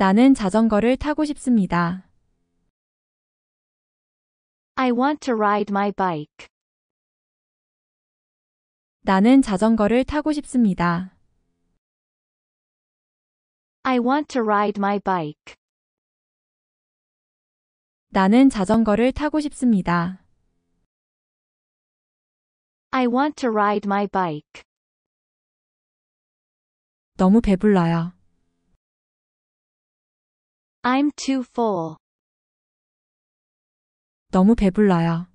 나는 자전거를 타고 싶습니다. I want to ride my bike. 나는 자전거를 타고 싶습니다. I want to ride my bike. 나는 자전거를 타고 싶습니다. I want to ride my bike. 너무 배불러요. I'm too full. 너무 배불러요.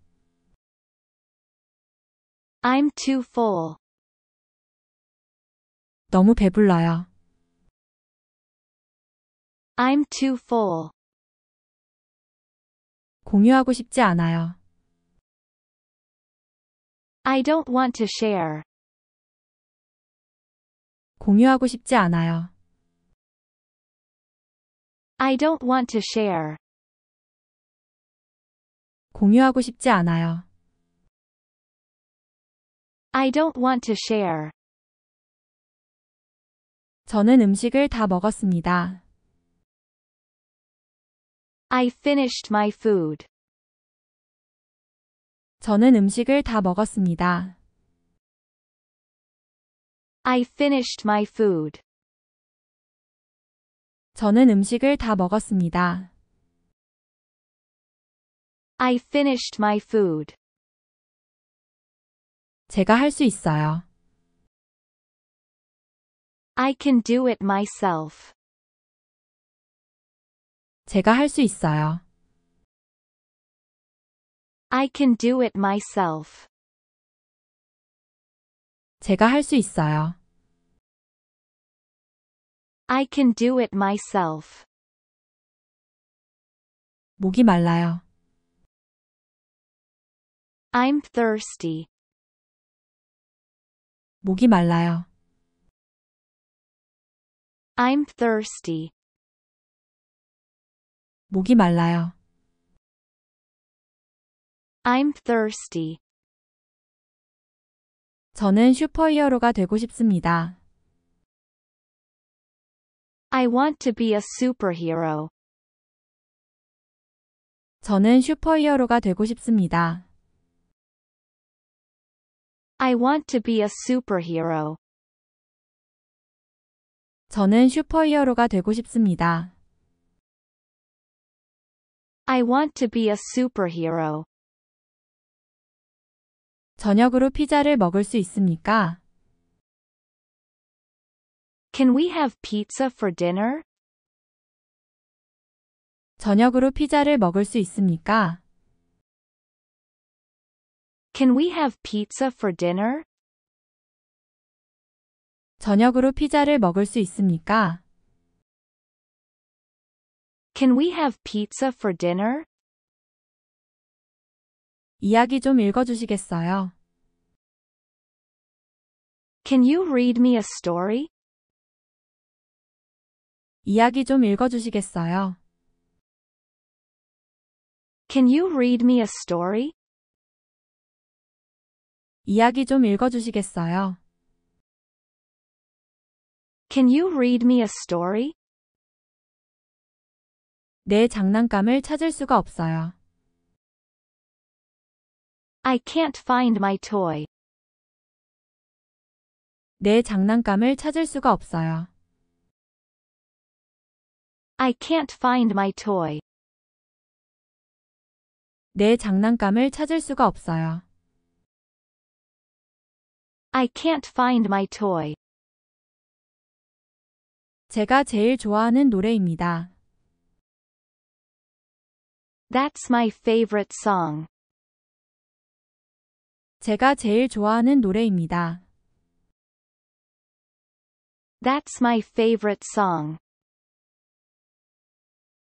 I'm too full. 너무 배불러요. I'm too full. 공유하고 싶지 않아요. I don't want to share. 공유하고 싶지 않아요. I don't want to share. 공유하고 싶지 않아요. I don't want to share. 저는 음식을 다 먹었습니다. I finished my food. 저는 음식을 다 먹었습니다. I finished my food. 저는 음식을 다 먹었습니다. I finished my food. 제가 할 수 있어요. I can do it myself. 제가 할 수 있어요. I can do it myself. 제가 할 수 있어요. I can do it myself. 목이 말라요. I'm thirsty. 목이 말라요. I'm thirsty. 목이 말라요. I'm thirsty. 저는 슈퍼히어로가 되고 싶습니다. I want to be a superhero. 저는 슈퍼히어로가 되고 싶습니다. I want to be a superhero. 저는 슈퍼히어로가 되고 싶습니다. I want to be a superhero. 저녁으로 피자를 먹을 수 있습니까? Can we have pizza for dinner? 저녁으로 피자를 먹을 수 있습니까? Can we have pizza for dinner? 저녁으로 피자를 먹을 수 있습니까? Can we have pizza for dinner? 이야기 좀 읽어주시겠어요? Can you read me a story? 이야기 좀 읽어주시겠어요? Can you read me a story? 이야기 좀 읽어주시겠어요? Can you read me a story? 내 장난감을 찾을 수가 없어요. I can't find my toy. 내 장난감을 찾을 수가 없어요. I can't find my toy. 내 장난감을 찾을 수가 없어요. I can't find my toy. 제가 제일 좋아하는 노래입니다. That's my favorite song. 제가 제일 좋아하는 노래입니다. That's my favorite song.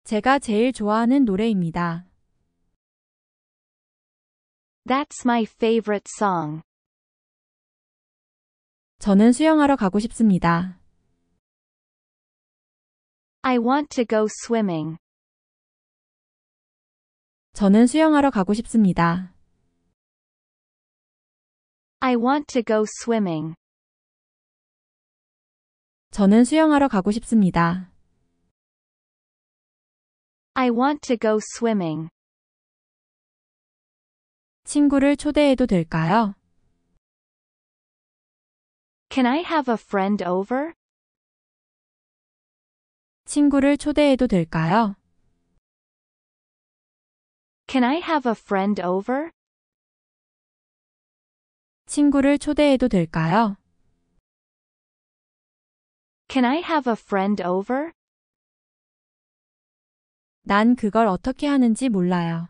제가 제일 좋아하는 노래입니다. That's my favorite song. 저는 수영하러 가고 싶습니다. I want to go swimming. 저는 수영하러 가고 싶습니다. I want to go swimming. 저는 수영하러 가고 싶습니다. I want to go swimming. 친구를 초대해도 될까요? Can I have a friend over? 친구를 초대해도 될까요? Can I have a friend over? 친구를 초대해도 될까요? Can I have a friend over? 난 그걸 어떻게 하는지 몰라요.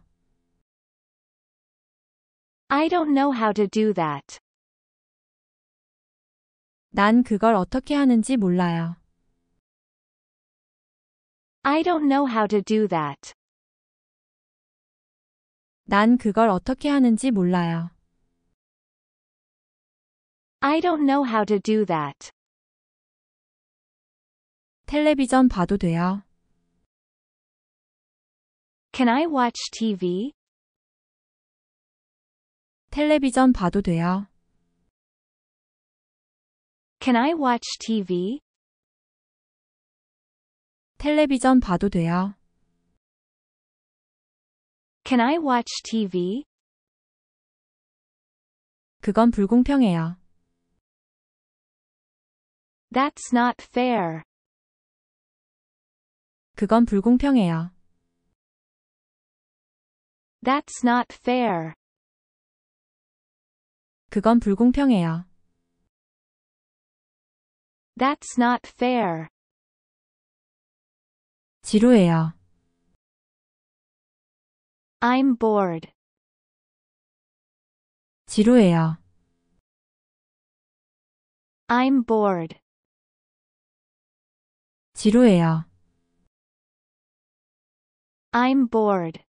I don't know how to do that. 난 그걸 어떻게 하는지 몰라요. I don't know how to do that. 난 그걸 어떻게 하는지 몰라요. I don't know how to do that. 텔레비전 봐도 돼요. Can I watch TV? 텔레비전 봐도 돼요. Can I watch TV? 텔레비전 봐도 돼요. Can I watch TV? 그건 불공평해요. That's not fair. 그건 불공평해요. That's not fair. 그건 불공평해요. That's not fair. 지루해요. I'm bored. 지루해요. I'm bored. 지루해요. I'm bored.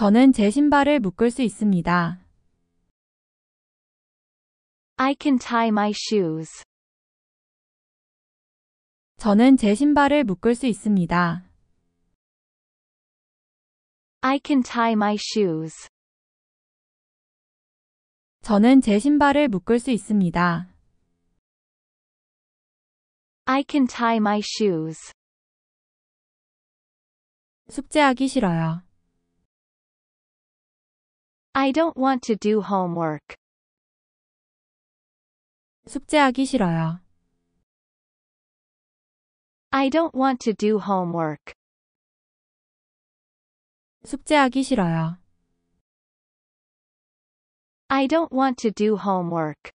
저는 제 신발을 묶을 수 있습니다. I can tie my shoes. 저는 제 신발을 묶을 수 있습니다. I can tie my shoes. 저는 제 신발을 묶을 수 있습니다. I can tie my shoes. 숙제하기 싫어요. I don't want to do homework. 숙제하기 싫어요. I don't want to do homework. 숙제하기 싫어요. I don't want to do homework.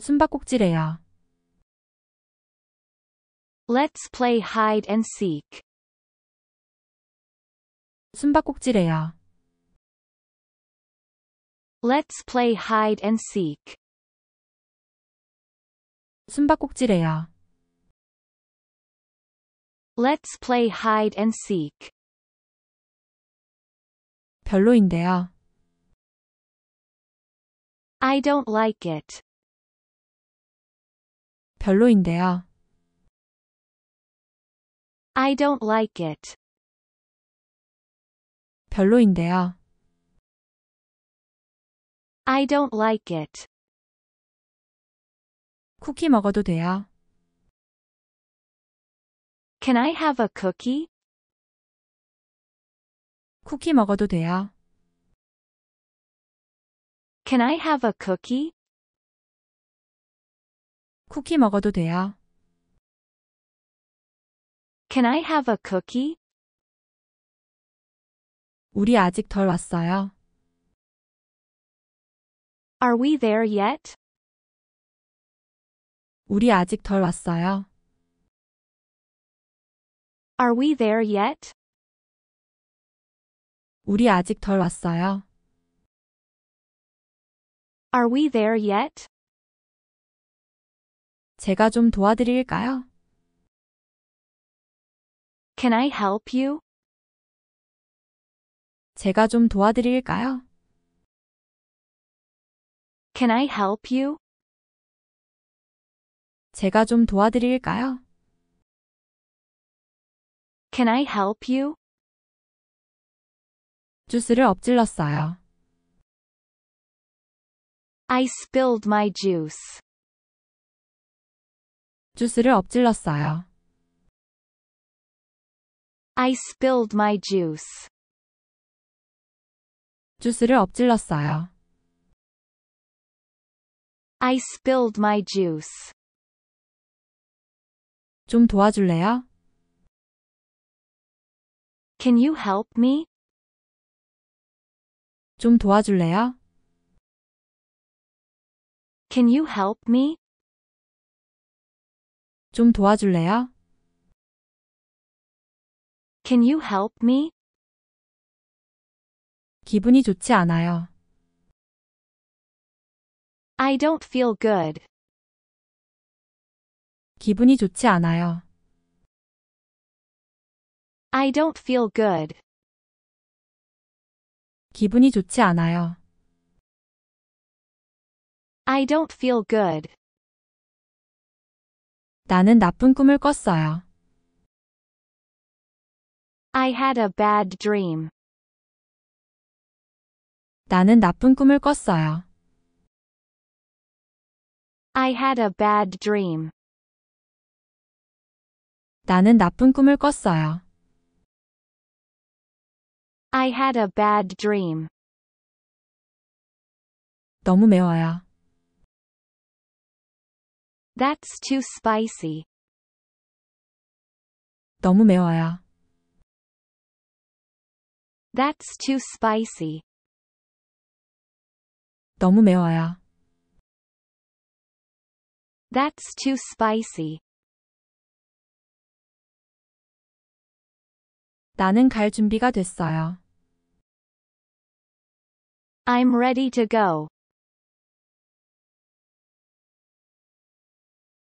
숨바꼭질해요. Let's play hide and seek. 숨바꼭질해요. Let's play hide and seek. 숨바꼭질해요. Let's play hide and seek. 별로인데요. I don't like it. 별로인데요. I don't like it. 별로인데요. I don't like it. 쿠키 먹어도 돼요? Can I have a cookie? 쿠키 먹어도 돼요? Can I have a cookie? 쿠키 먹어도 돼요? Can I have a cookie? 우리 아직 덜 왔어요. Are we there yet? 우리 아직 덜 왔어요. Are we there yet? 우리 아직 덜 왔어요. Are we there yet? 제가 좀 도와드릴까요? Can I help you? 제가 좀 도와드릴까요? Can I help you? 제가 좀 도와드릴까요? Can I help you? 주스를 엎질렀어요. I spilled my juice. 주스를 엎질렀어요. I spilled my juice. 주스를 엎질렀어요. I spilled my juice. 좀 도와줄래요? Can you help me? 좀 도와줄래요? Can you help me? 좀 도와줄래요? Can you help me? 기분이 좋지 않아요. I don't feel good. 기분이 좋지 않아요. I don't feel good. 기분이 좋지 않아요. I don't feel good. 나는 나쁜 꿈을 꿨어요. I had a bad dream. 나는 나쁜 꿈을 꿨어요. I had a bad dream. 나는 나쁜 꿈을 꿨어요. I had a bad dream. 너무 매워요. That's too spicy. 너무 매워요. That's too spicy. 너무 매워요. That's too spicy. 나는 갈 준비가 됐어요. I'm ready to go.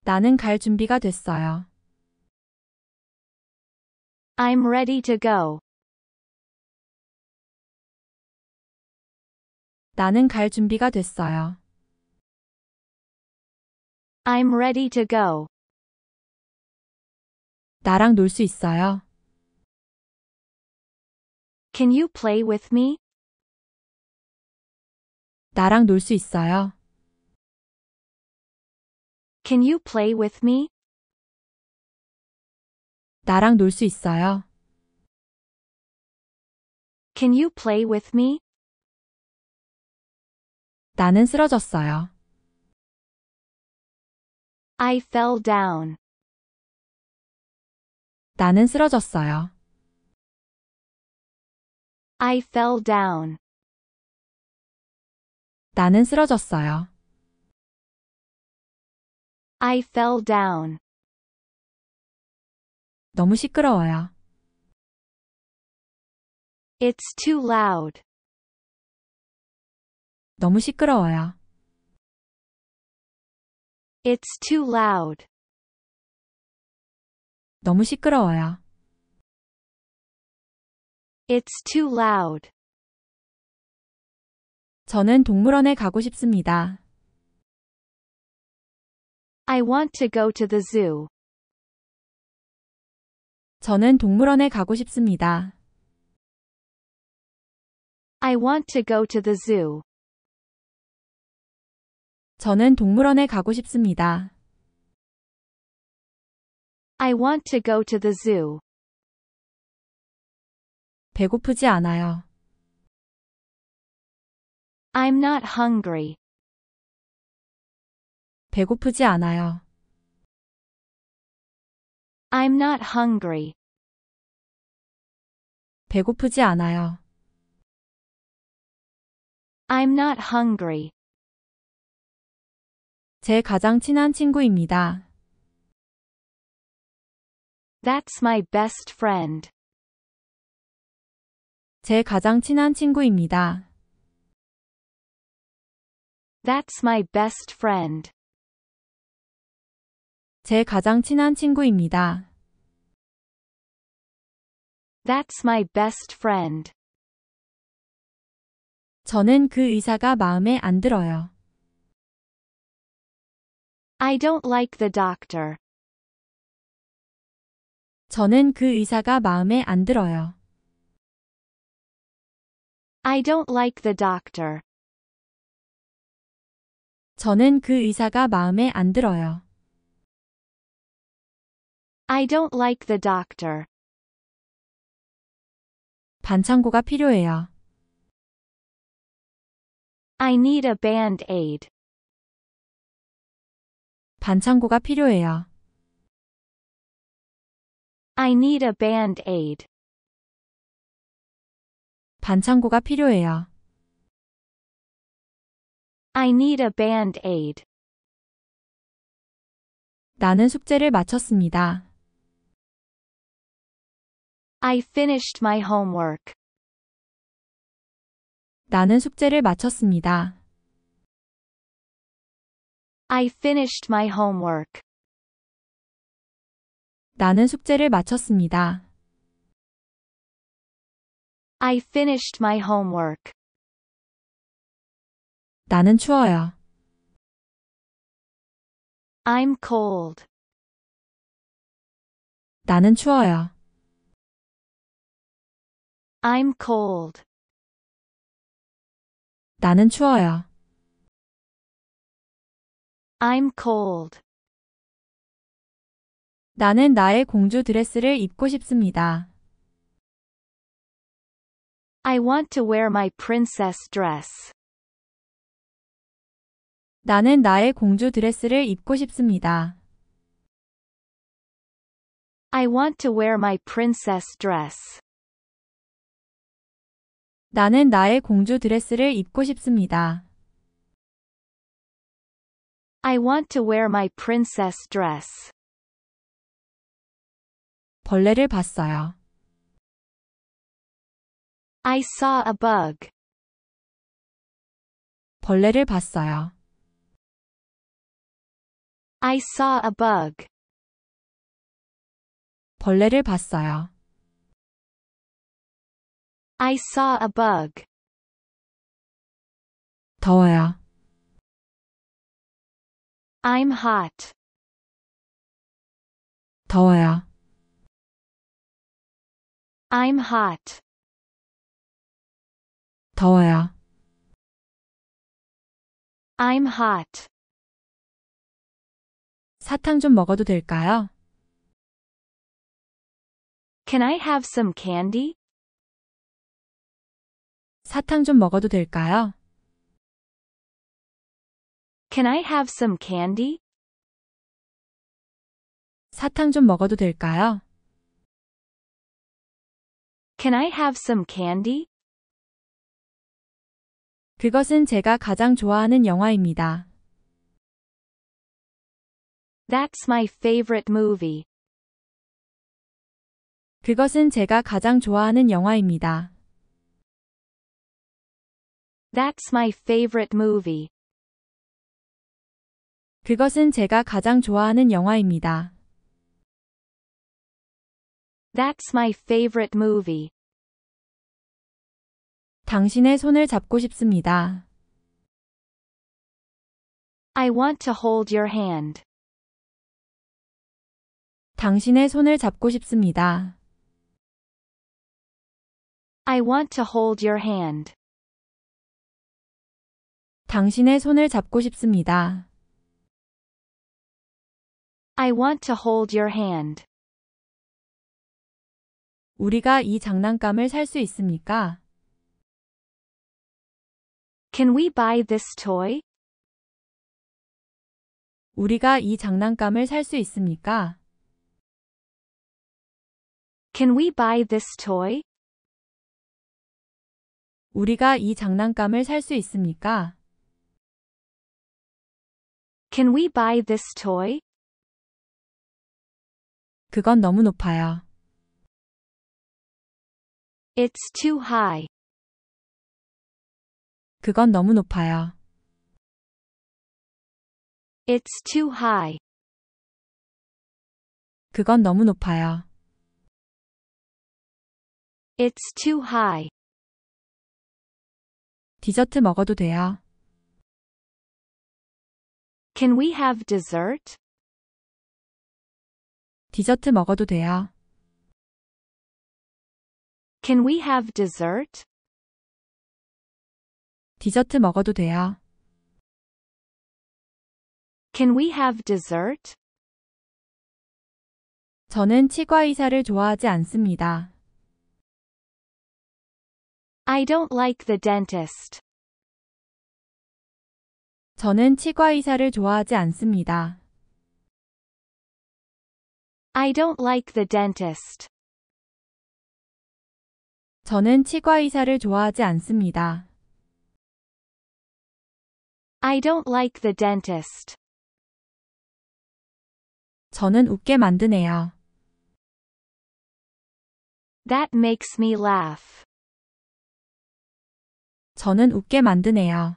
나는 갈 준비가 됐어요. I'm ready to go. 나는 갈 준비가 됐어요. I'm ready to go. 나랑 놀 수 있어요? Can you play with me? 나랑 놀 수 있어요? Can you play with me? 나랑 놀 수 있어요? Can you play with me? 나는 쓰러졌어요. I fell down. 나는 쓰러졌어요. I fell down. 나는 쓰러졌어요. I fell down. 너무 시끄러워요. It's too loud. 너무 시끄러워요. It's too loud. 너무 시끄러워요. It's too loud. 저는 동물원에 가고 싶습니다. I want to go to the zoo. 저는 동물원에 가고 싶습니다. I want to go to the zoo. 저는 동물원에 가고 싶습니다. I want to go to the zoo. 배고프지 않아요. I'm not hungry. 배고프지 않아요. I'm not hungry. 배고프지 않아요. I'm not hungry. 제 가장 친한 친구입니다. That's my best friend. 제 가장 친한 친구입니다. That's my best friend. 제 가장 친한 친구입니다. That's my best friend. 저는 그 의사가 마음에 안 들어요. I don't like the doctor. 저는 그 의사가 마음에 안 들어요. I don't like the doctor. 저는 그 의사가 마음에 안 들어요. I don't like the doctor. 반창고가 필요해요. I need a band-aid. 반창고가 필요해요. I need a band-aid. 반창고가 필요해요. I need a band-aid. 나는 숙제를 마쳤습니다. I finished my homework. 나는 숙제를 마쳤습니다. I finished my homework. 나는 숙제를 마쳤습니다. I finished my homework. 나는 추워요. I'm cold. 나는 추워요. I'm cold. 나는 추워요. I'm cold. 나는 나의 공주 드레스를 입고 싶습니다. I want to wear my princess dress. 나는 나의 공주 드레스를 입고 싶습니다. I want to wear my princess dress. 나는 나의 공주 드레스를 입고 싶습니다. I want to wear my princess dress. 벌레를 봤어요. I saw a bug. 벌레를 봤어요. I saw a bug. 벌레를 봤어요. I saw a bug. 더워요. I'm hot. 더워요. I'm hot. 더워요. I'm hot. 사탕 좀 먹어도 될까요? Can I have some candy? 사탕 좀 먹어도 될까요? Can I have some candy? 사탕 좀 먹어도 될까요? Can I have some candy? 그것은 제가 가장 좋아하는 영화입니다. That's my favorite movie. 그것은 제가 가장 좋아하는 영화입니다. That's my favorite movie. 그것은 제가 가장 좋아하는 영화입니다. That's my favorite movie. 당신의 손을 잡고 싶습니다. I want to hold your hand. 당신의 손을 잡고 싶습니다. I want to hold your hand. 당신의 손을 잡고 싶습니다. I want to hold your hand. 우리가 이 장난감을 있습니까? Can we buy this toy? 우리가 이 장난감을 있습니까? Can we buy this toy? 우리가 이 장난감을 있습니까? Can we buy this toy? 그건 너무 높아요. It's too high. 그건 너무 높아요. It's too high. 그건 너무 높아요. It's too high. 디저트 먹어도 돼요. Can we have dessert? 디저트 먹어도 돼요. Can we have dessert? 디저트 먹어도 돼요. Can we have dessert? 저는 치과 의사를 좋아하지 않습니다. I don't like the dentist. 저는 치과 의사를 좋아하지 않습니다. I don't like the dentist. 저는 치과 의사를 좋아하지 않습니다. I don't like the dentist. 저는 웃게 만드네요. That makes me laugh. 저는 웃게 만드네요.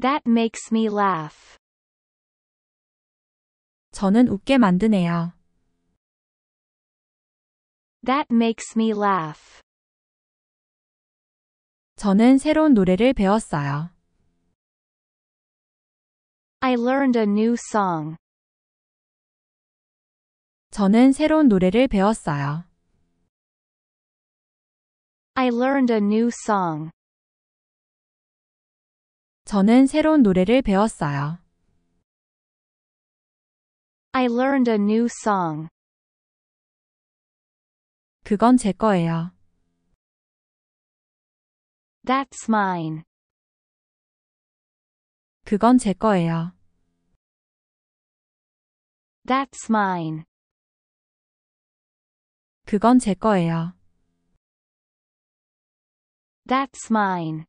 That makes me laugh. 저는 웃게 만드네요. That makes me laugh. 저는 새로운 노래를 배웠어요. I learned a new song. 저는 새로운 노래를 배웠어요. I learned a new song. 저는 새로운 노래를 배웠어요. I learned a new song. 그건 제 거예요. That's mine. 그건 제 거예요. That's mine. 그건 제 거예요. That's mine.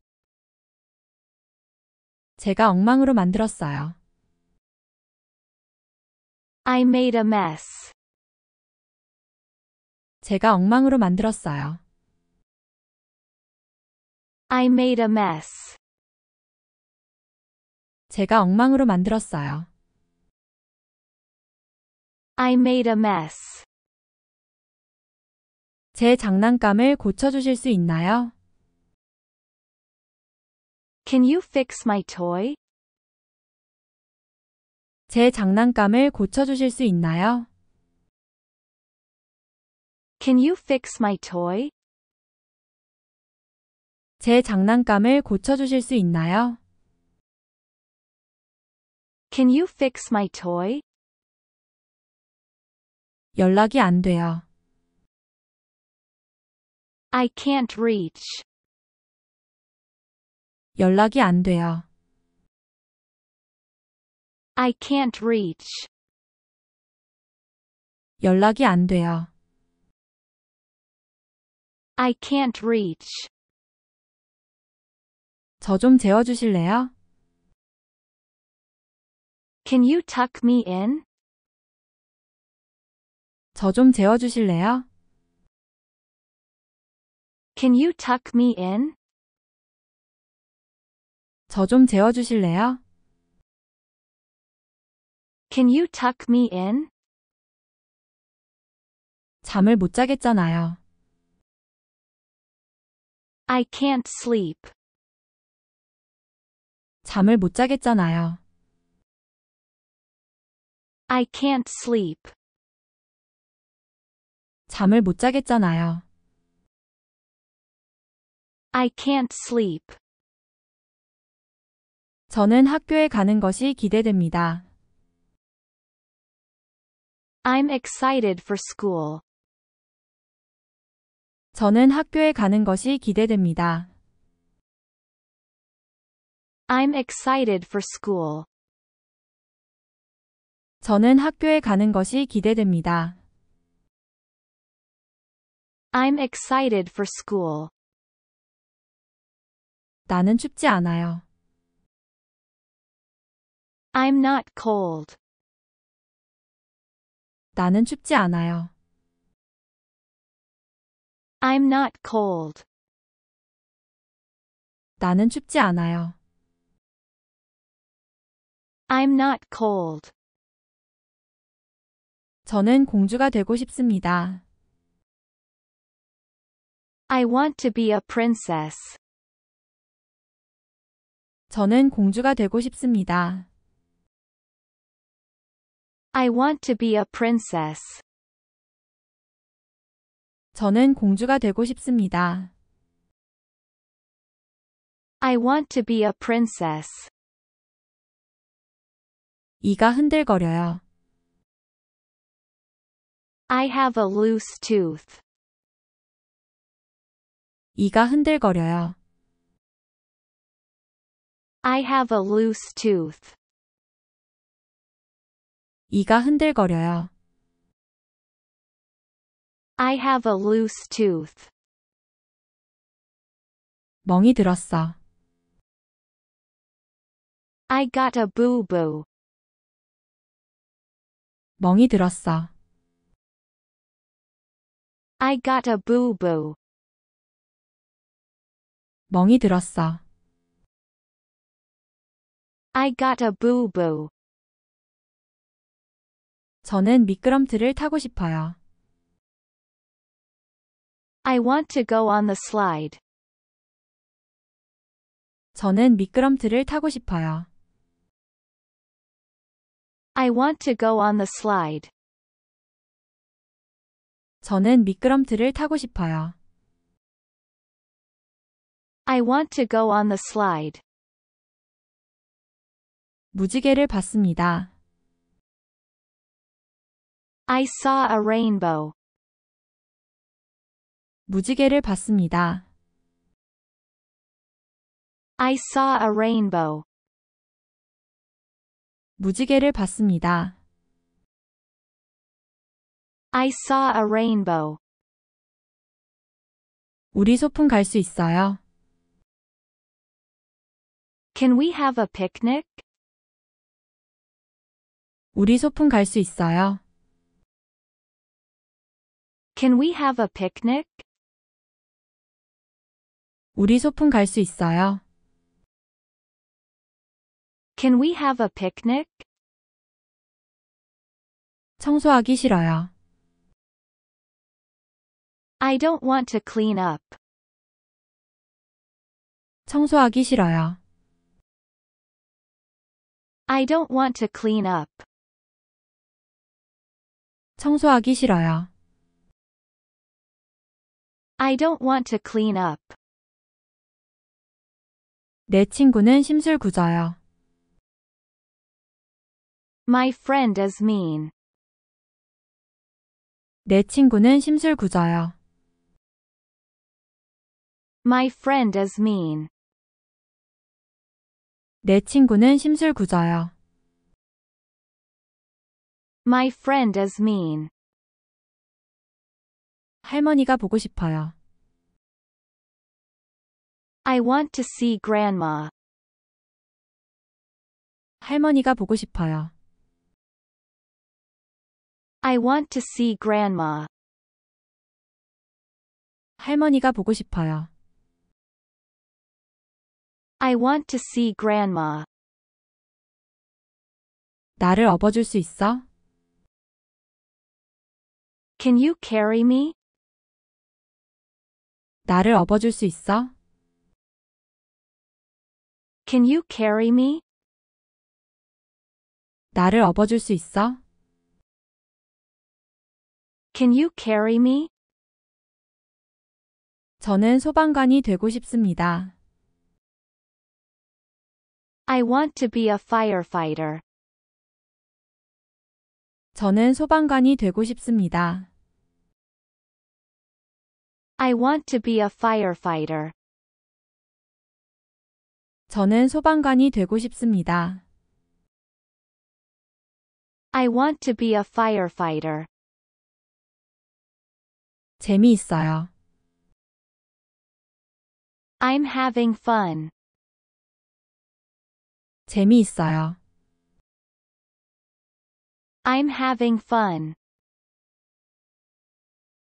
제가 엉망으로 만들었어요. I made a mess. 제가 엉망으로 만들었어요. I made a mess. 제가 엉망으로 만들었어요. I made a mess. 제 장난감을 고쳐주실 수 있나요? Can you fix my toy? 제 장난감을 고쳐주실 수 있나요? Can you fix my toy? 제 장난감을 고쳐주실 수 있나요? Can you fix my toy? 연락이 안 돼요. I can't reach. 연락이 안 돼요. I can't reach. 연락이 안 돼요. I can't reach. 저 좀 재워 주실래요? Can you tuck me in? 저 좀 재워 주실래요? Can you tuck me in? 저 좀 재워 주실래요? Can you tuck me in? 잠을 못 자겠잖아요. I can't sleep. 잠을 못 자겠잖아요. I can't sleep. 잠을 못 자겠잖아요. I can't sleep. 저는 학교에 가는 것이 기대됩니다. I'm excited for school. 저는 학교에 가는 것이 기대됩니다. I'm excited for school. 저는 학교에 가는 것이 기대됩니다. I'm excited for school. 나는 춥지 않아요. I'm not cold. 나는 춥지 않아요. I'm not cold. 나는 춥지 않아요. I'm not cold. 저는 공주가 되고 싶습니다. I want to be a princess. 저는 공주가 되고 싶습니다. I want to be a princess. 저는 공주가 되고 싶습니다. I want to be a princess. 이가 흔들거려요. I have a loose tooth. 이가 흔들거려요. I have a loose tooth. 이가 흔들거려요. I have a loose tooth. 멍이 들었어. I got a boo-boo. 멍이 들었어. I got a boo-boo. 멍이 들었어. I got a boo-boo. 저는 미끄럼틀을 타고 싶어요. I want to go on the slide. 저는 미끄럼틀을 타고 싶어요. I want to go on the slide. 저는 미끄럼틀을 타고 싶어요. I want to go on the slide. 무지개를 봤습니다. I saw a rainbow. 무지개를 봤습니다. I saw a rainbow. 무지개를 봤습니다. I saw a rainbow. 우리 소풍 갈 수 있어요? Can we have a picnic? 우리 소풍 갈 수 있어요? Can we have a picnic? 우리 소풍 갈수 있어요? Can we have a picnic? 청소하기 싫어요. I don't want to clean up. 청소하기 싫어요. I don't want to clean up. 청소하기 싫어요. I don't want to clean up. 내 친구는 심술궂어요. My friend is mean. 내 친구는 My friend is mean. 내 친구는 My friend is mean. 할머니가 보고 싶어요. I want to see grandma. 할머니가 보고 싶어요. I want to see grandma. 할머니가 보고 싶어요. I want to see grandma. 나를 업어줄 수 있어? Can you carry me? 나를 업어줄 수 있어? Can you carry me? 나를 업어줄 수 있어? Can you carry me? 저는 소방관이 되고 싶습니다. I want to be a firefighter. 저는 소방관이 되고 싶습니다. I want to be a firefighter. 저는 소방관이 되고 싶습니다. I want to be a firefighter. 재미있어요. I'm having fun. 재미있어요. I'm having fun.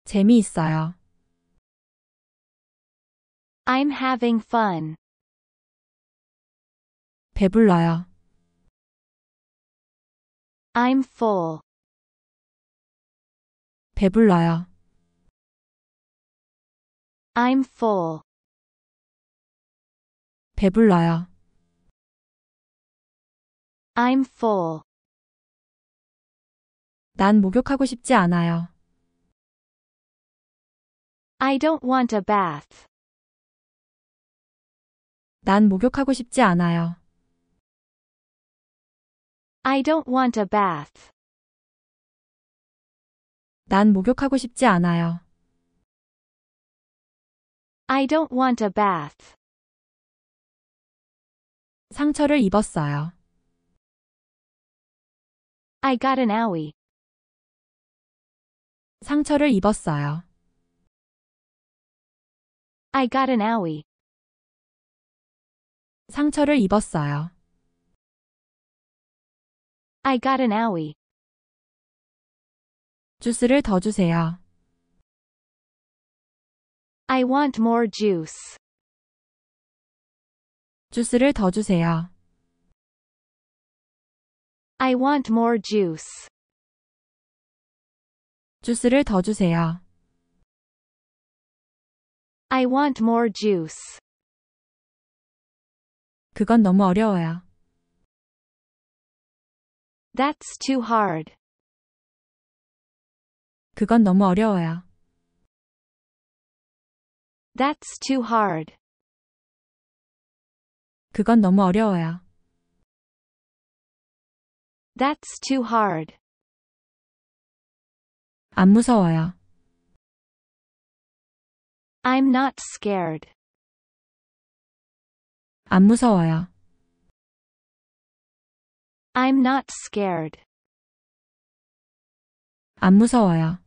재미있어요. I'm having fun. 배불러요. I'm full. 배불러요. I'm full. 배불러요. I'm full. 난 목욕하고 싶지 않아요. I don't want a bath. 난 목욕하고 싶지 않아요. I don't want a bath. 난 목욕하고 싶지 않아요. I don't want a bath. 상처를 입었어요. I got an owie. 상처를 입었어요. I got an owie. 상처를 입었어요. I got an owie. 주스를 더 주세요. I want more juice. 주스를 더 주세요. I want more juice. 주스를 더 주세요. I want more juice. 그건 너무 어려워요. That's too hard. 그건 너무 어려워요. That's too hard. 그건 너무 어려워요. That's too hard. 안 무서워요. I'm not scared. 안 무서워요. I'm not scared. 안 무서워요.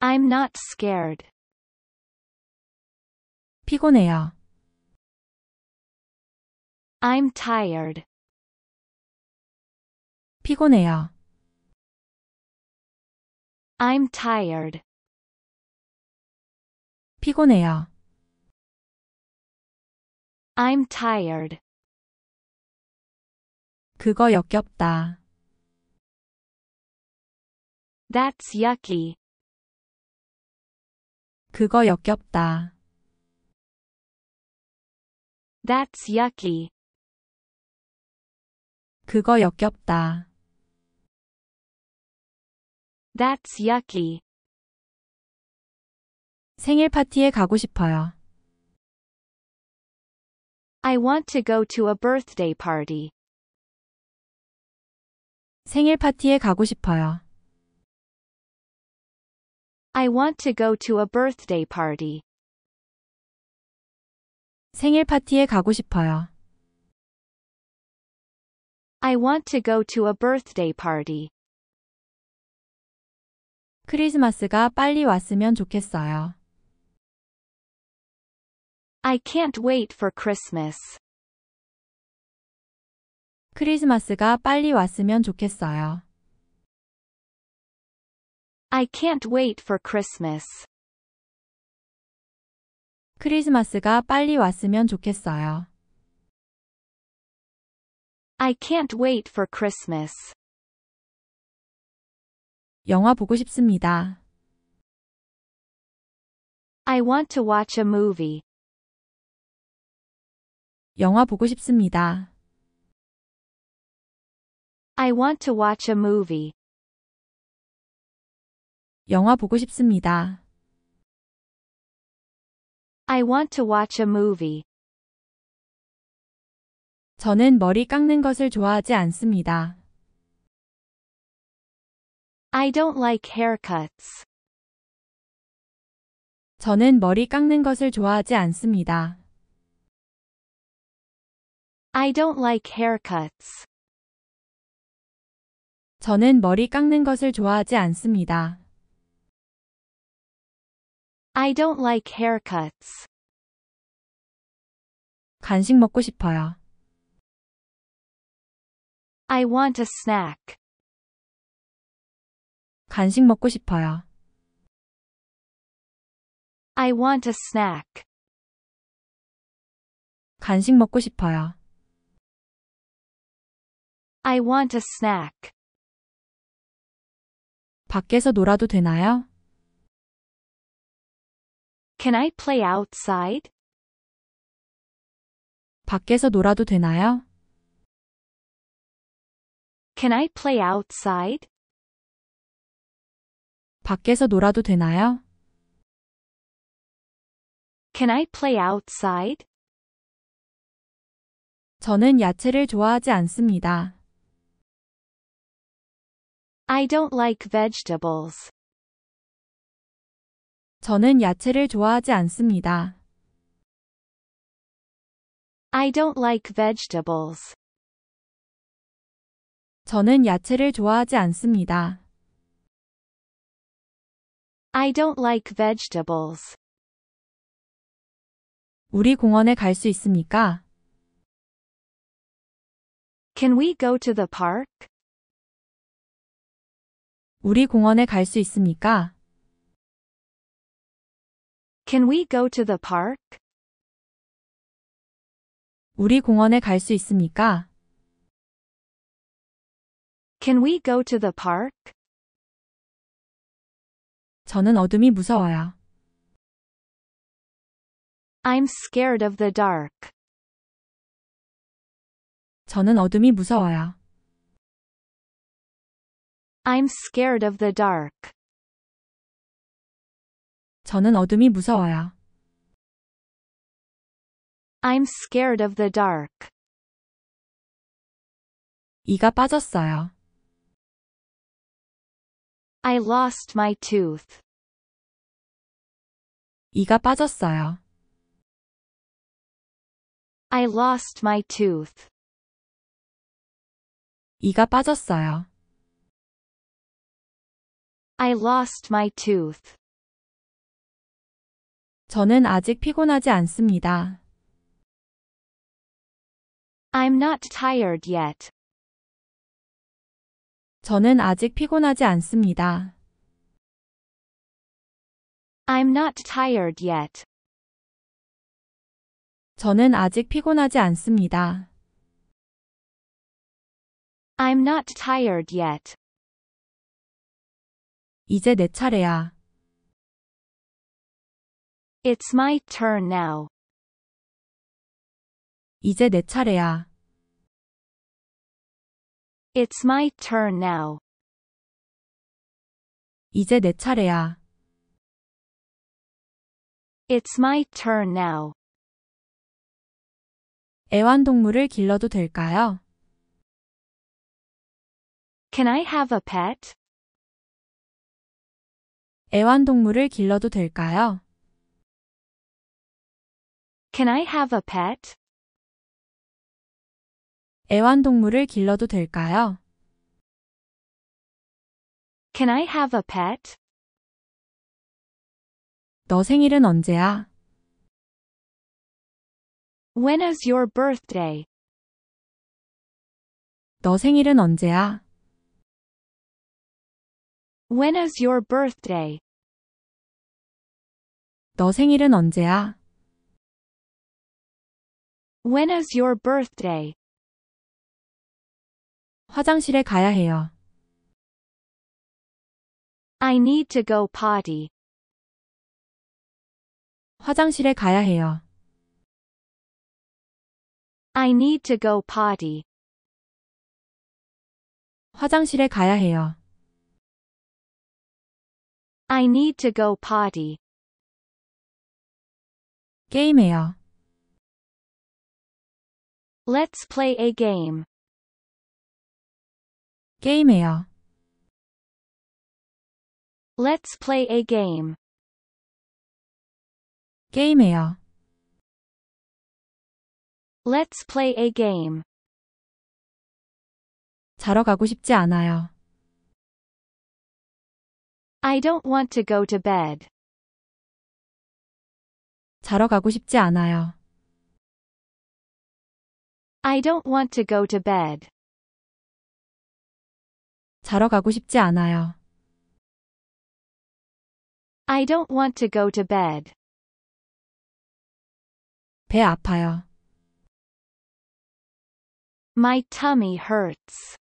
I'm not scared. 피곤해요. I'm tired. 피곤해요. I'm tired. 피곤해요. I'm tired. 그거 역겹다. That's yucky. 그거 역겹다. That's yucky. 그거 역겹다. That's yucky. 생일 파티에 가고 싶어요. I want to go to a birthday party. 생일 파티에 가고 싶어요. I want to go to a birthday party. 생일 파티에 가고 싶어요. I want to go to a birthday party. 크리스마스가 빨리 왔으면 좋겠어요. I can't wait for Christmas. 크리스마스가 빨리 왔으면 좋겠어요. I can't wait for Christmas. 크리스마스가 빨리 왔으면 좋겠어요. I can't wait for Christmas. 영화 보고 싶습니다. I want to watch a movie. 영화 보고 싶습니다. I want to watch a movie. 영화 보고 싶습니다. I want to watch a movie. 저는 머리 깎는 것을 좋아하지 않습니다. I don't like haircuts. 저는 머리 깎는 것을 좋아하지 않습니다. I don't like haircuts. 저는 머리 깎는 것을 좋아하지 않습니다. I don't like haircuts. 간식 먹고 싶어요. I want a snack. 간식 먹고 싶어요. I want a snack. 간식 먹고 싶어요. I want a snack. 밖에서 놀아도 되나요? Can I play outside? 밖에서 놀아도 되나요? Can I play outside? 밖에서 놀아도 되나요? Can I play outside? 저는 야채를 좋아하지 않습니다. I don't like vegetables. 저는 야채를 좋아하지 않습니다. I don't like vegetables. 저는 야채를 좋아하지 않습니다. I don't like vegetables. 우리 공원에 갈 있습니까? Can we go to the park? 우리 공원에 갈 수 있습니까? Can we go to the park? 우리 공원에 갈 수 있습니까? Can we go to the park? 저는 어둠이 무서워요. I'm scared of the dark. 저는 어둠이 무서워요. I'm scared of the dark. 저는 어둠이 무서워요. I'm scared of the dark. 이가 빠졌어요. I lost my tooth. 이가 빠졌어요. I lost my tooth. 이가 빠졌어요. I lost my tooth. 저는 아직 피곤하지 않습니다. I'm not tired yet. 저는 아직 피곤하지 않습니다. I'm not tired yet. 저는 아직 피곤하지 않습니다. I'm not tired yet. 이제 내 차례야. It's my turn now. 이제 내 차례야. It's my turn now. 이제 내 차례야. It's my turn now. 애완동물을 길러도 될까요? Can I have a pet? 애완동물을 길러도 될까요? Can I have a pet? 애완동물을 길러도 될까요? Can I have a pet? 너 생일은 언제야? When is your birthday? 너 생일은 언제야? When is your birthday? 너 생일은 언제야? When is your birthday? 화장실에 가야 해요. I need to go potty. 화장실에 가야 해요. I need to go potty. 화장실에 가야 해요. I need to go potty. 게임해요. Let's play a game. 게임해요. Let's play a game. 게임해요. Let's play a game. 자러 가고 싶지 않아요. I don't want to go to bed. 자러 가고 싶지 않아요. I don't want to go to bed. 자러 가고 싶지 않아요. I don't want to go to bed. 배 아파요. My tummy hurts.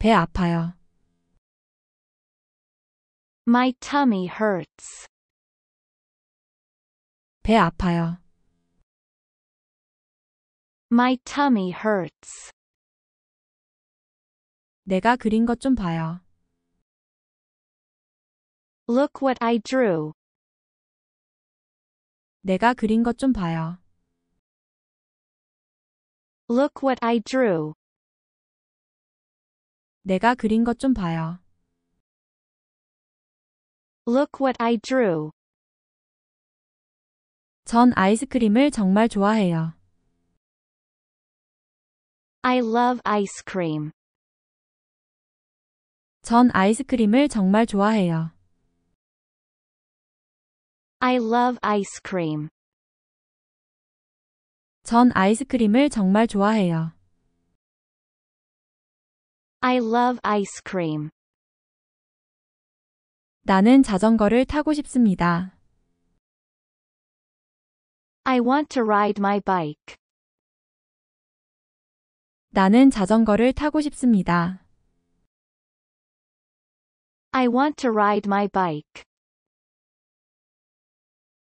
배 아파요. My tummy hurts. 배 아파요. My tummy hurts. 내가 그린 것 봐요. Look what I drew. 내가 그린 것 봐요. Look what I drew. 내가 그린 것 봐요. Look what I drew. 전 아이스크림을 정말 좋아해요. I love ice cream. 전 아이스크림을 정말 좋아해요. I love ice cream. 전 아이스크림을 정말 좋아해요. I love ice cream. 나는 자전거를 타고 싶습니다. I want to ride my bike. 나는 자전거를 타고 싶습니다. I want to ride my bike.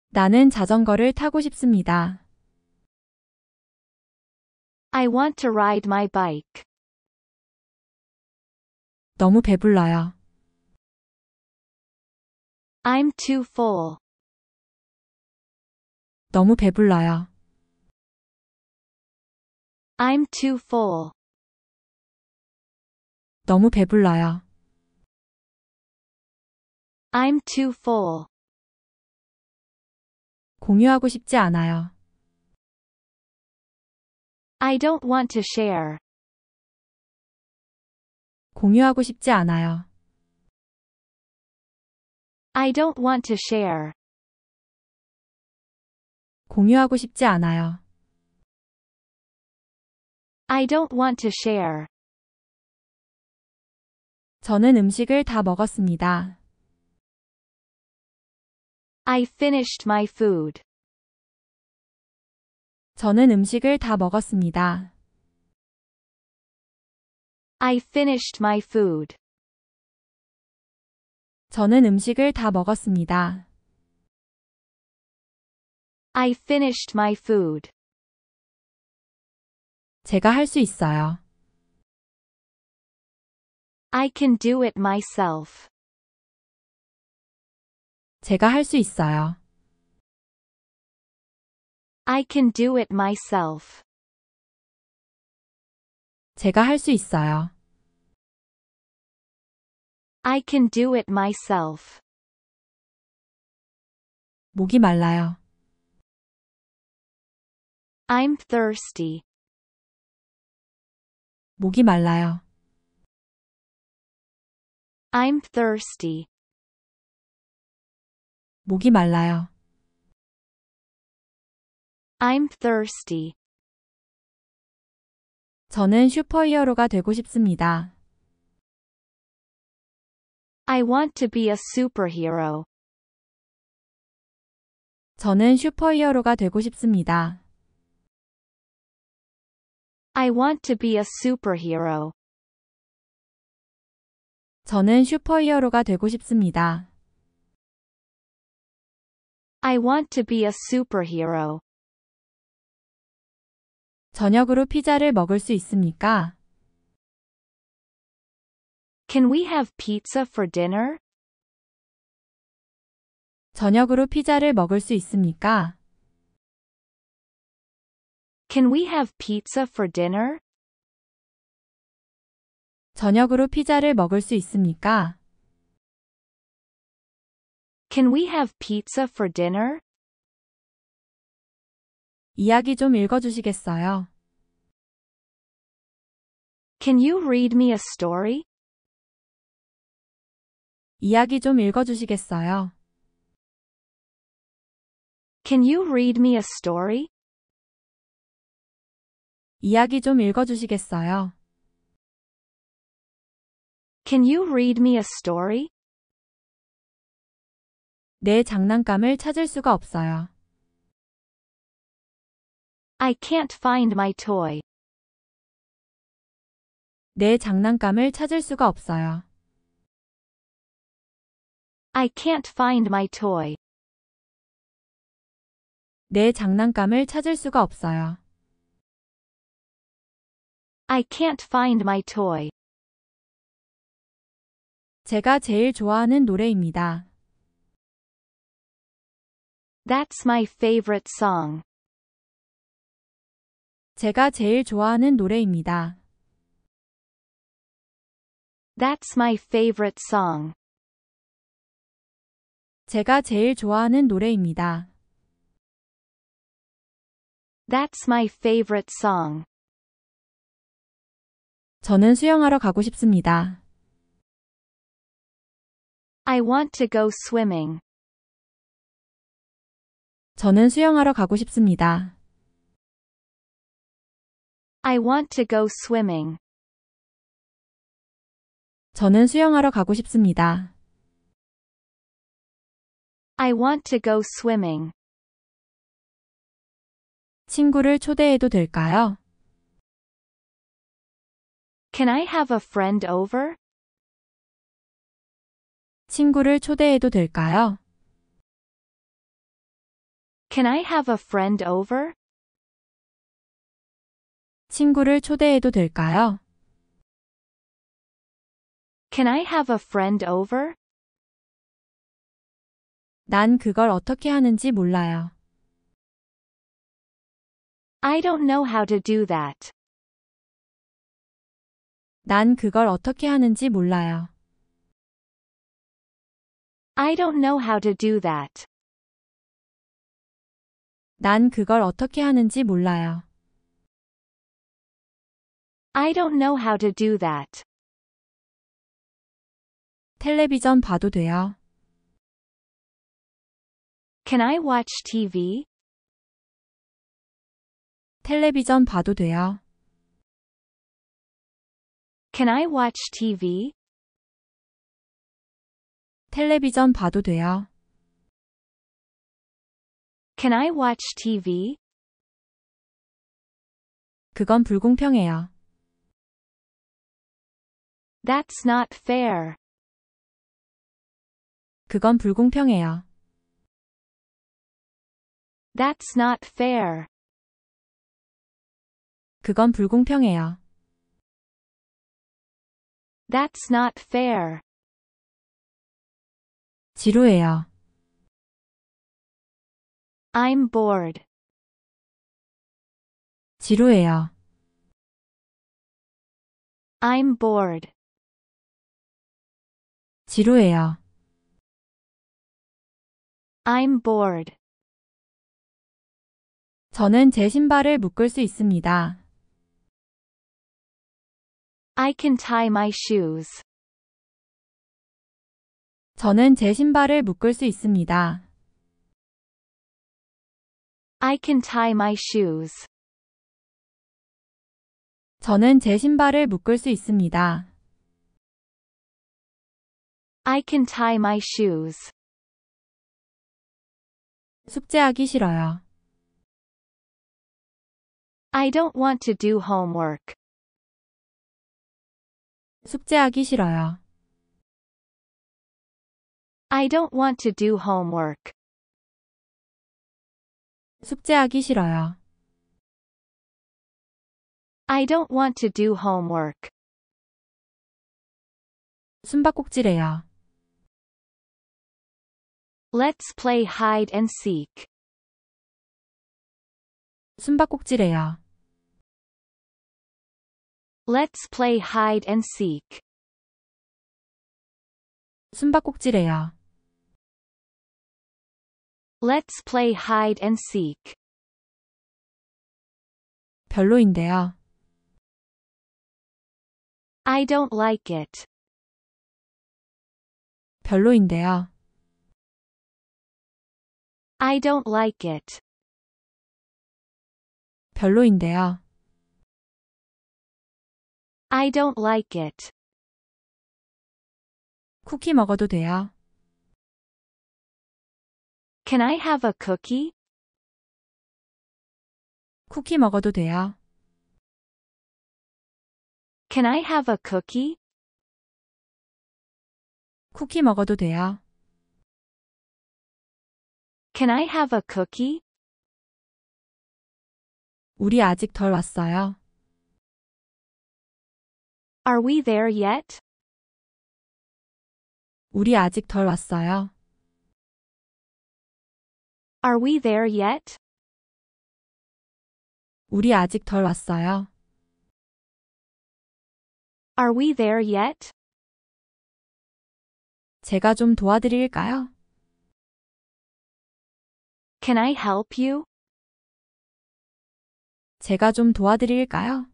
나는 자전거를 타고 싶습니다. I want to ride my bike. 너무 배불러요. I'm too full. 너무 배불러요. I'm too full. 너무 배불러요. I'm too full. 공유하고 싶지 않아요. I don't want to share. 공유하고 싶지 않아요. I don't want to share. 공유하고 싶지 않아요. I don't want to share. 저는 음식을 다 먹었습니다. I finished my food. 저는 음식을 다 먹었습니다. I finished my food. 저는 음식을 다 먹었습니다. I finished my food. 제가 할 있어요. I can do it myself. 제가 할 있어요. I can do it myself. 제가 할 있어요. I can do it myself. 목이 말라요. I'm thirsty. 목이 말라요. I'm thirsty. 목이 말라요. I'm thirsty. 저는 슈퍼히어로가 되고 싶습니다. I want to be a superhero. 저는 슈퍼히어로가 되고 싶습니다. I want to be a superhero. 저는 슈퍼히어로가 되고 싶습니다. I want to be a superhero. 저녁으로 피자를 먹을 수 있습니까? Can we have pizza for dinner? 저녁으로 피자를 먹을 수 있습니까? Can we have pizza for dinner? 저녁으로 피자를 먹을 수 있습니까? Can we have pizza for dinner? 이야기 좀 읽어주시겠어요? Can you read me a story? 이야기 좀 읽어주시겠어요? Can you read me a story? 이야기 좀 읽어주시겠어요? Can you read me a story? 내 장난감을 찾을 수가 없어요. I can't find my toy. 내 장난감을 찾을 수가 없어요. I can't find my toy. 내 장난감을 찾을 수가 없어요. I can't find my toy. 제가 제일 좋아하는 노래입니다. That's my favorite song. 제가 제일 좋아하는 노래입니다. That's my favorite song. 제가 제일 좋아하는 노래입니다. That's my favorite song. 저는 수영하러 가고 싶습니다. I want to go swimming. 저는 수영하러 가고 싶습니다. I want to go swimming. 저는 수영하러 가고 싶습니다. I want to go swimming. 친구를 초대해도 될까요? Can I have a friend over? 친구를 초대해도 될까요? Can I have a friend over? 친구를 초대해도 될까요? Can I have a friend over? 난 그걸 어떻게 하는지 몰라요. I don't know how to do that. 난 그걸 어떻게 하는지 몰라요. I don't know how to do that. 난 그걸 어떻게 하는지 몰라요. I don't know how to do that. 텔레비전 봐도 돼요? Can I watch TV? 텔레비전 봐도 돼요? Can I watch TV? 텔레비전 봐도 돼요. Can I watch TV? 그건 불공평해요. That's not fair. 그건 불공평해요. That's not fair. 그건 불공평해요. That's not fair. 지루해요. I'm bored. 지루해요. I'm bored. 지루해요. I'm bored. 저는 제 신발을 묶을 수 있습니다. I can tie my shoes. 저는 제 신발을 묶을 수 있습니다. I can tie my shoes. 저는 제 신발을 묶을 수 있습니다. I can tie my shoes. 숙제하기 싫어요. I don't want to do homework. 숙제하기 싫어요. I don't want to do homework. 숙제하기 싫어요. I don't want to do homework. 숨바꼭질해요. Let's play hide and seek. 숨바꼭질해요. Let's play hide and seek. 숨바꼭질해요. Let's play hide and seek. 별로인데요. I don't like it. 별로인데요. I don't like it. 별로인데요. I don't like it. 쿠키 먹어도 돼요? Can I have a cookie? 쿠키 먹어도 돼요? Can I have a cookie? 쿠키 먹어도 돼요? Can I have a cookie? 우리 아직 덜 왔어요. Are we there yet? 우리 아직 덜 왔어요. Are we there yet? 우리 아직 덜 왔어요. Are we there yet? 제가 좀 도와드릴까요? Can I help you? 제가 좀 도와드릴까요?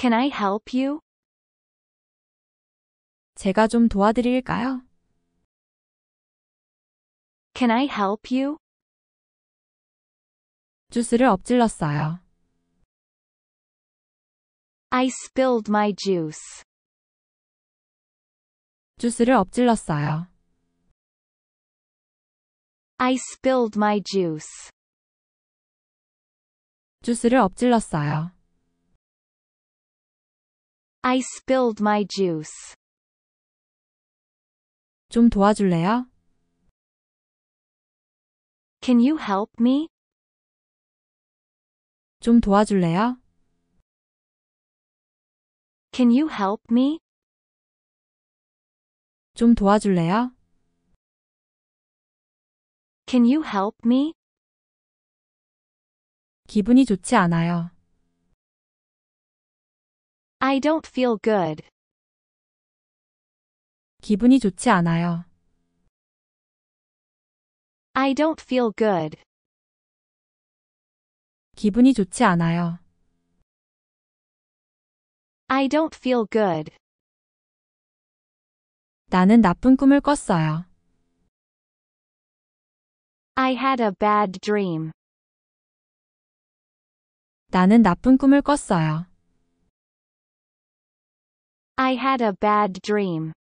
Can I help you? 제가 좀 도와드릴까요? Can I help you? 주스를 엎질렀어요. I spilled my juice. 주스를 엎질렀어요. I spilled my juice. 주스를 엎질렀어요. I spilled my juice. 좀 도와줄래요? Can you help me? 좀 도와줄래요? Can you help me? 좀 도와줄래요? Can you help me? 기분이 좋지 않아요. I don't feel good. 기분이 좋지 않아요. I don't feel good. 기분이 좋지 않아요. I don't feel good. 나는 나쁜 꿈을 꿨어요. I had a bad dream. 나는 나쁜 꿈을 꿨어요. I had a bad dream.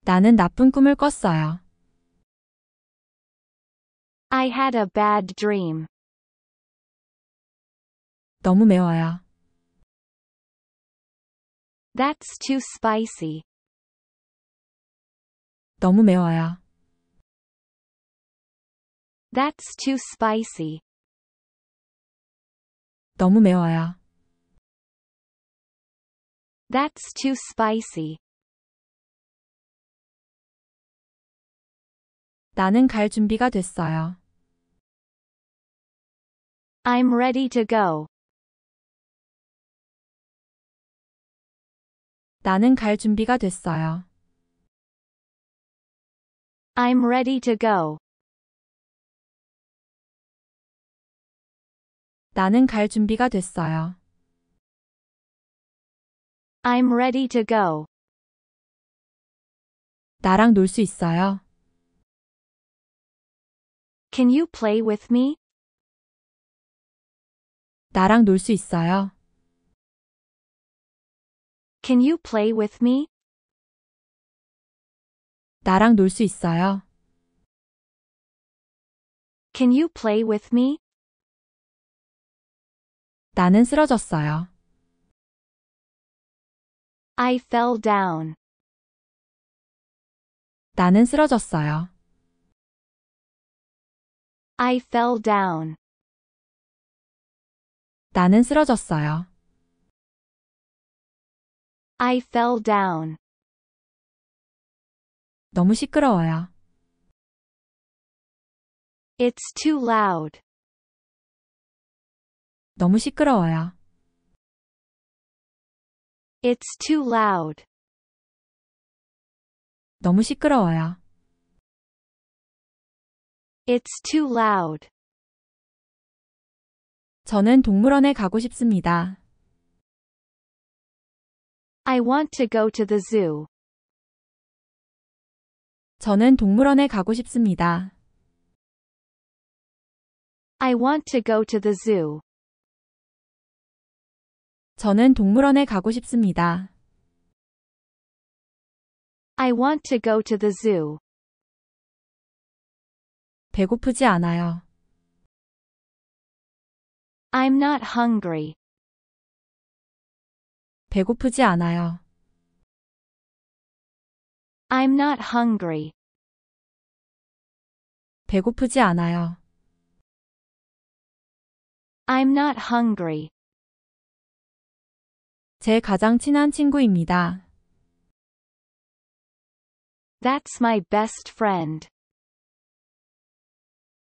나는 나쁜 꿈을 꿨어요. I had a bad dream. 너무 매워요. That's too spicy. 너무 매워요. That's too spicy. 너무 매워요. That's too spicy. 나는 갈 준비가 됐어요. I'm ready to go. 나는 갈 준비가 됐어요. I'm ready to go. 나는 갈 준비가 됐어요. I'm ready to go. 나랑 놀 수 있어요? Can you play with me? 나랑 놀 수 있어요? Can you play with me? 나랑 놀 수 있어요? Can you play with me? 나는 쓰러졌어요. I fell down. 나는 쓰러졌어요. I fell down. 나는 쓰러졌어요. I fell down. 너무 시끄러워요. It's too loud. 너무 시끄러워요. It's too loud. 너무 시끄러워요. It's too loud. 저는 동물원에 가고 싶습니다. I want to go to the zoo. 저는 동물원에 가고 싶습니다. I want to go to the zoo. 저는 동물원에 가고 싶습니다. I want to go to the zoo. 배고프지 않아요. I'm not hungry. 배고프지 않아요. I'm not hungry. 배고프지 않아요. I'm not hungry. 제 가장 친한 친구입니다. That's my best friend.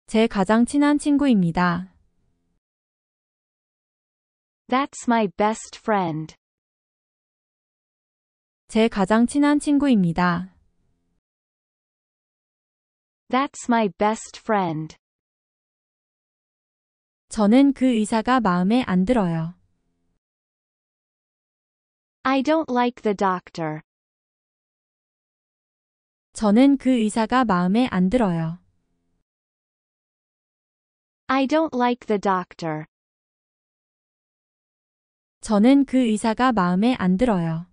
제 가장 친한 친구입니다. That's my best friend. 제 가장 친한 친구입니다. That's my best friend. 저는 그 의사가 마음에 안 들어요. I don't like the doctor. 저는 그 의사가 마음에 안 들어요. I don't like the doctor. 저는 그 의사가 마음에 안 들어요.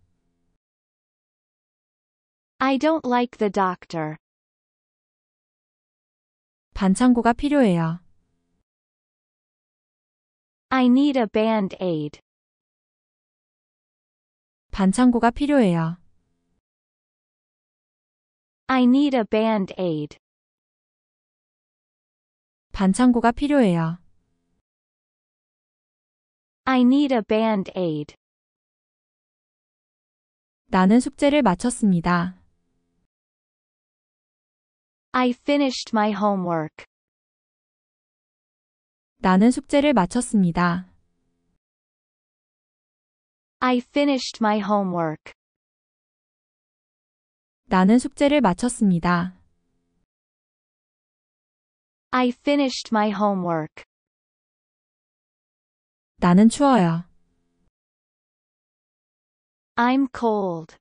I don't like the doctor. 반창고가 필요해요. I need a band-aid. 반창고가 필요해요. I need a band-aid. 반창고가 필요해요. I need a band-aid. 나는 숙제를 마쳤습니다. I finished my homework. 나는 숙제를 마쳤습니다. I finished my homework. 나는 숙제를 마쳤습니다. I finished my homework. 나는 추워요. I'm cold.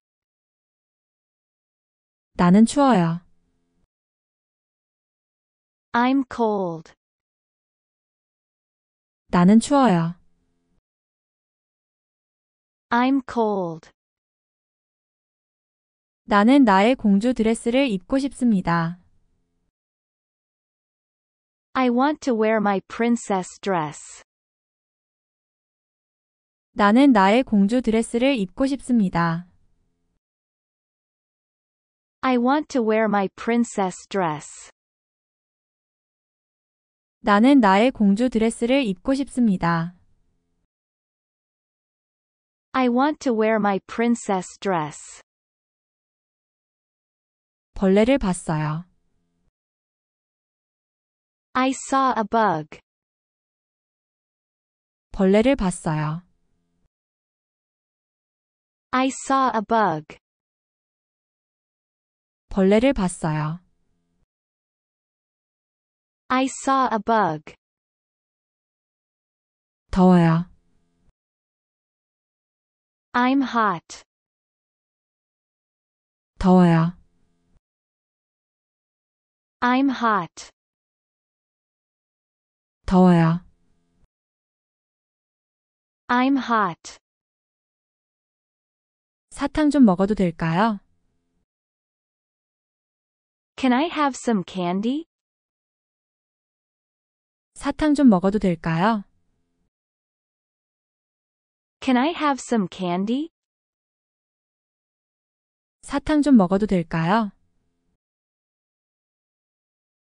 나는 추워요. I'm cold. 나는 추워요. I'm cold. 나는 나의 공주 드레스를 입고 싶습니다. I want to wear my princess dress. 나는 나의 공주 드레스를 입고 싶습니다. I want to wear my princess dress. 나는 나의 공주 드레스를 입고 싶습니다. I want to wear my princess dress. 벌레를 봤어요. I saw a bug. 벌레를 봤어요. I saw a bug. 벌레를 봤어요. I saw a bug. 더워요. I'm hot. 더워요. I'm hot. 더워요. I'm hot. 사탕 좀 먹어도 될까요? Can I have some candy? 사탕 좀 먹어도 될까요? Can I have some candy? 사탕 좀 먹어도 될까요?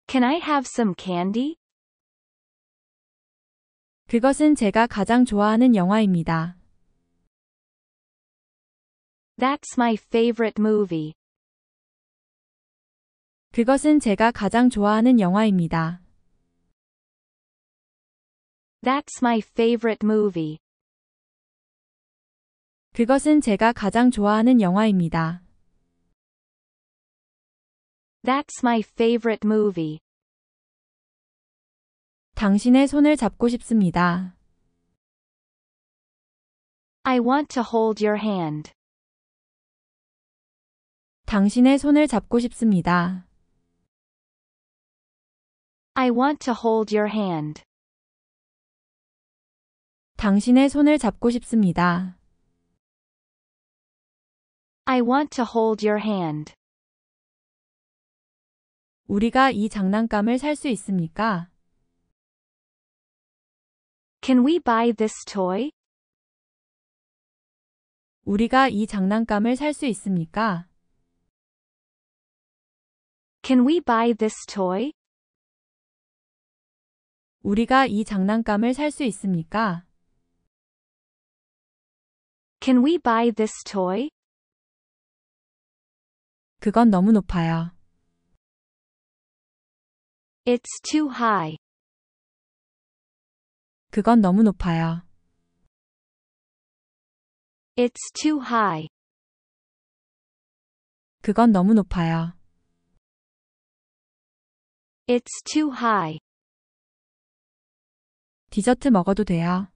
Can I have some candy? 그것은 제가 가장 좋아하는 영화입니다. That's my favorite movie. 그것은 제가 가장 좋아하는 영화입니다. That's my favorite movie. 그것은 제가 가장 좋아하는 영화입니다. That's my favorite movie. 당신의 손을 잡고 싶습니다. I want to hold your hand. 당신의 손을 잡고 싶습니다. I want to hold your hand. 당신의 손을 잡고 싶습니다. I want to hold your hand. 우리가 이 장난감을 있습니까? Can we buy this toy? 우리가 이 장난감을 있습니까? Can we buy this toy? 우리가 이 장난감을 있습니까? Can we buy this toy? 그건 너무 높아요. It's too high. 그건 너무 높아요. It's too high. 그건 너무 높아요. It's too high. 디저트 먹어도 돼요.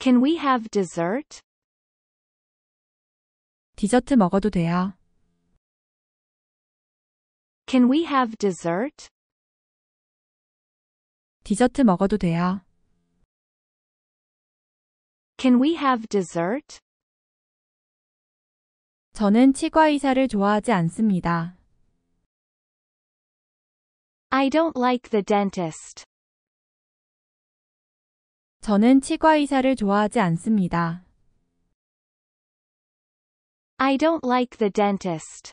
Can we have dessert? 디저트 먹어도 돼요. Can we have dessert? 디저트 먹어도 돼요. Can we have dessert? 저는 치과 의사를 좋아하지 않습니다. I don't like the dentist. 저는 치과 의사를 좋아하지 않습니다. I don't like the dentist.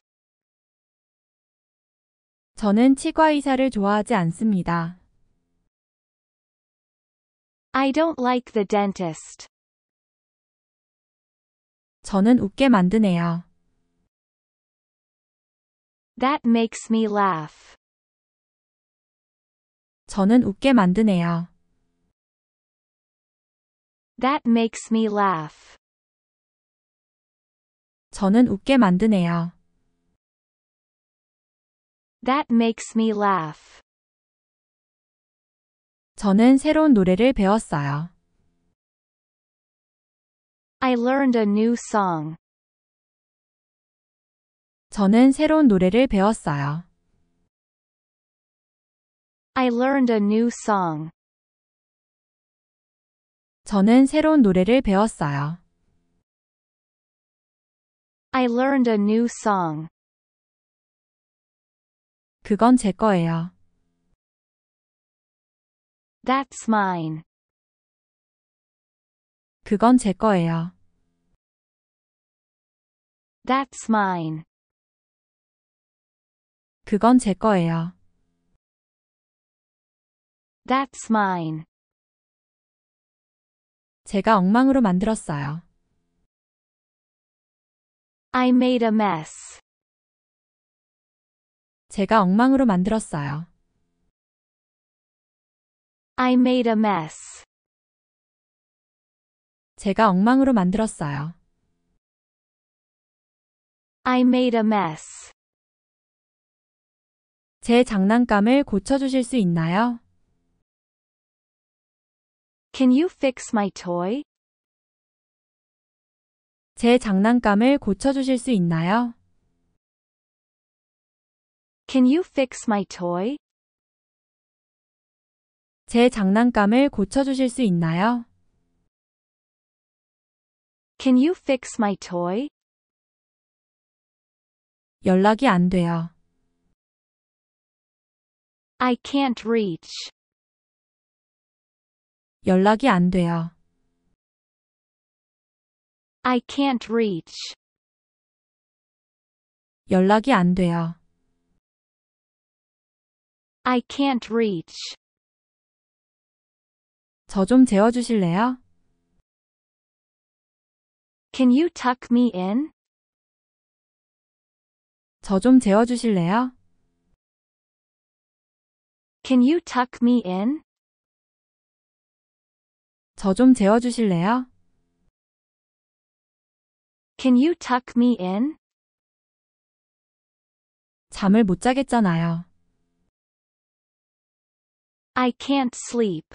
저는 치과 의사를 좋아하지 않습니다. I don't like the dentist. 저는 웃게 만드네요. That makes me laugh. 저는 웃게 만드네요. That makes me laugh. 저는 웃게 만드네요. That makes me laugh. 저는 새로운 노래를 배웠어요. I learned a new song. 저는 새로운 노래를 배웠어요. I learned a new song. 저는 새로운 노래를 배웠어요. I learned a new song. 그건 제 거예요. That's mine. 그건 제 거예요. That's mine. 그건 제 거예요. That's mine. 제가 엉망으로 만들었어요. I made a mess. 제가 엉망으로 만들었어요. I made a mess. 제가 엉망으로 만들었어요. I made a mess. 제 장난감을 고쳐주실 수 있나요? Can you fix my toy? 제 장난감을 고쳐주실 수 있나요? Can you fix my toy? 제 장난감을 고쳐주실 수 있나요? Can you fix my toy? 연락이 안 돼요. I can't reach. 연락이 안 돼요. I can't reach. 연락이 안 돼요. I can't reach. 저 좀 재워주실래요? Can you tuck me in? 저 좀 재워주실래요? Can you tuck me in? 저 좀 재워주실래요? Can you tuck me in? 잠을 못 자겠잖아요. I can't sleep.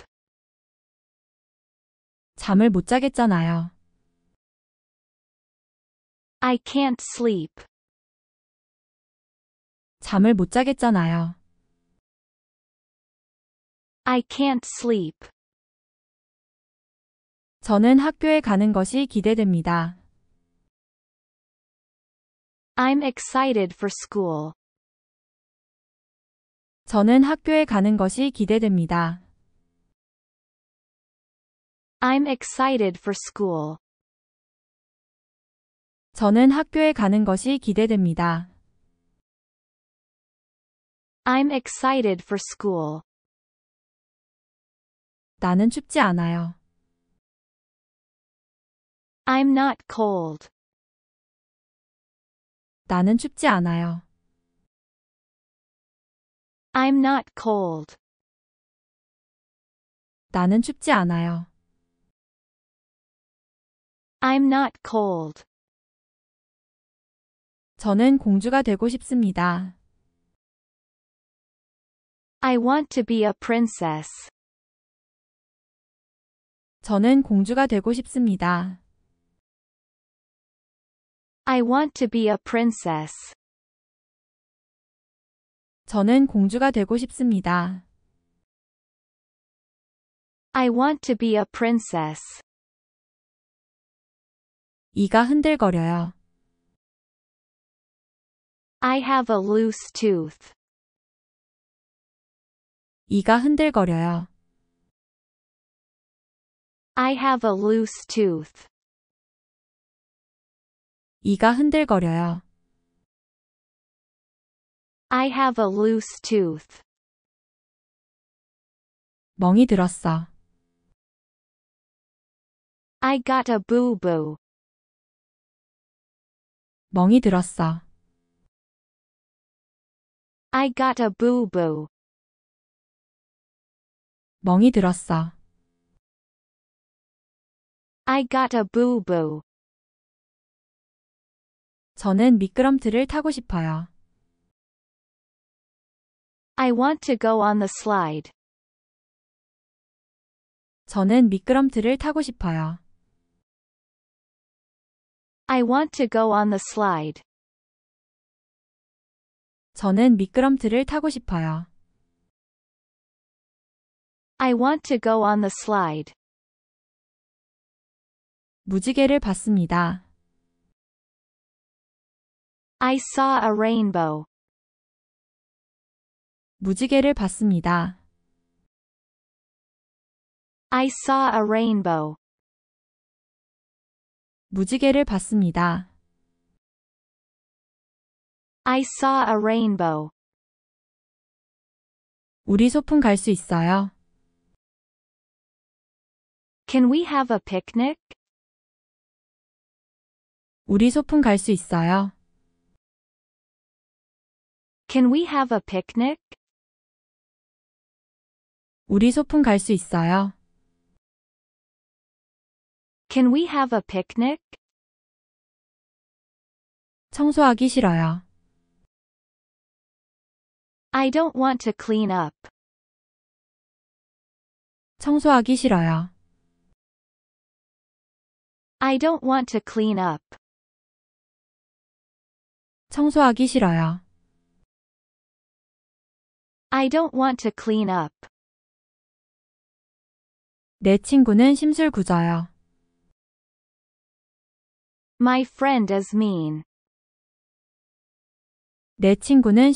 잠을 못 자겠잖아요. I can't sleep. 잠을 못 자겠잖아요. I can't sleep. 저는 학교에 가는 것이 기대됩니다. I'm excited for school. 저는 학교에 가는 것이 기대됩니다. I'm excited for school. 저는 학교에 가는 것이 기대됩니다. I'm excited for school. 나는 춥지 않아요. I'm not cold. 나는 춥지 않아요. I'm not cold. 나는 춥지 않아요. I'm not cold. 저는 공주가 되고 싶습니다. I want to be a princess. 저는 공주가 되고 싶습니다. I want to be a princess. 저는 공주가 되고 싶습니다. I want to be a princess. 이가 흔들거려요. I have a loose tooth. 이가 흔들거려요. I have a loose tooth. 이가 흔들거려요. I have a loose tooth. 멍이 들었어. I got a boo-boo. 멍이 들었어. I got a boo-boo. 멍이 들었어. I got a boo-boo. 저는 미끄럼틀을 타고 싶어요. I want to go on the slide. 저는 미끄럼틀을 타고 싶어요. I want to go on the slide. 저는 미끄럼틀을 타고 싶어요. I want to go on the slide. 무지개를 봤습니다. I saw a rainbow. 무지개를 봤습니다. I saw a rainbow. 무지개를 봤습니다. I saw a rainbow. 우리 소풍 갈 수 있어요? Can we have a picnic? 우리 소풍 갈수 있어요? Can we have a picnic? 우리 소풍 갈수 있어요? Can we have a picnic? 청소하기 싫어요. I don't want to clean up. 청소하기 싫어요. I don't want to clean up. 청소하기 싫어요. I don't want to clean up. 내 친구는 심술궂어요. My friend is mean. 내 친구는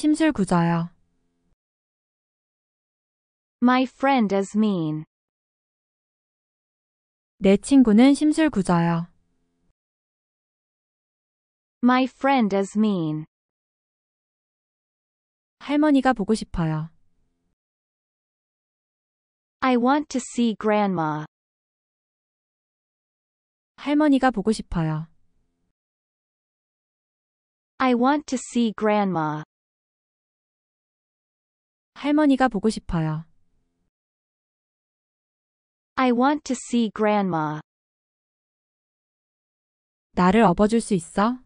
My friend is mean. 내 친구는 My friend is mean. 할머니가 보고 싶어요. I want to see grandma. 할머니가 보고 싶어요. I want to see grandma. 할머니가 보고 싶어요. I want to see grandma. 나를 업어줄 수 있어?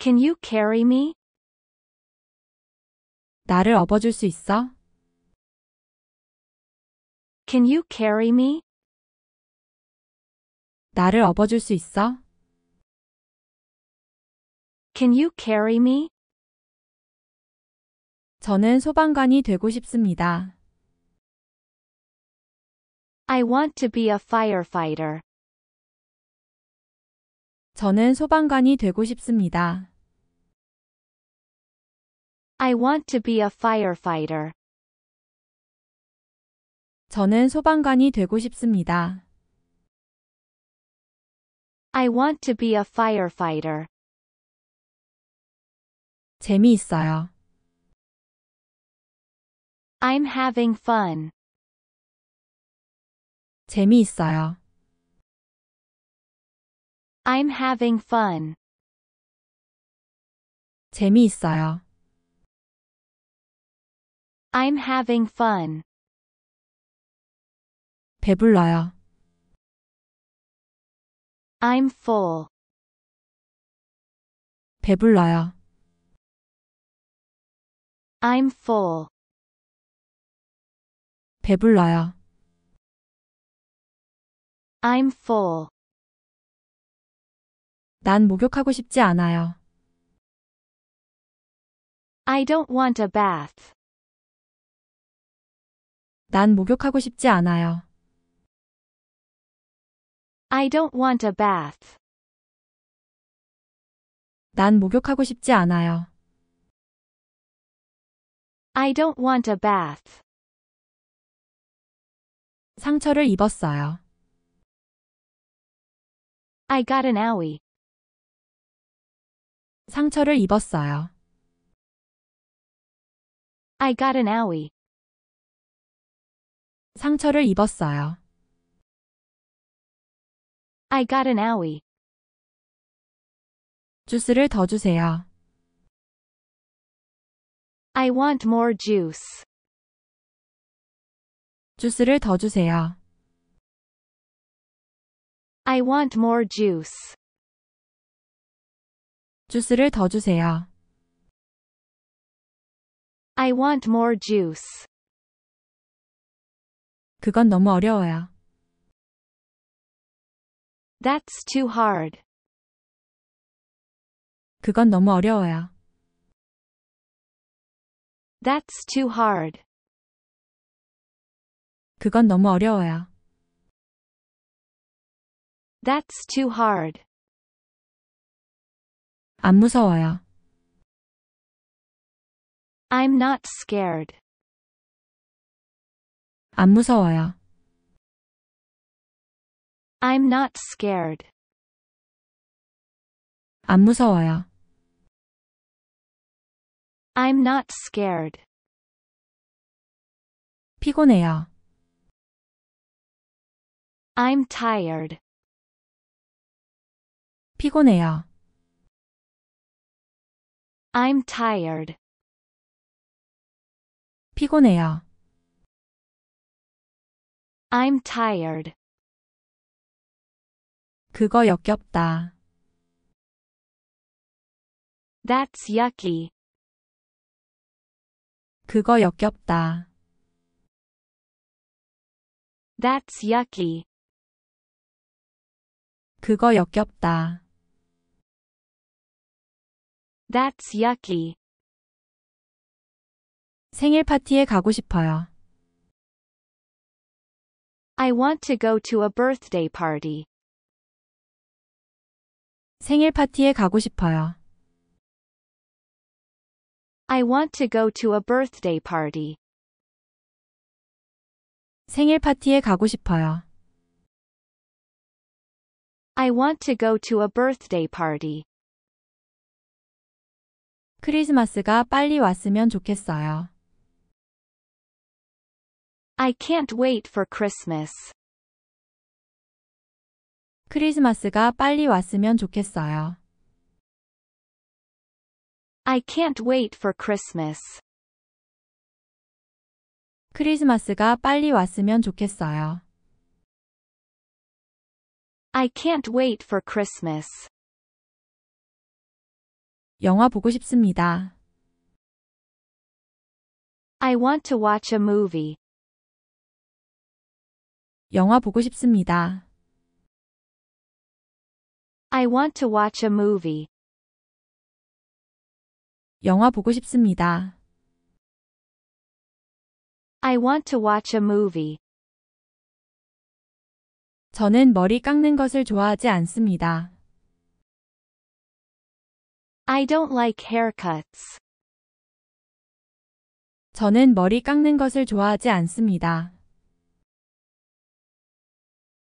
Can you carry me? 나를 업어줄 수 있어? Can you carry me? 나를 업어줄 수 있어? Can you carry me? 저는 소방관이 되고 싶습니다. I want to be a firefighter. 저는 소방관이 되고 싶습니다. I want to be a firefighter. 저는 소방관이 되고 싶습니다. I want to be a firefighter. 재미있어요. I'm having fun. 재미있어요. I'm having fun. 재미있어요. I'm having fun. 배불러요. I'm full. 배불러요. I'm full. 배불러요. I'm full. 난 목욕하고 싶지 않아요. I don't want a bath. 난 목욕하고 싶지 않아요. I don't want a bath. 난 목욕하고 싶지 않아요. I don't want a bath. 상처를 입었어요. I got an owie. 상처를 입었어요. I got an owie. 상처를 입었어요. I got an owie. 주스를 더 주세요. I want more juice. 주스를 더 주세요. I want more juice. 주스를 더 주세요. I want more juice. 그건 너무 어려워요. That's too hard. 그건 너무 어려워요. That's too hard. 그건 너무 어려워요. That's too hard. 안 무서워요. I'm not scared. 안 무서워요. I'm not scared. 안 무서워요. I'm not scared. 피곤해요. I'm tired. 피곤해요. I'm tired. 피곤해요. I'm tired. 그거 역겹다. That's yucky. 그거 역겹다. That's yucky. 그거 역겹다. That's yucky. 생일 파티에 가고 싶어요. I want to go to a birthday party. 생일 파티에 가고 싶어요. I want to go to a birthday party. 생일 파티에 가고 싶어요. I want to go to a birthday party. 크리스마스가 빨리 왔으면 좋겠어요. I can't wait for Christmas. 크리스마스가 빨리 왔으면 좋겠어요. I can't wait for Christmas. 크리스마스가 빨리 왔으면 좋겠어요. I can't wait for Christmas. 영화 보고 싶습니다. I want to watch a movie. 영화 보고 싶습니다. I want to watch a movie. 영화 보고 싶습니다. I want to watch a movie. 저는 머리 깎는 것을 좋아하지 않습니다. I don't like haircuts. 저는 머리 깎는 것을 좋아하지 않습니다.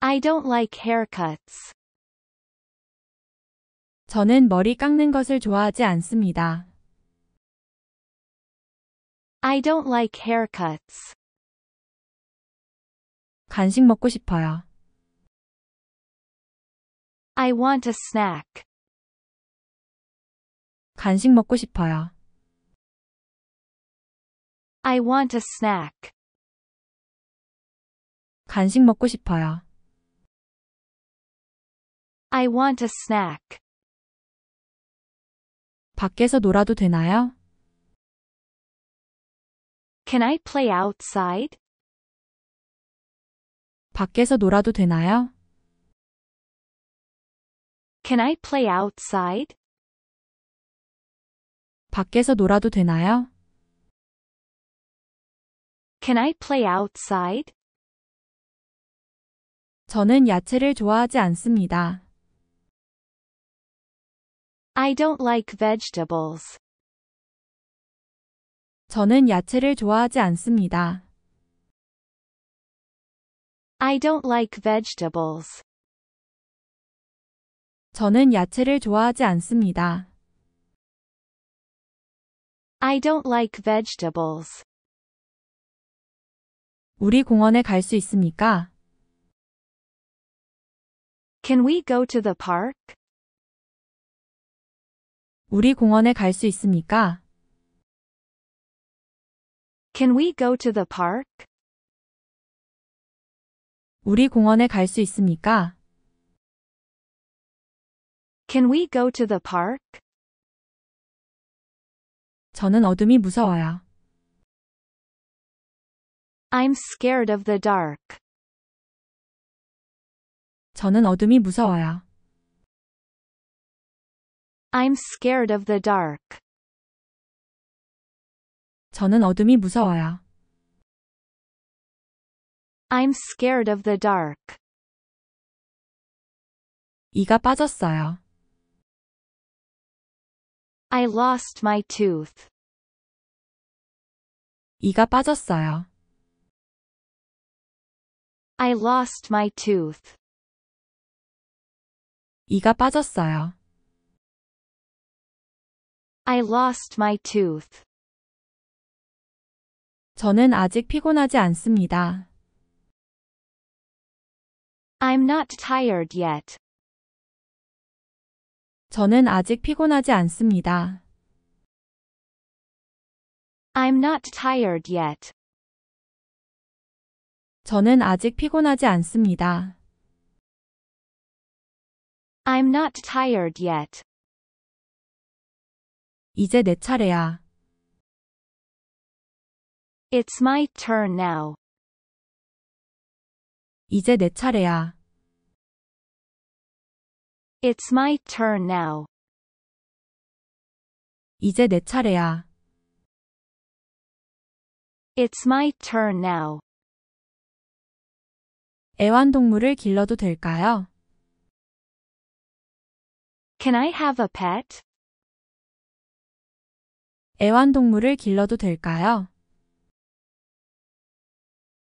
I don't like haircuts. 저는 머리 깎는 것을 좋아하지 않습니다. I don't like haircuts. 간식 먹고 싶어요. I want a snack. 간식 먹고 싶어요. I want a snack. 간식 먹고 싶어요. I want a snack. 밖에서 놀아도 되나요? Can I play outside? 밖에서 놀아도 되나요? Can I play outside? 밖에서 놀아도 되나요? Can I play outside? 저는 야채를 좋아하지 않습니다. I don't like vegetables. 저는 야채를 좋아하지 않습니다. I don't like vegetables. 저는 야채를 좋아하지 않습니다. I don't like vegetables. 우리 공원에 갈 수 있습니까? Can we go to the park? 우리 공원에 갈 수 있습니까? Can we go to the park? 우리 공원에 갈 수 있습니까? Can we go to the park? 저는 어둠이 무서워요. I'm scared of the dark. 저는 어둠이 무서워요. I'm scared of the dark. 저는 어둠이 무서워요. I'm scared of the dark. 이가 빠졌어요. I lost my tooth. 이가 빠졌어요. I lost my tooth. 이가 빠졌어요. I lost my tooth. 저는 아직 피곤하지 않습니다. I'm not tired yet. 저는 아직 피곤하지 않습니다. I'm not tired yet. 저는 아직 피곤하지 않습니다. I'm not tired yet. 이제 내 차례야. It's my turn now. 이제 내 차례야. It's my turn now. 이제 내 차례야. It's my turn now. 애완동물을 길러도 될까요? Can I have a pet? 애완동물을 길러도 될까요?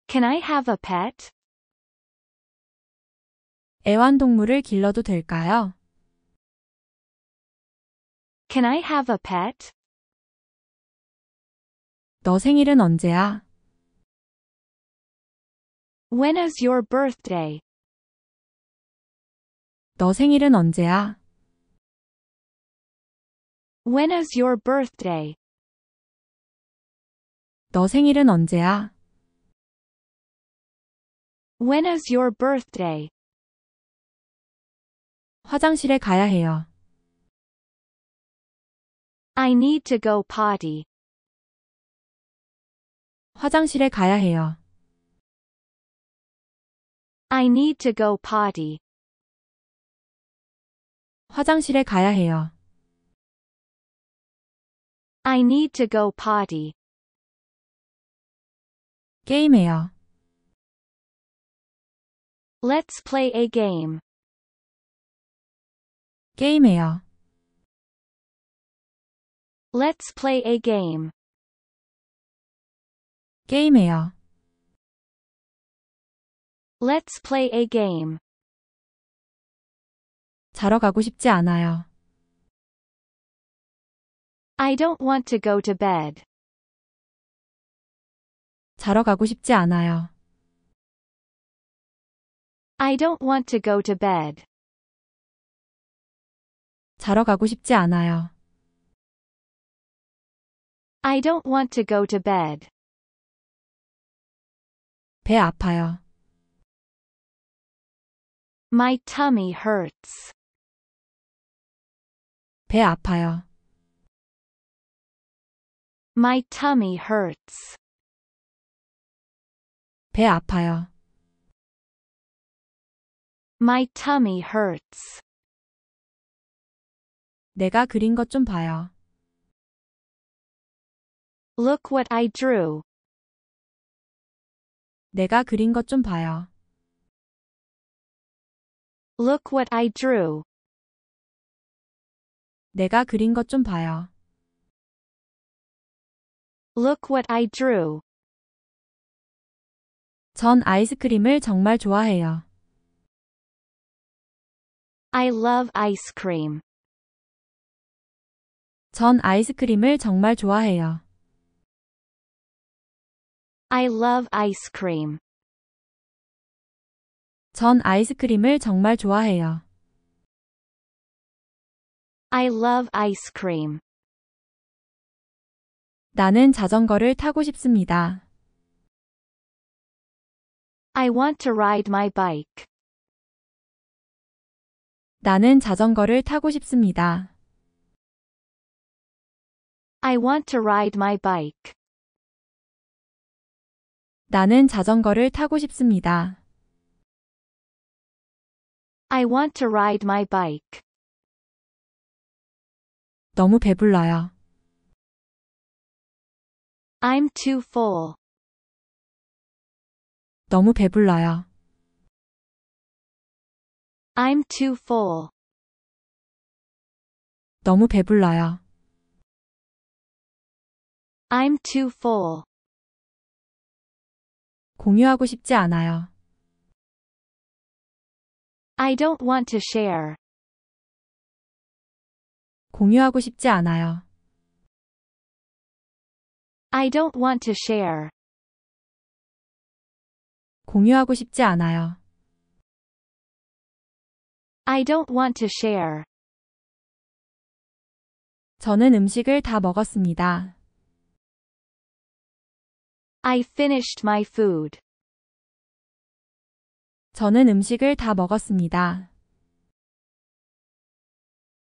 Can I have a pet? 애완동물을 길러도 될까요? Can I have a pet? 너 생일은 언제야? When is your birthday? 너 생일은 언제야? When is your birthday? 너 생일은 언제야? When is your birthday? 화장실에 가야 해요. I need to go potty. 화장실에 가야 해요. I need to go potty. 화장실에 가야 해요. I need to go potty. 게임해요. Let's play a game. 게임해요. Let's play a game. 게임해요. Let's play a game. 자러 가고 싶지 않아요. I don't want to go to bed. 자러 가고 싶지 않아요. I don't want to go to bed. 자러 가고 싶지 않아요. I don't want to go to bed. 배 아파요. My tummy hurts. 배 아파요. My tummy hurts. 배 아파요. My tummy hurts. 내가 그린 것 좀 봐요. Look what I drew. 내가 그린 것 좀 봐요. Look what I drew. 내가 그린 것 좀 봐요. Look what I drew. 전 아이스크림을 정말 좋아해요. I love ice cream. 전 아이스크림을 정말 좋아해요. I love ice cream. 전 아이스크림을 정말 좋아해요. I love ice cream. 나는 자전거를 타고 싶습니다. I want to ride my bike. 나는 자전거를 타고 싶습니다. I want to ride my bike. 나는 자전거를 타고 싶습니다. I want to ride my bike. 너무 배불러요. I'm too full. 너무 배불러요. I'm too full. 너무 배불러요. I'm too full. 공유하고 싶지 않아요. I don't want to share. 공유하고 싶지 않아요. I don't want to share. 공유하고 싶지 않아요. I don't want to share. 저는 음식을 다 먹었습니다. I finished my food. 저는 음식을 다 먹었습니다.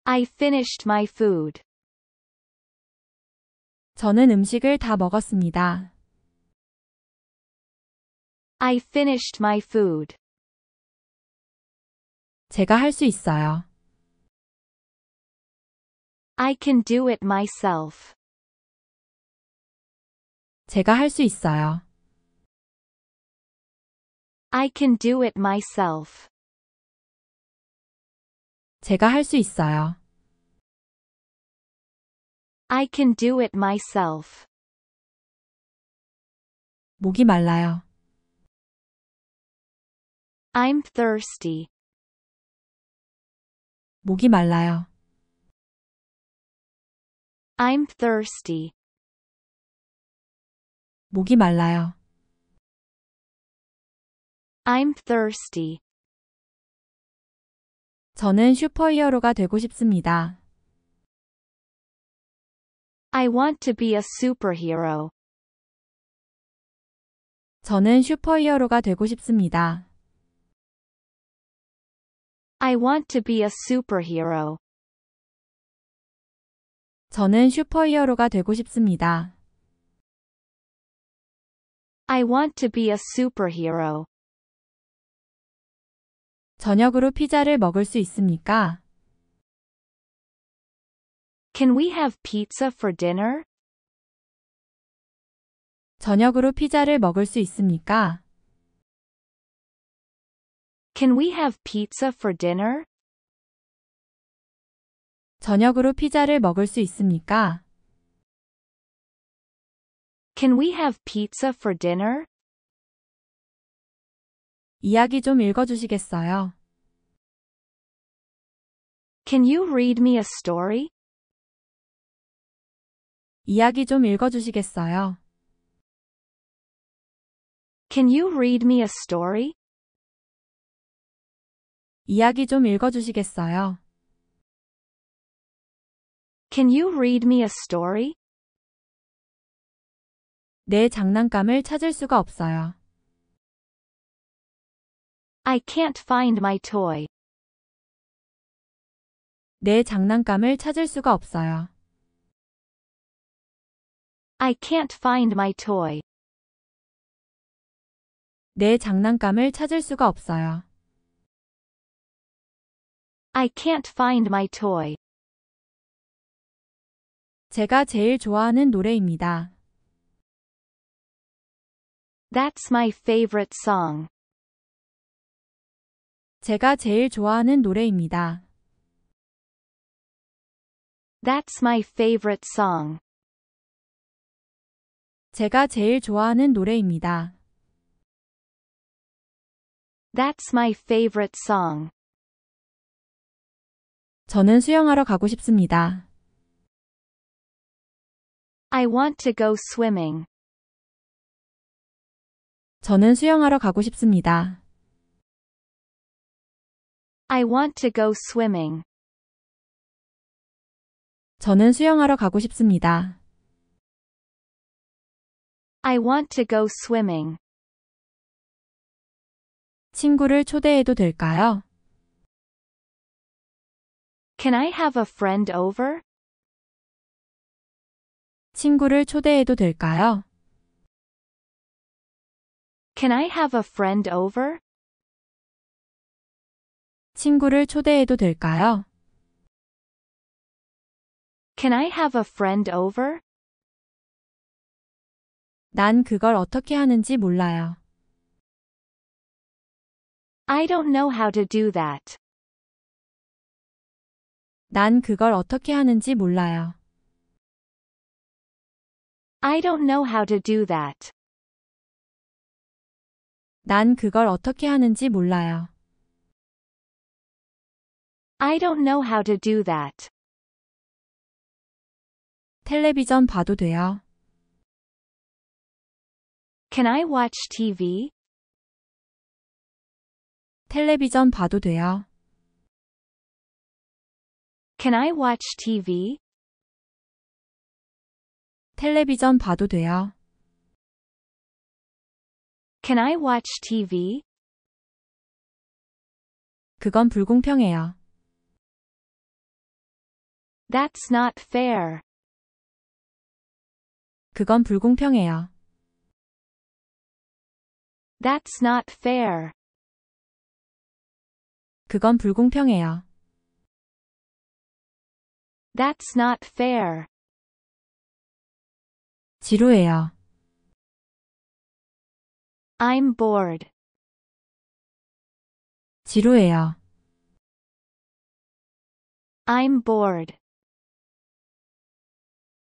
I finished my food. 저는 음식을 다 먹었습니다. I finished my food. 제가 할 수 있어요. I can do it myself. 제가 할 수 있어요. I can do it myself. 제가 할 수 있어요. I can do it myself. 목이 말라요. I'm thirsty. 목이 말라요. I'm thirsty. 목이 말라요. I'm thirsty. 저는 슈퍼히어로가 되고 싶습니다. I want to be a superhero. 저는 슈퍼히어로가 되고 싶습니다. I want to be a superhero. 저는 슈퍼히어로가 되고 싶습니다. I want to be a superhero. 저녁으로 피자를 먹을 수 있습니까? Can we have pizza for dinner? 저녁으로 피자를 먹을 수 있습니까? Can we have pizza for dinner? 저녁으로 피자를 먹을 수 있습니까? Can we have pizza for dinner? 이야기 좀 읽어주시겠어요? Can you read me a story? 이야기 좀 읽어주시겠어요? Can you read me a story? 이야기 좀 읽어주시겠어요? Can you read me a story? 내 장난감을 찾을 수가 없어요. I can't find my toy. 내 장난감을 찾을 수가 없어요. I can't find my toy. 내 장난감을 찾을 수가 없어요. I can't find my toy. 제가 제일 좋아하는 노래입니다. That's my favorite song. 제가 제일 좋아하는 노래입니다. That's my favorite song. 제가 제일 좋아하는 노래입니다. That's my favorite song. 저는 수영하러 가고 싶습니다. I want to go swimming. 저는 수영하러 가고 싶습니다. I want to go swimming. 저는 수영하러 가고 싶습니다. I want to go swimming. 친구를 초대해도 될까요? Can I have a friend over? 친구를 초대해도 될까요? Can I have a friend over? 친구를 초대해도 될까요? Can I have a friend over? 난 그걸 어떻게 하는지 몰라요. I don't know how to do that. 난 그걸 어떻게 하는지 몰라요. I don't know how to do that. 난 그걸 어떻게 하는지 몰라요. I don't know how to do that. 텔레비전 봐도 돼요? Can I watch TV? 텔레비전 봐도 돼요. Can I watch TV? 텔레비전 봐도 돼요. Can I watch TV? 그건 불공평해요. That's not fair. 그건 불공평해요. That's not fair. 그건 불공평해요. That's not fair. 지루해요. I'm bored. 지루해요. I'm bored.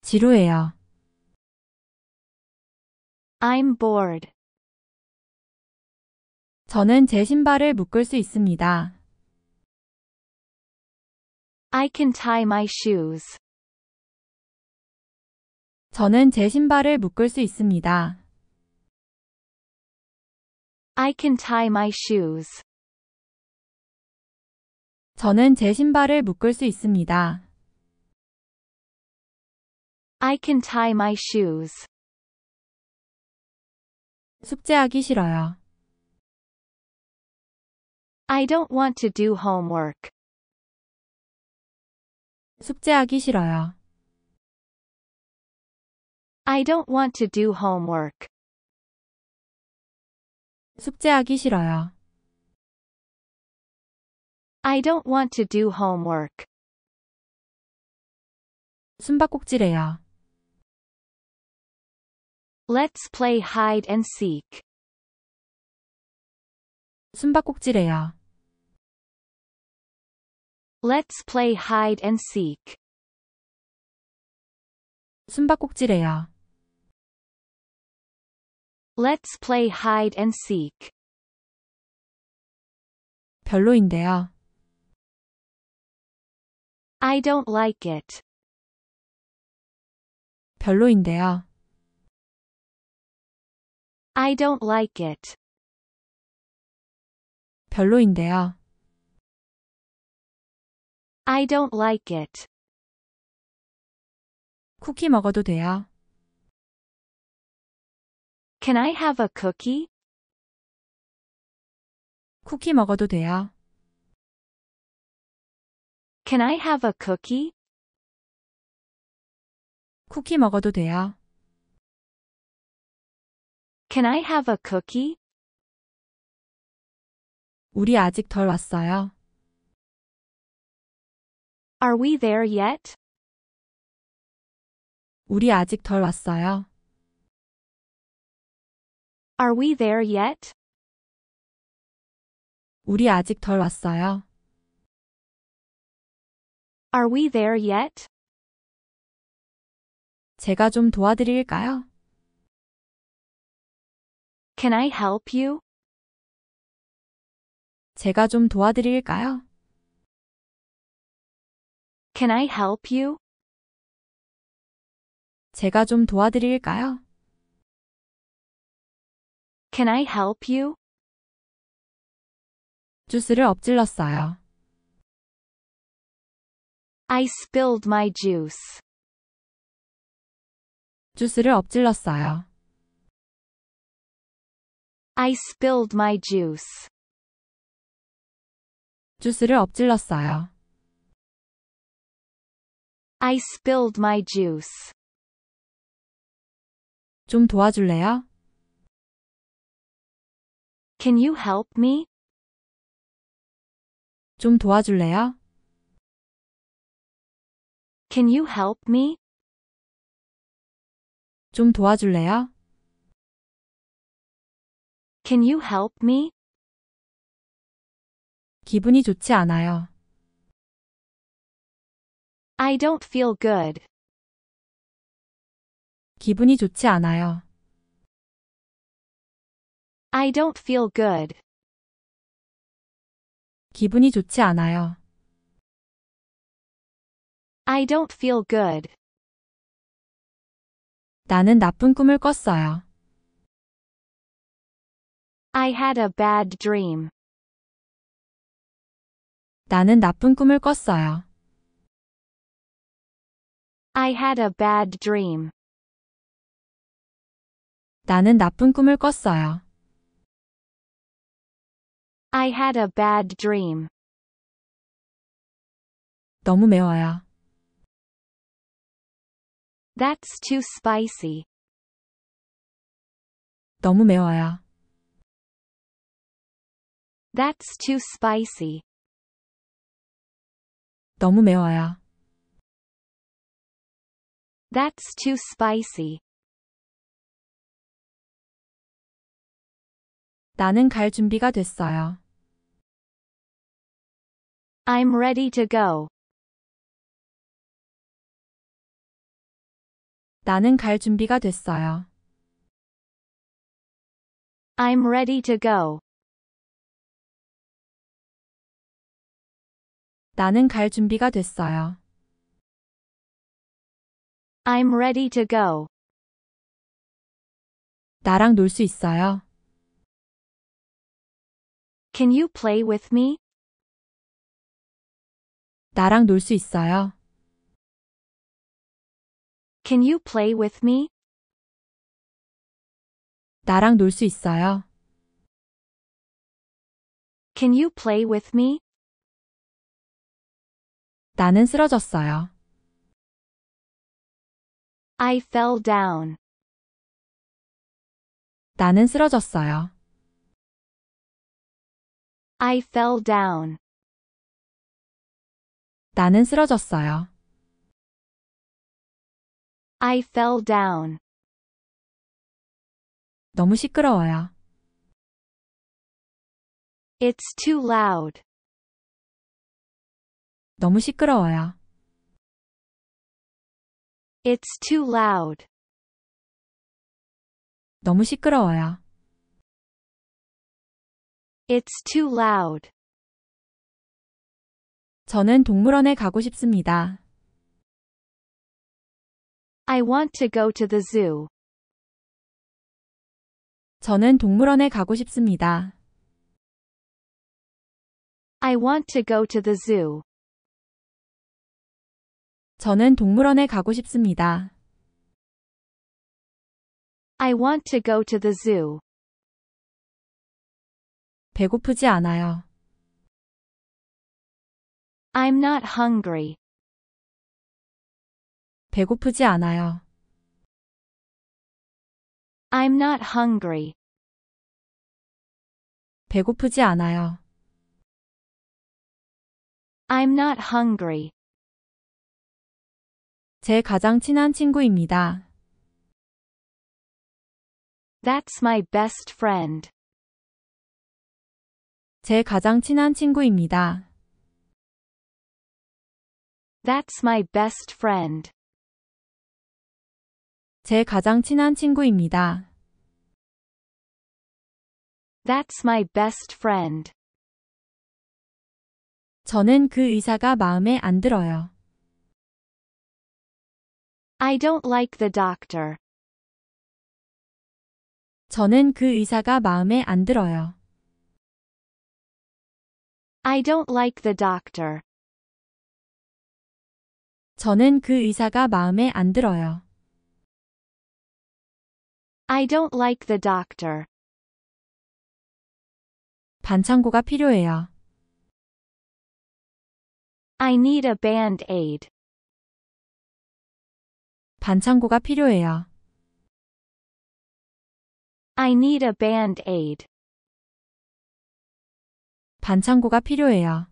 지루해요. I'm bored. 저는 제 신발을 묶을 수 있습니다. I can tie my shoes. 저는 제 신발을 묶을 수 있습니다. I can tie my shoes. 저는 제 신발을 묶을 수 있습니다. I can tie my shoes. 숙제하기 싫어요. I don't want to do homework. 숙제하기 싫어요. I don't want to do homework. 숙제하기 싫어요. I don't want to do homework. 숨바꼭질해요. Let's play hide and seek. 숨바꼭질해요. Let's play hide and seek. 숨바꼭질해요. Let's play hide and seek. 별로인데요. I don't like it. 별로인데요. I don't like it. 별로인데요. I don't like it. 쿠키 먹어도 돼요? Can I have a cookie? 쿠키 먹어도 돼요? Can I have a cookie? 쿠키 먹어도 돼요? Can I have a cookie? 우리 아직 덜 왔어요. Are we there yet? 우리 아직 덜 왔어요. Are we there yet? 우리 아직 덜 왔어요. Are we there yet? 제가 좀 도와드릴까요? Can I help you? 제가 좀 도와드릴까요? Can I help you? 제가 좀 도와드릴까요? Can I help you? 주스를 엎질렀어요. I spilled my juice. 주스를 엎질렀어요. I spilled my juice. 주스를 엎질렀어요. I spilled my juice. 좀 도와줄래요? Can you help me? 좀 도와줄래요? Can you help me? 좀 도와줄래요? Can you help me? 기분이 좋지 않아요. I don't feel good. 기분이 좋지 않아요. I don't feel good. 기분이 좋지 않아요. I don't feel good. 나는 나쁜 꿈을 꿨어요. I had a bad dream. 나는 나쁜 꿈을 꿨어요. I had a bad dream. 나는 나쁜 꿈을 꿨어요. I had a bad dream. 너무 매워요. That's too spicy. 너무 매워요. That's too spicy. 너무 매워요. That's too spicy. 나는 갈 준비가 됐어요. I'm ready to go. 나는 갈 준비가 됐어요. I'm ready to go. 나는 갈 준비가 됐어요. I'm ready to go. 나랑 놀수 있어요? Can you play with me? 나랑 놀수 있어요? Can you play with me? 나랑 놀수 있어요? Can you play with me? 나는 쓰러졌어요. I fell down. 나는 쓰러졌어요. I fell down. 나는 쓰러졌어요. I fell down. 너무 시끄러워요. It's too loud. 너무 시끄러워요. It's too loud. 너무 시끄러워요. It's too loud. 저는 동물원에 가고 싶습니다. I want to go to the zoo. 저는 동물원에 가고 싶습니다. I want to go to the zoo. 저는 동물원에 가고 싶습니다. I want to go to the zoo. 배고프지 않아요. I'm not hungry. 배고프지 않아요. I'm not hungry. 배고프지 않아요. I'm not hungry. 제 가장 친한 친구입니다. That's my best friend. 제 가장 친한 친구입니다. That's my best friend. 제 가장 친한 친구입니다. That's my best friend. 저는 그 의사가 마음에 안 들어요. I don't like the doctor. 저는 그 의사가 마음에 안 들어요. I don't like the doctor. 저는 그 의사가 마음에 안 들어요. I don't like the doctor. 반창고가 필요해요. I need a band-aid. 반창고가 필요해요. I need a band-aid. 반창고가 필요해요.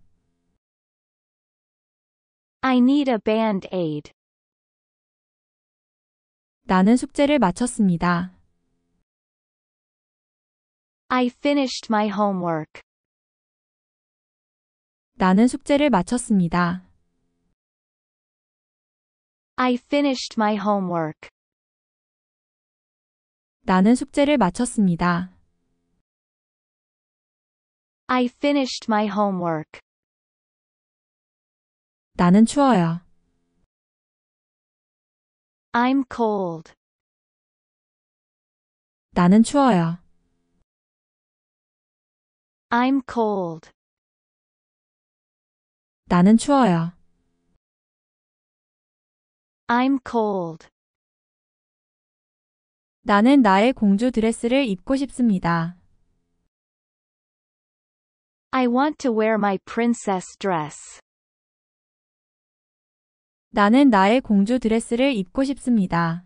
I need a band-aid. 나는 숙제를 마쳤습니다. I finished my homework. 나는 숙제를 마쳤습니다. I finished my homework. 나는 숙제를 마쳤습니다. I finished my homework. 나는 추워요. I'm cold. 나는 추워요. I'm cold. 나는 추워요. I'm cold. 나는 나의 공주 드레스를 입고 싶습니다. I want to wear my princess dress. 나는 나의 공주 드레스를 입고 싶습니다.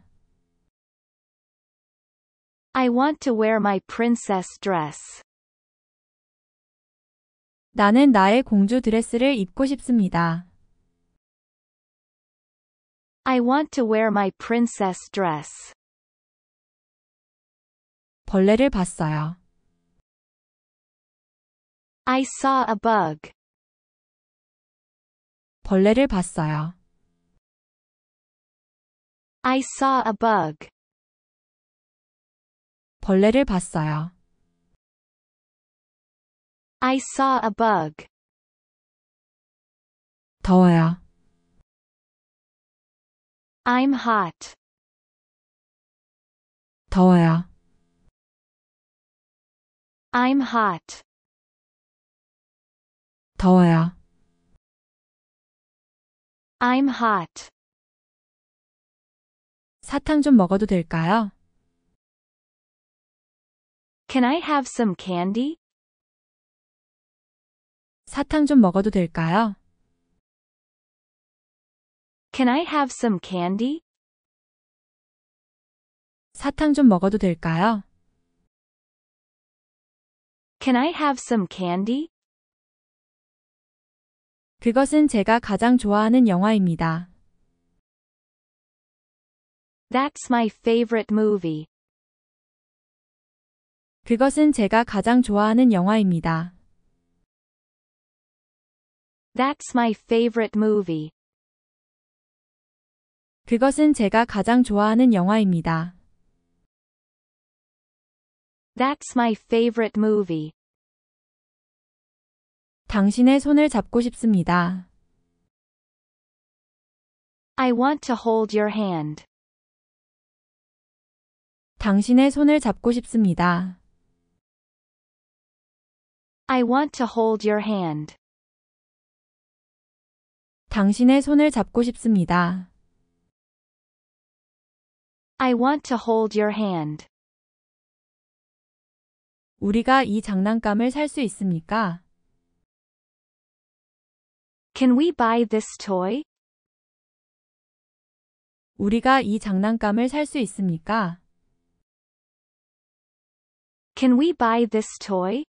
I want to wear my princess dress. 나는 나의 공주 드레스를 입고 싶습니다. I want to wear my princess dress. 벌레를 봤어요. I saw a bug. 벌레를 봤어요. I saw a bug. 벌레를 봤어요. I saw a bug. 더워요. I'm hot. 더워요. I'm hot. 더워요. I'm hot. 사탕 좀 먹어도 될까요? Can I have some candy? 사탕 좀 먹어도 될까요? Can I have some candy? 사탕 좀 먹어도 될까요? Can I have some candy? 그것은 제가 가장 좋아하는 영화입니다. That's my favorite movie. 그것은 제가 가장 좋아하는 영화입니다. That's my favorite movie. 그것은 제가 가장 좋아하는 영화입니다. That's my favorite movie. 당신의 손을 잡고 싶습니다. I want to hold your hand. 당신의 손을 잡고 싶습니다. I want to hold your hand. 당신의 손을 잡고 싶습니다. I want to hold your hand. 우리가 이 장난감을 있습니까? Can we buy this toy? 우리가 이 장난감을 있습니까? Can we buy this toy?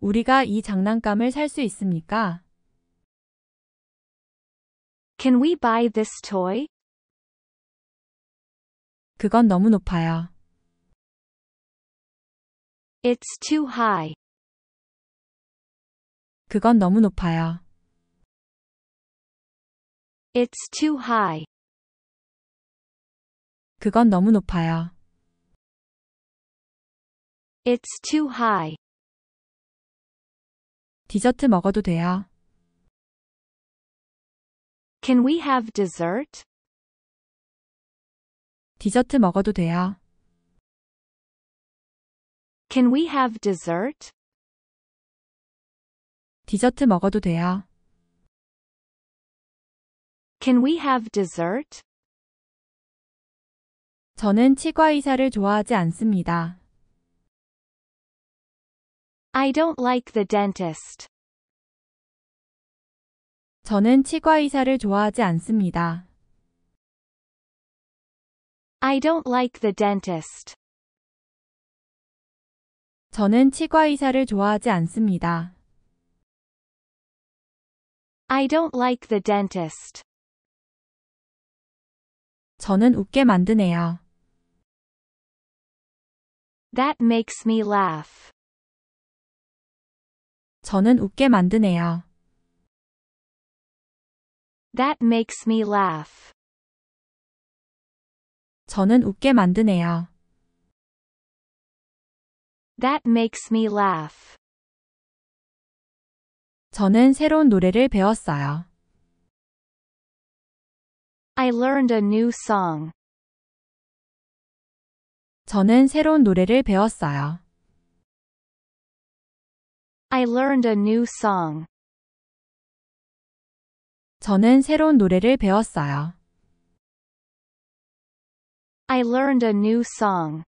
우리가 이 장난감을 있습니까? Can we buy this toy? 그건 너무 높아요. It's too high. 그건 너무 높아요. It's too high. 그건 너무 높아요. It's too high. 디저트 먹어도 돼요. Can we have dessert? 디저트 먹어도 돼요. Can we have dessert? 디저트 먹어도 돼요. Can we have dessert? 저는 치과 의사를 좋아하지 않습니다. I don't like the dentist. 저는 치과 의사를 좋아하지 않습니다. I don't like the dentist. 저는 치과 의사를 좋아하지 않습니다. I don't like the dentist. 저는 웃게 만드네요. That makes me laugh. 저는 웃게 만드네요. That makes me laugh. 저는 웃게 만드네요. That makes me laugh. 저는 새로운 노래를 배웠어요. I learned a new song. 저는 새로운 노래를 배웠어요. I learned a new song. 저는 새로운 노래를 배웠어요. I learned a new song.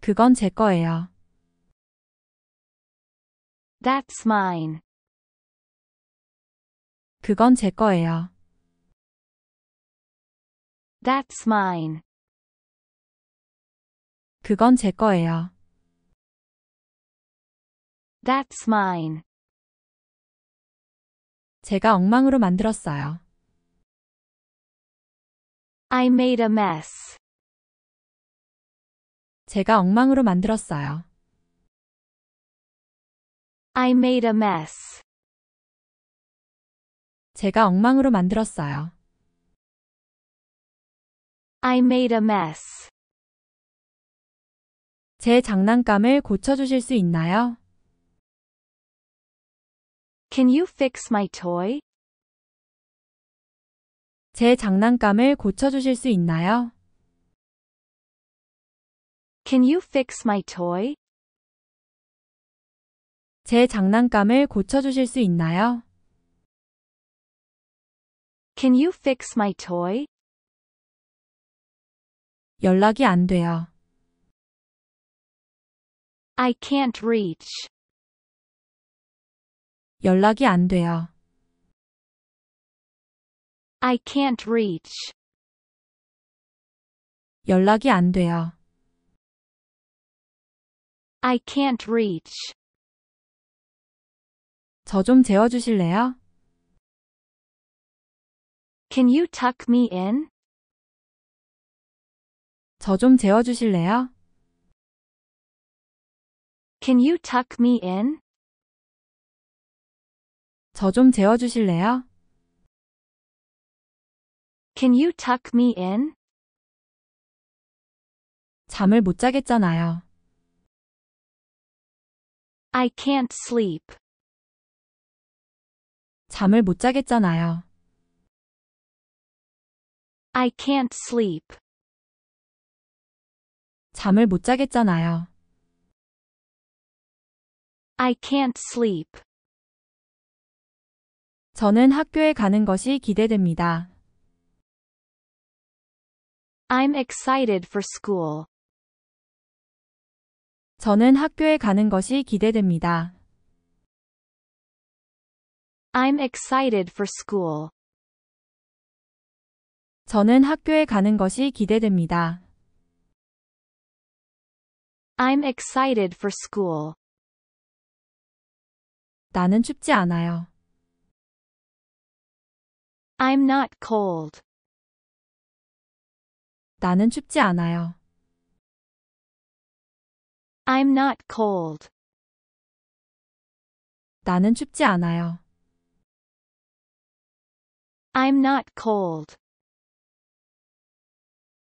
그건 제 거예요. That's mine. 그건 제 거예요. That's mine. 그건 제 거예요. That's mine. 제가 엉망으로 만들었어요. I made a mess. 제가 엉망으로 만들었어요. I made a mess. 제가 엉망으로 만들었어요. I made a mess. 제 장난감을 고쳐주실 수 있나요? Can you fix my toy? 제 장난감을 고쳐주실 수 있나요? Can you fix my toy? 제 장난감을 고쳐주실 수 있나요? Can you fix my toy? 연락이 안 돼요. I can't reach. 연락이 안 돼요. I can't reach. 연락이 안 돼요. I can't reach. 저 좀 재워주실래요? Can you tuck me in? 저 좀 재워주실래요? Can you tuck me in? 저 좀 재워주실래요? Can you tuck me in? 잠을 못 자겠잖아요. I can't sleep. 잠을 못 자겠잖아요. I can't sleep. 잠을 못 자겠잖아요. I can't sleep. 저는 학교에 가는 것이 기대됩니다. I'm excited for school. 저는 학교에 가는 것이 기대됩니다. I'm excited for school. 저는 학교에 가는 것이 기대됩니다. I'm excited for school. 나는 춥지 않아요. I'm not cold. 나는 춥지 않아요. I'm not cold. 나는 춥지 않아요. I'm not cold.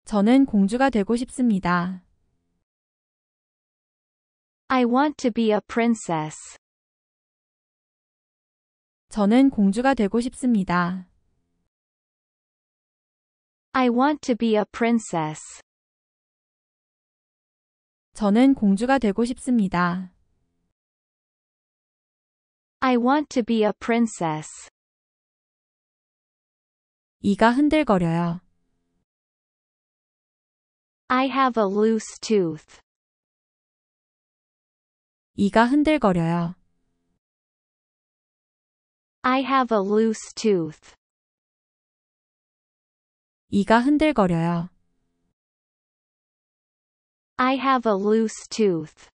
저는 공주가 되고 싶습니다. I want to be a princess. 저는 공주가 되고 싶습니다. I want to be a princess. 저는 공주가 되고 싶습니다. I want to be a princess. 이가 흔들거려요. I have a loose tooth. 이가 흔들거려요. I have a loose tooth. 이가 흔들거려요. I have a loose tooth.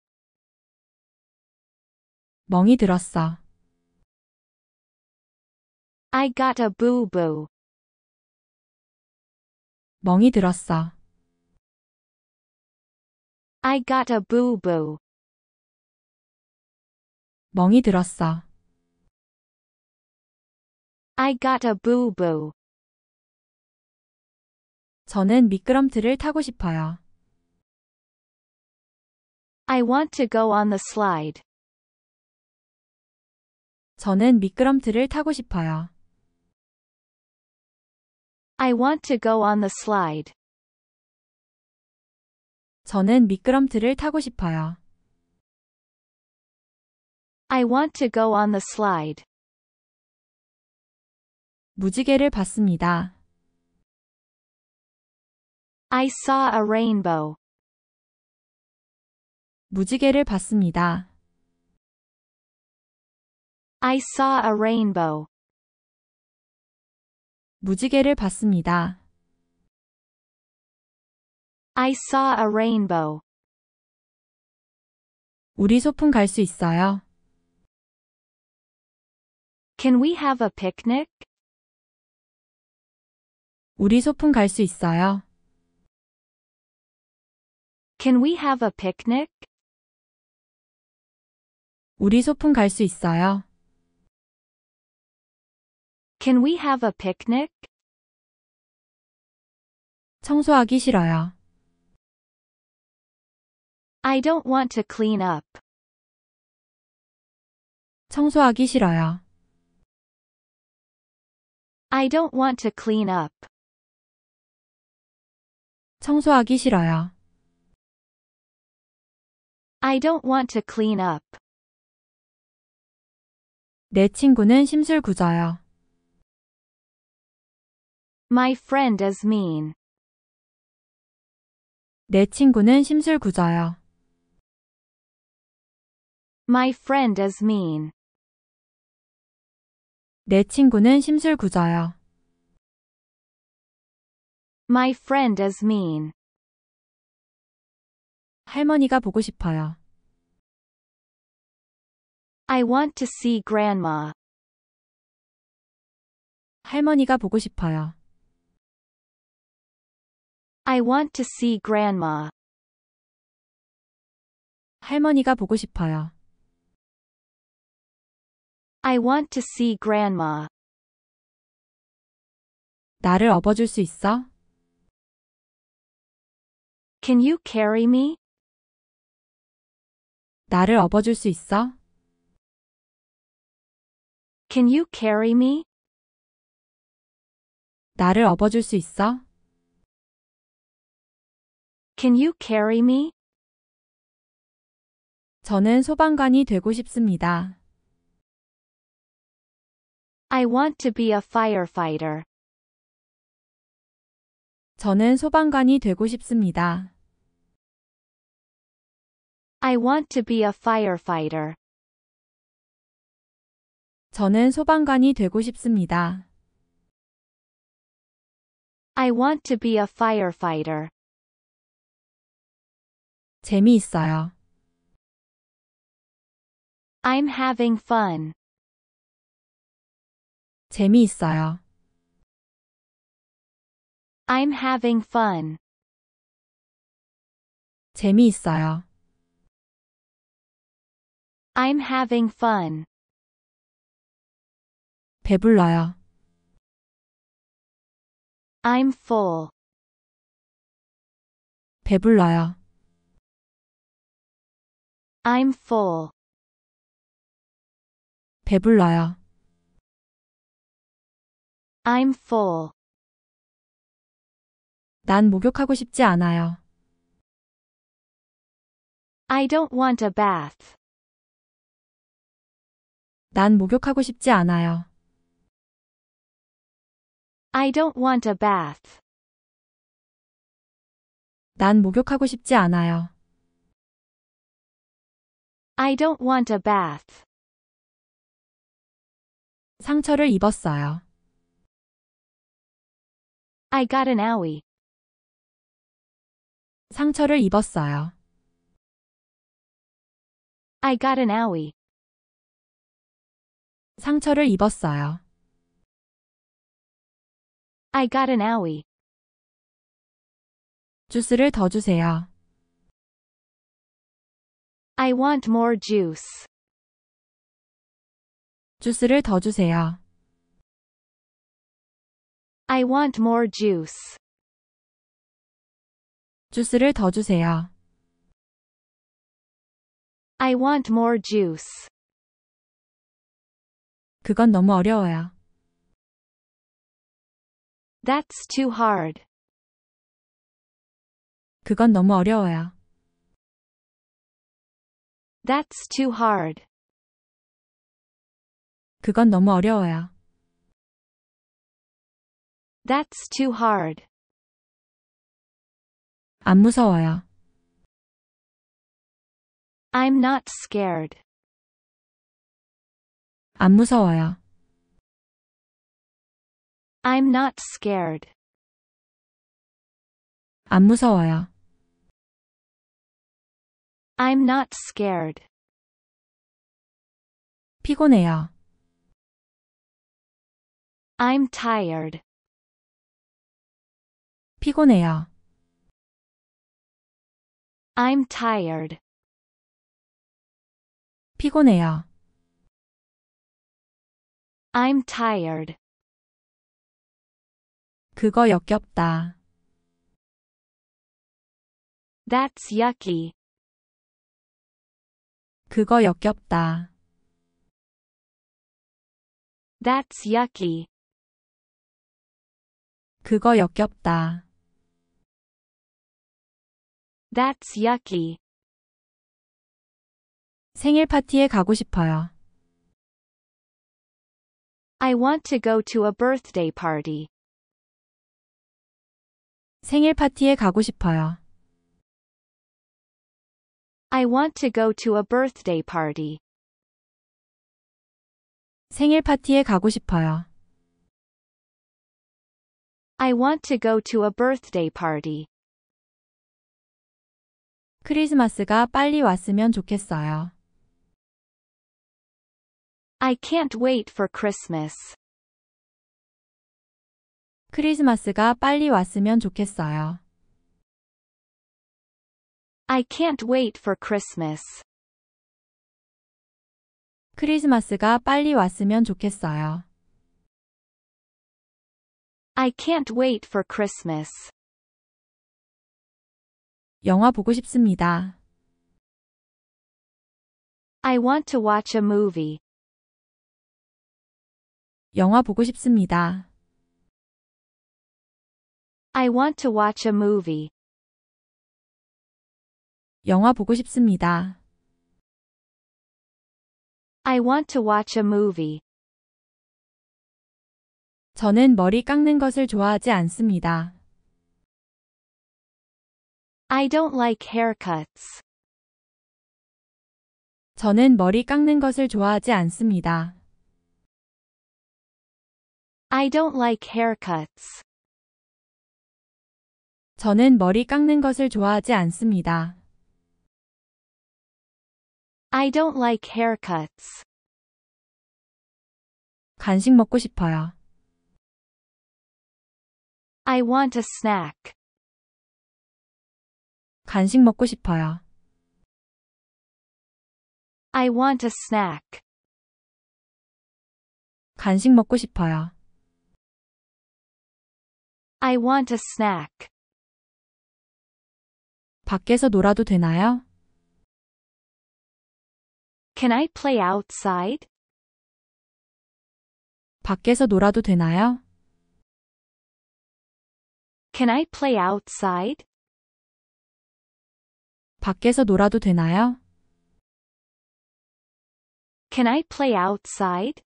멍이 들었어. I got a boo-boo. 멍이 들었어. I got a boo-boo. 멍이 들었어. I got a boo-boo. 저는 미끄럼틀을 타고 싶어요. I want to go on the slide. 저는 미끄럼틀을 타고 싶어요. I want to go on the slide. 저는 미끄럼틀을 타고 싶어요. I want to go on the slide. 무지개를 봤습니다. I saw a rainbow. 무지개를 봤습니다. I saw a rainbow. 무지개를 봤습니다. I saw a rainbow. 우리 소풍 갈 수 있어요? Can we have a picnic? 우리 소풍 갈 수 있어요? Can we have a picnic? 우리 소풍 갈수 있어요? Can we have a picnic? 청소하기 싫어요. I don't want to clean up. 청소하기 싫어요. I don't want to clean up. 청소하기 싫어요. I don't want to clean up. 내 친구는 심술궂어요. My friend is mean. 내 친구는 My friend is mean. 내 친구는 My friend is mean. 할머니가 보고 싶어요. I want to see grandma. 할머니가 보고 싶어요. I want to see grandma. 할머니가 보고 싶어요. I want to see grandma. 나를 업어줄 수 있어? Can you carry me? 나를 업어줄 수 있어? Can you carry me? 나를 업어줄 수 있어? Can you carry me? 저는 소방관이 되고 싶습니다. I want to be a firefighter. 저는 소방관이 되고 싶습니다. I want to be a firefighter. 저는 소방관이 되고 싶습니다. I want to be a firefighter. 재미있어요. I'm having fun. 재미있어요. I'm having fun. 재미있어요. I'm having fun. 배불러요. I'm full. 배불러요. I'm full. 배불러요. I'm full. 난 목욕하고 싶지 않아요. I don't want a bath. 난 목욕하고 싶지 않아요. I don't want a bath. 난 목욕하고 싶지 않아요. I don't want a bath. 상처를 입었어요. I got an owie. 상처를 입었어요. I got an owie. 상처를 입었어요. I got an owie. 주스를 더 주세요. I want more juice. 주스를 더 주세요. I want more juice. 주스를 더 주세요. I want more juice. 그건 너무 어려워요. That's too hard. 그건 너무 어려워요. That's too hard. 그건 너무 어려워요. That's too hard. 안 무서워요. I'm not scared. 안 무서워요. I'm not scared. 안 무서워요. I'm not scared. 피곤해요. I'm tired. 피곤해요. I'm tired. 피곤해요. I'm tired. 그거 역겹다. That's yucky. 그거 역겹다. That's yucky. 그거 역겹다. That's yucky. 생일 파티에 가고 싶어요. I want to go to a birthday party. 생일 파티에 가고 싶어요. I want to go to a birthday party. 생일 파티에 가고 싶어요. I want to go to a birthday party. 크리스마스가 빨리 왔으면 좋겠어요. I can't wait for Christmas. 크리스마스가 빨리 왔으면 좋겠어요. I can't wait for Christmas. 크리스마스가 빨리 왔으면 좋겠어요. I can't wait for Christmas. 영화 보고 싶습니다. I want to watch a movie. 영화 보고 싶습니다. I want to watch a movie. 영화 보고 싶습니다. I want to watch a movie. 저는 머리 깎는 것을 좋아하지 않습니다. I don't like haircuts. 저는 머리 깎는 것을 좋아하지 않습니다. I don't like haircuts. 저는 머리 깎는 것을 좋아하지 않습니다. I don't like haircuts. 간식 먹고 싶어요. I want a snack. 간식 먹고 싶어요. I want a snack. 간식 먹고 싶어요. I want a snack. 밖에서 놀아도 되나요? Can I play outside? 밖에서 놀아도 되나요? Can I play outside? 밖에서 놀아도 되나요? Can I play outside?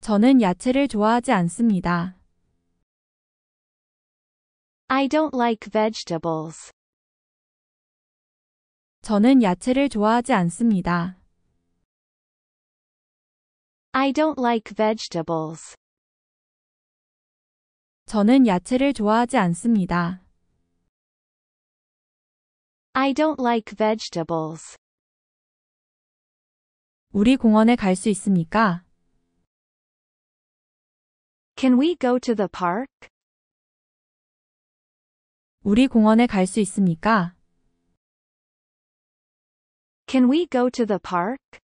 저는 야채를 좋아하지 않습니다. I don't like vegetables. 저는 야채를 좋아하지 않습니다. I don't like vegetables. 저는 야채를 좋아하지 않습니다. I don't like vegetables. 우리 공원에 갈 있습니까? Can we go to the park? 우리 공원에 갈 수 있습니까? Can we go to the park?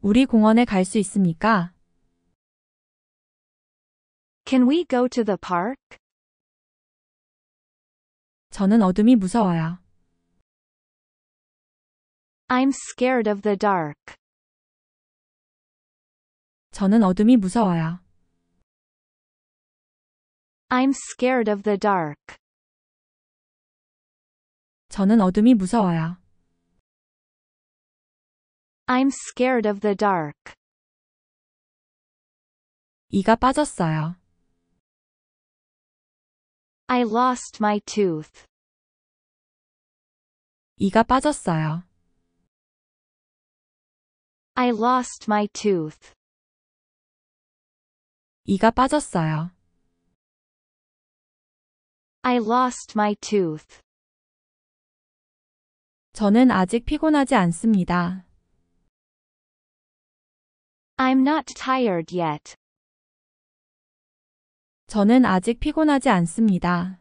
우리 공원에 갈 수 있습니까? Can we go to the park? 저는 어둠이 무서워요. I'm scared of the dark. 저는 어둠이 무서워요. I'm scared of the dark. 저는 어둠이 무서워요. I'm scared of the dark. 이가 빠졌어요. I lost my tooth. 이가 빠졌어요. I lost my tooth. 이가 빠졌어요. I lost my tooth. 저는 아직 피곤하지 않습니다. I'm not tired yet. 저는 아직 피곤하지 않습니다.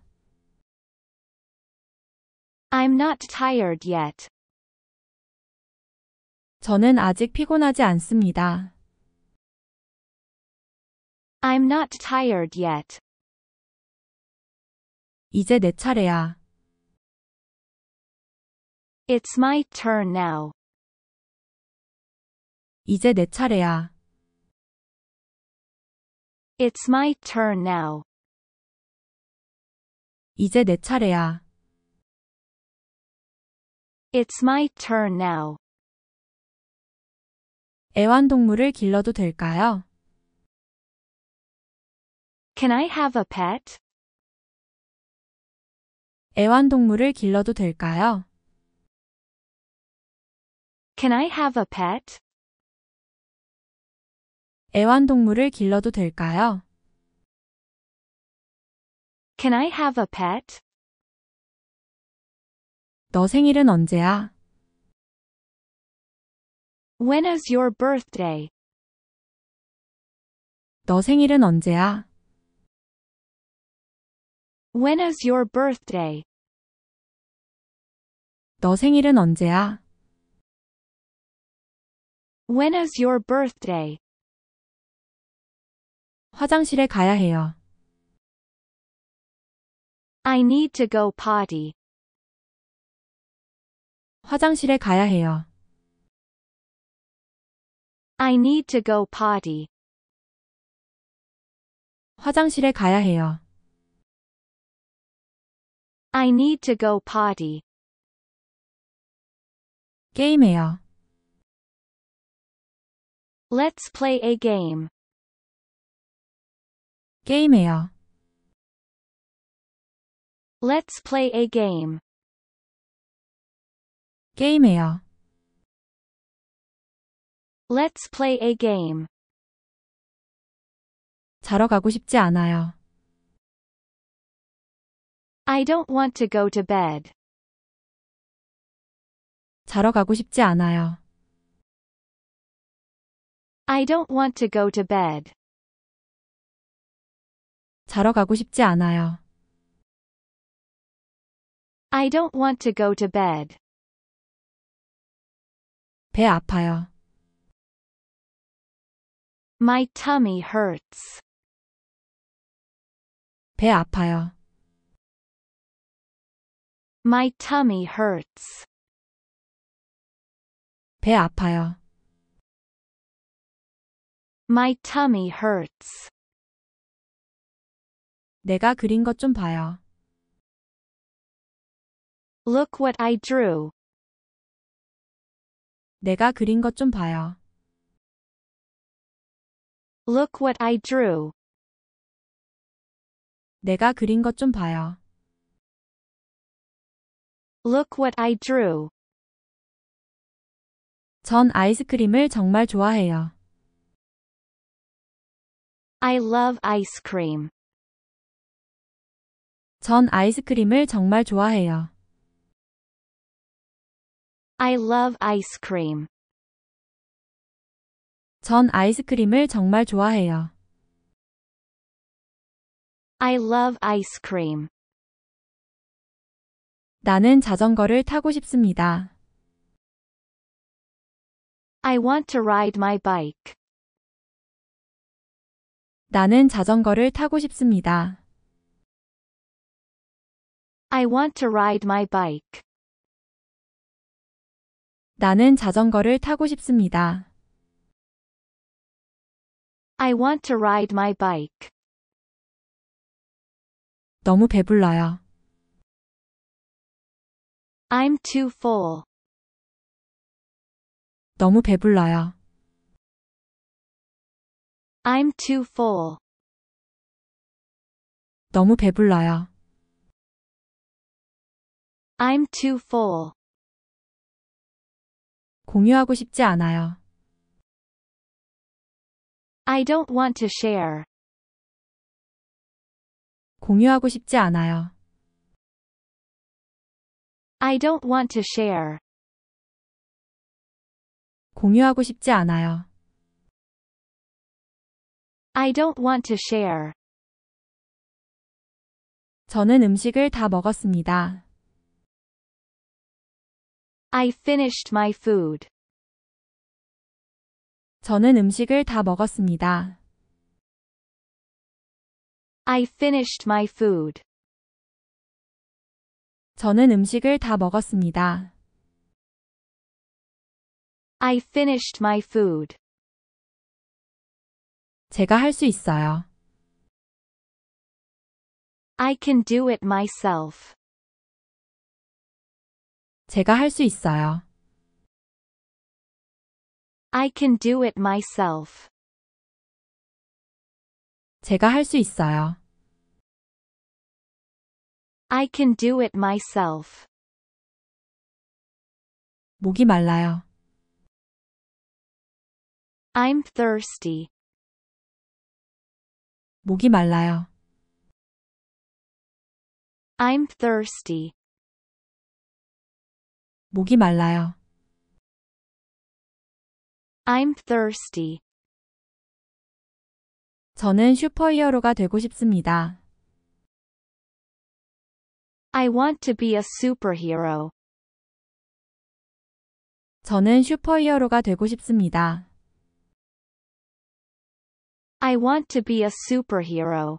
I'm not tired yet. 저는 아직 피곤하지 않습니다. I'm not tired yet. 이제 내 차례야. It's my turn now. 이제 내 차례야. It's my turn now. 이제 내 차례야. It's my turn now. 애완동물을 길러도 될까요? Can I have a pet? 애완동물을 길러도 될까요? Can I have a pet? 애완동물을 길러도 될까요? Can I have a pet? 너 생일은 언제야? When is your birthday? 너 생일은 언제야? When is your birthday? 너 생일은 언제야? When is your birthday? 화장실에 가야 해요. I need to go potty. 화장실에 가야 해요. I need to go potty. 화장실에 가야 해요. I need to go potty. 게임해요. Let's play a game. 게임해요. Let's play a game. 게임해요. Let's play a game. 자러 가고 싶지 않아요. I don't want to go to bed. 자러 가고 싶지 않아요. I don't want to go to bed. 자러 가고 싶지 않아요. I don't want to go to bed. 배 아파요. My tummy hurts. 배 아파요. My tummy hurts. 배 아파요. My tummy hurts. 내가 그린 것 좀 봐요. Look what I drew. 내가 그린 것 좀 봐요. Look what I drew. 내가 그린 것 좀 봐요. Look what I drew. 전 아이스크림을 정말 좋아해요. I love ice cream. 전 아이스크림을 정말 좋아해요. I love ice cream. 전 아이스크림을 정말 좋아해요. I love ice cream. 나는 자전거를 타고 싶습니다. I want to ride my bike. 나는 자전거를 타고 싶습니다. I want to ride my bike. 나는 자전거를 타고 싶습니다. I want to ride my bike. 너무 배불러요. I'm too full. 너무 배불러요. I'm too full. 너무 배불러요. I'm too full. 공유하고 싶지 않아요. I don't want to share. 공유하고 싶지 않아요. I don't want to share. 공유하고 싶지 않아요. I don't want to share. 저는 음식을 다 먹었습니다. I finished my food. 저는 음식을 다 먹었습니다. I finished my food. 저는 음식을 다 먹었습니다. I finished my food. 제가 할 수 있어요. I can do it myself. 제가 할 수 있어요. I can do it myself. 제가 할 수 있어요. I can do it myself. 목이 말라요. I'm thirsty. 목이 말라요. I'm thirsty. 목이 말라요. I'm thirsty. 저는 슈퍼히어로가 되고 싶습니다. I want to be a superhero. 저는 슈퍼히어로가 되고 싶습니다. I want to be a superhero.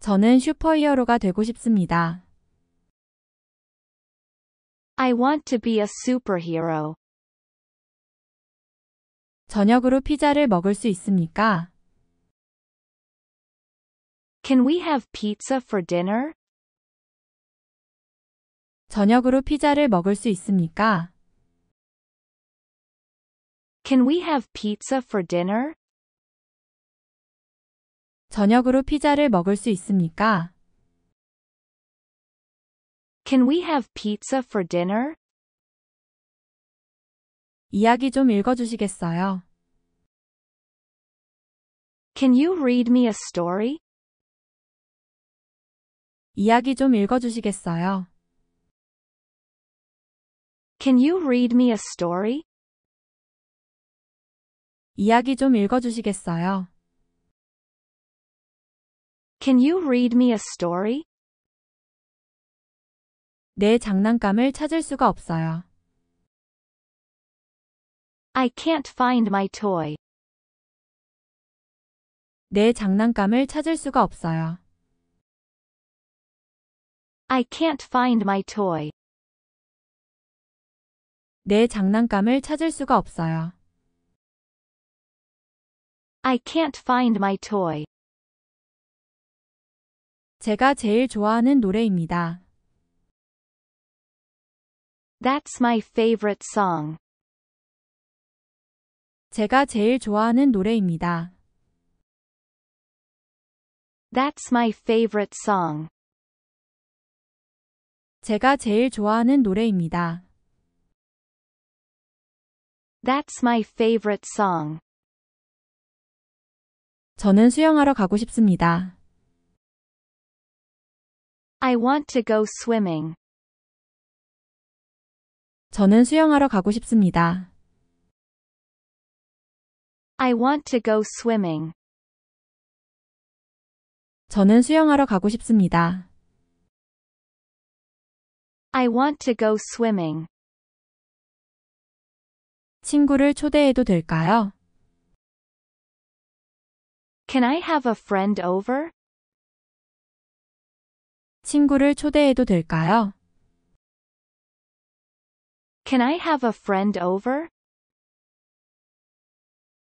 저는 슈퍼히어로가 되고 싶습니다. I want to be a superhero. 저녁으로 피자를 먹을 수 있습니까? Can we have pizza for dinner? 저녁으로 피자를 먹을 수 있습니까? Can we have pizza for dinner? 저녁으로 피자를 먹을 수 있습니까? Can we have pizza for dinner? 이야기 좀 읽어주시겠어요? Can you read me a story? 이야기 좀 읽어주시겠어요? Can you read me a story? 이야기 좀 읽어주시겠어요? Can you read me a story? 내 장난감을 찾을 수가 없어요. I can't find my toy. 내 장난감을 찾을 수가 없어요. I can't find my toy. 내 장난감을 찾을 수가 없어요. I can't find my toy. 제가 제일 좋아하는 노래입니다. That's my favorite song. 제가 제일 좋아하는 노래입니다. That's my favorite song. 제가 제일 좋아하는 노래입니다. That's my favorite song. 저는 수영하러 가고 싶습니다. I want to go swimming. 저는 수영하러 가고 싶습니다. I want to go swimming. 저는 수영하러 가고 싶습니다. I want to go swimming. 친구를 초대해도 될까요? Can I have a friend over? 친구를 초대해도 될까요? Can I have a friend over?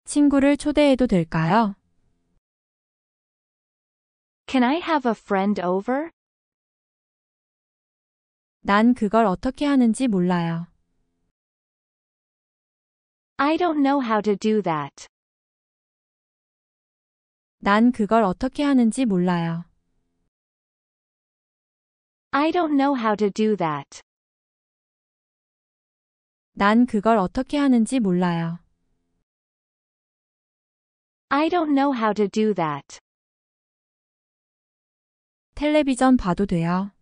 친구를 초대해도 될까요? Can I have a friend over? 난 그걸 어떻게 하는지 몰라요. I don't know how to do that. 난 그걸 어떻게 하는지 몰라요. I don't know how to do that. 난 그걸 어떻게 하는지 몰라요. I don't know how to do that. 텔레비전 봐도 돼요.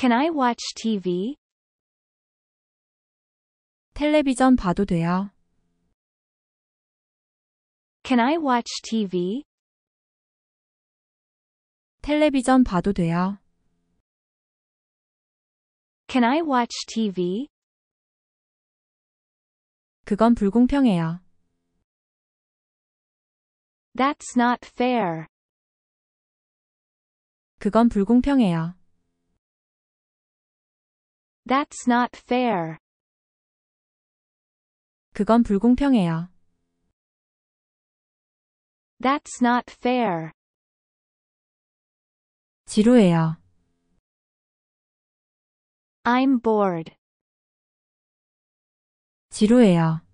Can I watch TV? 텔레비전 봐도 돼요? Can I watch TV? 텔레비전 봐도 돼요? Can I watch TV? 그건 불공평해요. That's not fair. 그건 불공평해요. That's not fair. 그건 불공평해요. That's not fair. 지루해요. I'm bored. 지루해요.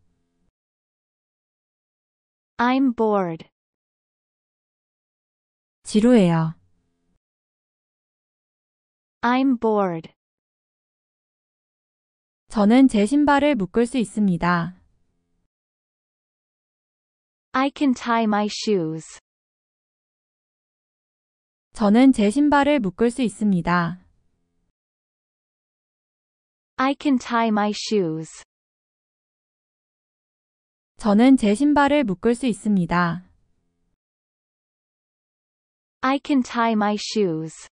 I'm bored. 지루해요. I'm bored. 저는 제 신발을 묶을 수 있습니다. I can tie my shoes. 저는 제 신발을 묶을 수 있습니다. I can tie my shoes. 저는 제 신발을 묶을 수 있습니다. I can tie my shoes.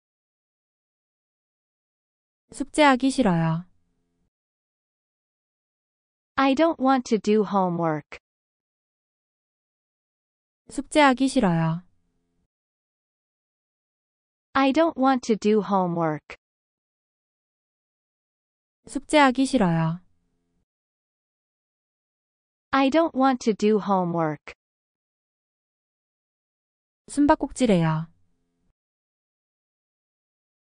숙제하기 싫어요. I don't want to do homework. 숙제하기 싫어요. I don't want to do homework. 숙제하기 싫어요. I don't want to do homework. 숨바꼭질해요.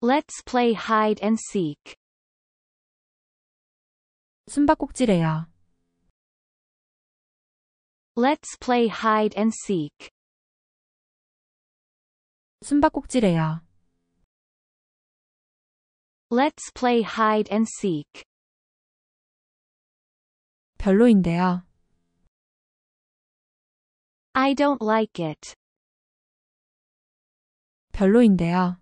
Let's play hide and seek. 숨바꼭질해요. Let's play hide and seek. 숨바꼭질해요. Let's play hide and seek. 별로인데요. I don't like it. 별로인데요.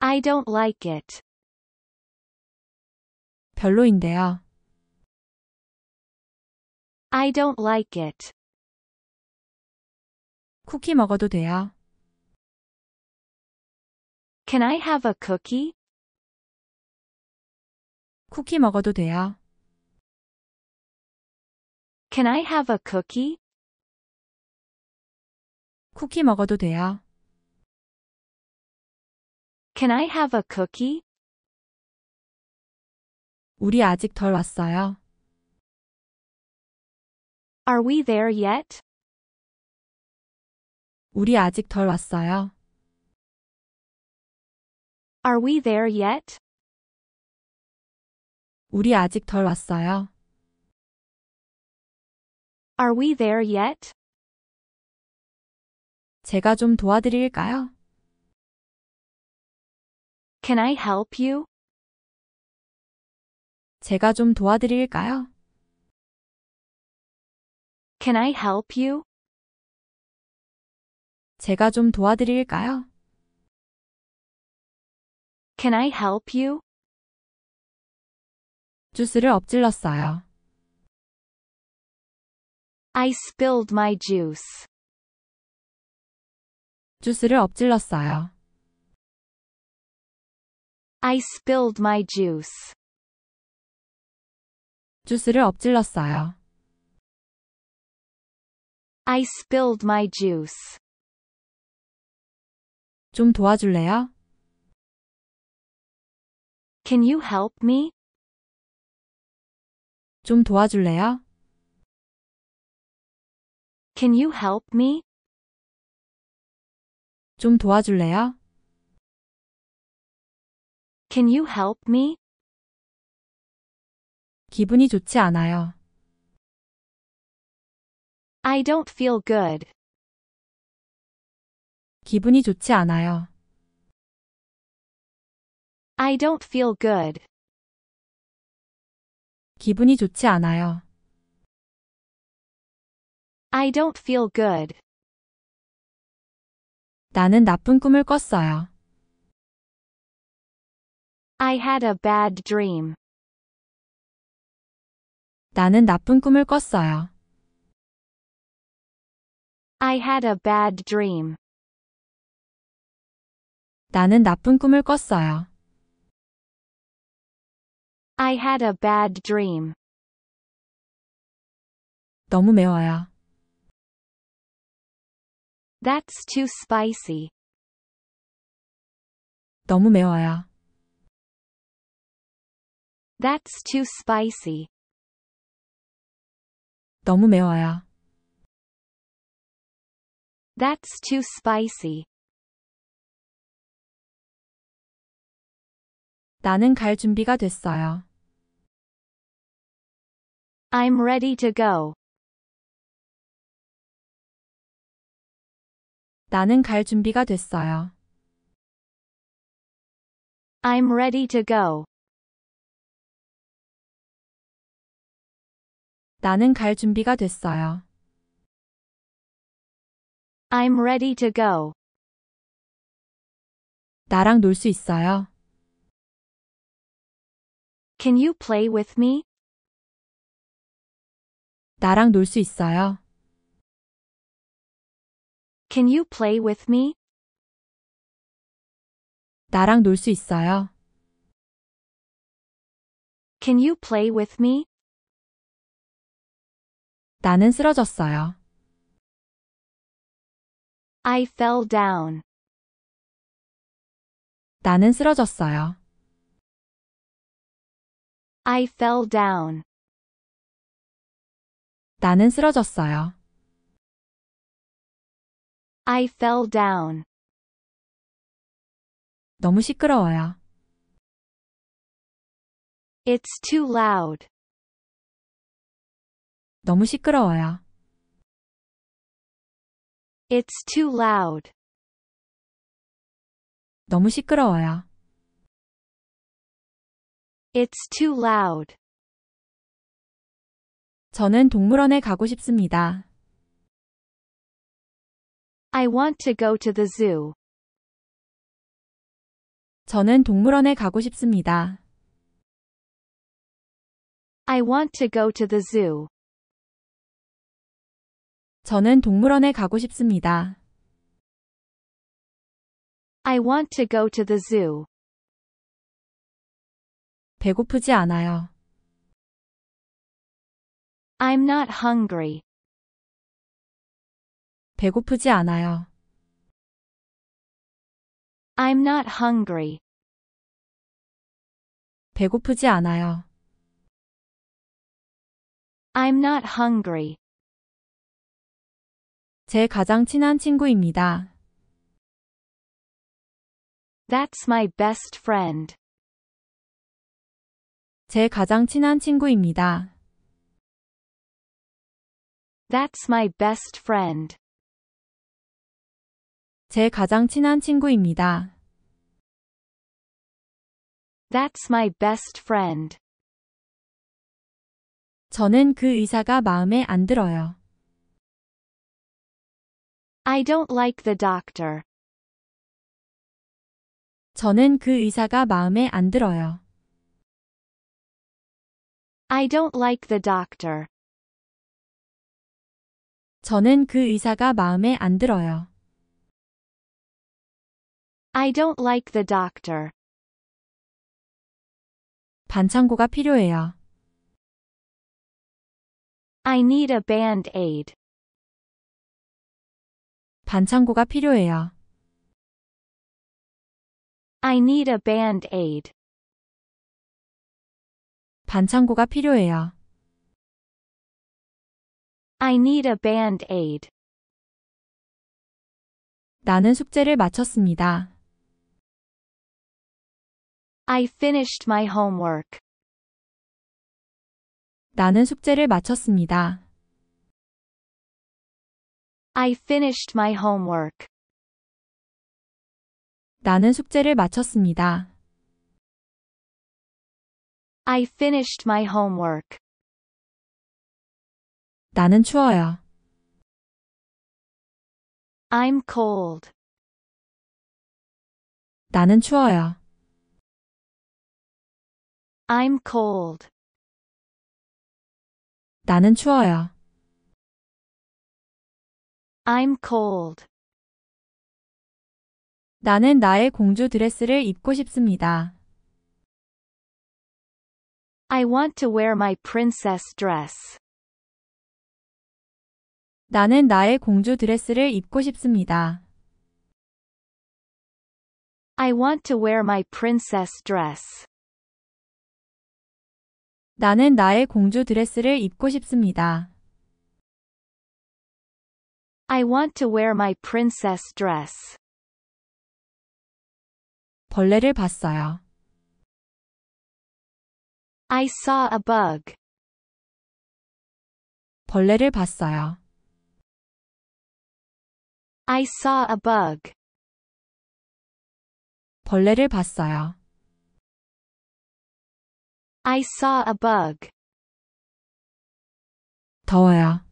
I don't like it. 별로인데요. I don't like it. 쿠키 먹어도 돼요? Can I have a cookie? 쿠키 먹어도 돼요? Can I have a cookie? 쿠키 먹어도 돼요? Can I have a cookie? 우리 아직 덜 왔어요. Are we there yet? 우리 아직 덜 왔어요. Are we there yet? 우리 아직 덜 왔어요. Are we there yet? 제가 좀 도와드릴까요? Can I help you? 제가 좀 도와드릴까요? Can I help you? 제가 좀 도와드릴까요? Can I help you? 주스를 엎질렀어요. I spilled my juice. 주스를 엎질렀어요. I spilled my juice. 주스를 엎질렀어요. I spilled my juice. 좀 도와줄래요? Can you help me? 좀 도와줄래요? Can you help me? 좀 도와줄래요? Can you help me? 기분이 좋지 않아요. I don't feel good. 기분이 좋지 않아요. I don't feel good. 기분이 좋지 않아요. I don't feel good. 나는 나쁜 꿈을 꿨어요. I had a bad dream. 나는 나쁜 꿈을 꿨어요. I had a bad dream. 나는 나쁜 꿈을 꿨어요. I had a bad dream. 너무 매워요. That's too spicy. 너무 매워요. That's too spicy. 너무 매워요. That's too spicy. 나는 갈 준비가 됐어요. I'm ready to go. 나는 갈 준비가 됐어요. I'm ready to go. 나는 갈 준비가 됐어요. I'm ready to go. 나랑 놀 수 있어요? Can you play with me? 나랑 놀 수 있어요? Can you play with me? 나랑 놀 수 있어요? Can you play with me? 나는 쓰러졌어요. I fell down. 나는 쓰러졌어요. I fell down. 나는 쓰러졌어요. I fell down. 너무 시끄러워요. It's too loud. 너무 시끄러워요. It's too loud. 너무 시끄러워요. It's too loud. 저는 동물원에 가고 싶습니다. I want to go to the zoo. 저는 동물원에 가고 싶습니다. I want to go to the zoo. 저는 동물원에 가고 싶습니다. I want to go to the zoo. 배고프지 않아요. I'm not hungry. 배고프지 않아요. I'm not hungry. 배고프지 않아요. I'm not hungry. 제 가장 친한 친구입니다. That's my best friend. 제 가장 친한 친구입니다. That's my best friend. 제 가장 친한 친구입니다. That's my best friend. 저는 그 의사가 마음에 안 들어요. I don't like the doctor. 저는 그 의사가 마음에 안 들어요. I don't like the doctor. 저는 그 의사가 마음에 안 들어요. I don't like the doctor. 반창고가 필요해요. I need a band aid. 반창고가 필요해요. I need a band-aid. 반창고가 필요해요. I need a band-aid. 나는 숙제를 마쳤습니다. I finished my homework. 나는 숙제를 마쳤습니다. I finished my homework. 나는 숙제를 마쳤습니다. I finished my homework. 나는 추워요. I'm cold. 나는 추워요. I'm cold. 나는 추워요. I'm cold. 나는 나의 공주 드레스를 입고 싶습니다. I want to wear my princess dress. 나는 나의 공주 드레스를 입고 싶습니다. I want to wear my princess dress. 나는 나의 공주 드레스를 입고 싶습니다. I want to wear my princess dress. 벌레를 봤어요. I saw a bug. 벌레를 봤어요. I saw a bug. 벌레를 봤어요. I saw a bug. 더워요.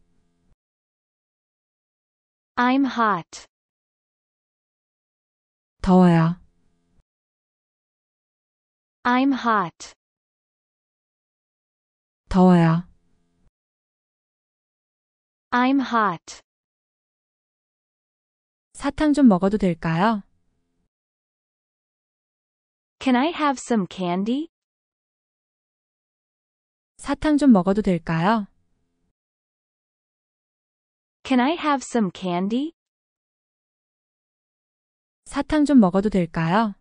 I'm hot. 더워요. I'm hot. 더워요. I'm hot. 사탕 좀 먹어도 될까요? Can I have some candy? 사탕 좀 먹어도 될까요? Can I have some candy? 사탕 좀 먹어도 될까요?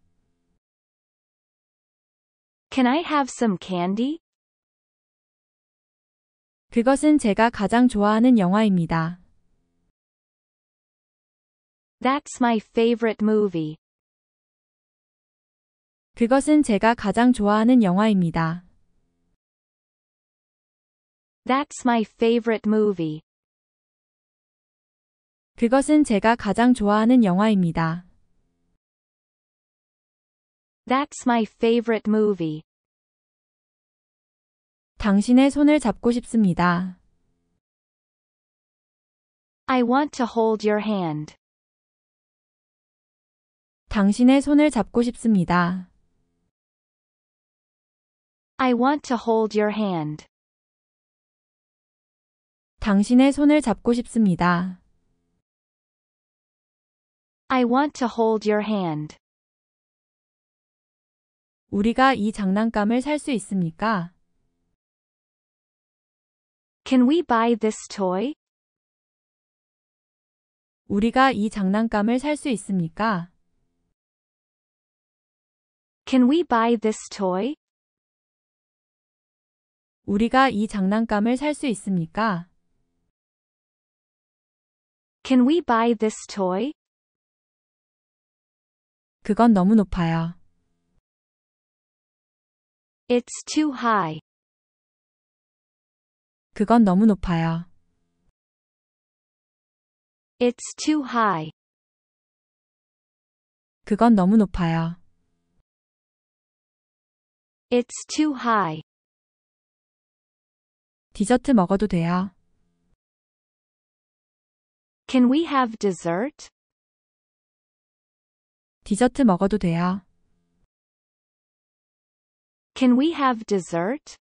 Can I have some candy? 그것은 제가 가장 좋아하는 영화입니다. That's my favorite movie. 그것은 제가 가장 좋아하는 영화입니다. That's my favorite movie. 그것은 제가 가장 좋아하는 영화입니다. That's my favorite movie. 당신의 손을 잡고 싶습니다. I want to hold your hand. 당신의 손을 잡고 싶습니다. I want to hold your hand. 당신의 손을 잡고 싶습니다. I want to hold your hand. 우리가 이 장난감을 있습니까? Can we buy this toy? 우리가 이 장난감을 있습니까? Can we buy this toy? 우리가 이 장난감을 있습니까? Can we buy this toy? 그건 너무 높아요. It's too high. 그건 너무 높아요. It's too high. 그건 너무 높아요. It's too high. 디저트 먹어도 돼요. Can we have dessert? 디저트 먹어도 돼요. Can we have dessert?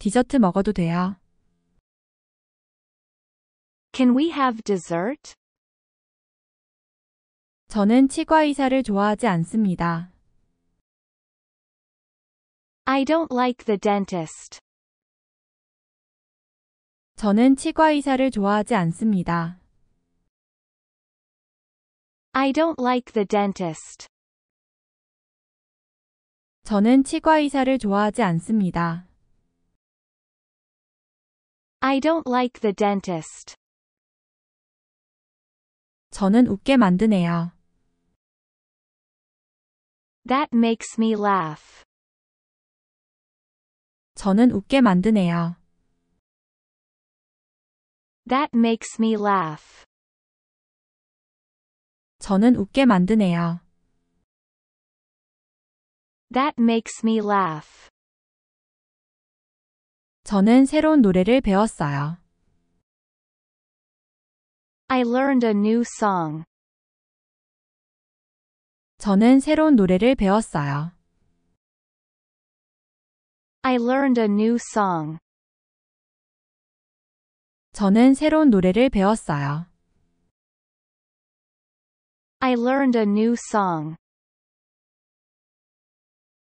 디저트 먹어도 돼요. Can we have dessert? 저는 치과 의사를 좋아하지 않습니다. I don't like the dentist. 저는 치과 의사를 좋아하지 않습니다. I don't like the dentist. 저는 치과 의사를 좋아하지 않습니다. I don't like the dentist. 저는 웃게 만드네요. That makes me laugh. 저는 웃게 만드네요. That makes me laugh. 저는 웃게 만드네요. That makes me laugh. 저는 새로운 노래를 배웠어요. I learned a new song. 저는 새로운 노래를 배웠어요. I learned a new song. 저는 새로운 노래를 배웠어요. I learned a new song.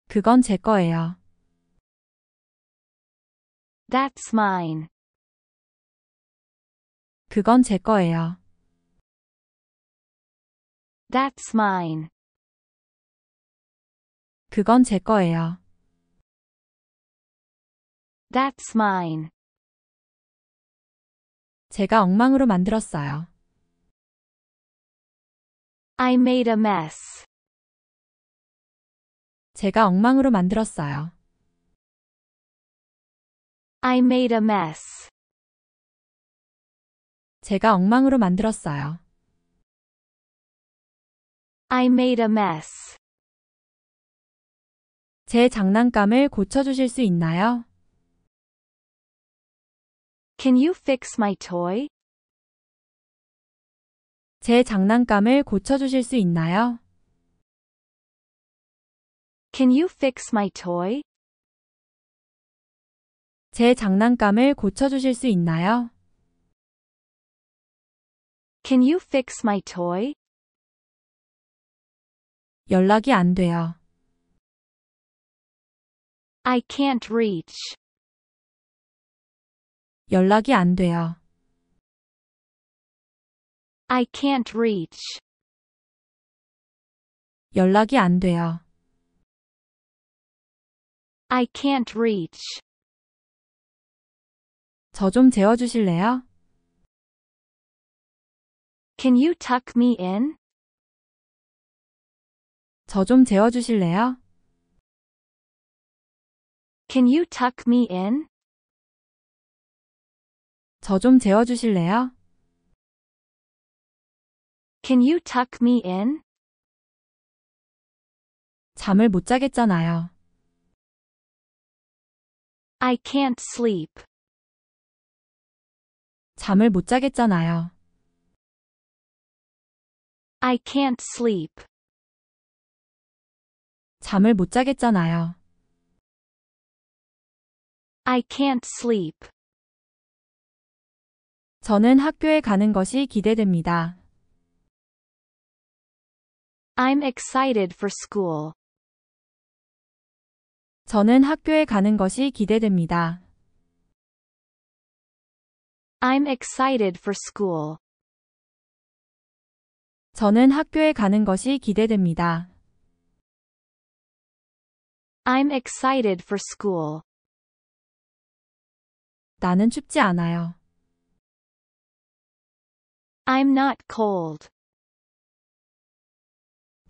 그건 제 거예요. That's mine. 그건 제 거예요. That's mine. 그건 제 거예요. That's mine. 제가 엉망으로 만들었어요. I made a mess. 제가 엉망으로 만들었어요. I made a mess. 제가 엉망으로 만들었어요. I made a mess. 제 장난감을 고쳐주실 수 있나요? Can you fix my toy? 제 장난감을 고쳐주실 수 있나요? Can you fix my toy? 제 장난감을 고쳐주실 수 있나요? Can you fix my toy? 연락이 안 돼요. I can't reach. 연락이 안 돼요. I can't reach. 연락이 안 돼요. I can't reach. 저 좀 재워 주실래요? Can you tuck me in? 저 좀 재워 주실래요? Can you tuck me in? 저 좀 재워 주실래요? Can you tuck me in? 잠을 못 자겠잖아요. I can't sleep. 잠을 못 자겠잖아요. I can't sleep. 잠을 못 자겠잖아요. I can't sleep. 저는 학교에 가는 것이 기대됩니다. I'm excited for school. 저는 학교에 가는 것이 기대됩니다. I'm excited for school. 저는 학교에 가는 것이 기대됩니다. I'm excited for school. 나는 춥지 않아요. I'm not cold.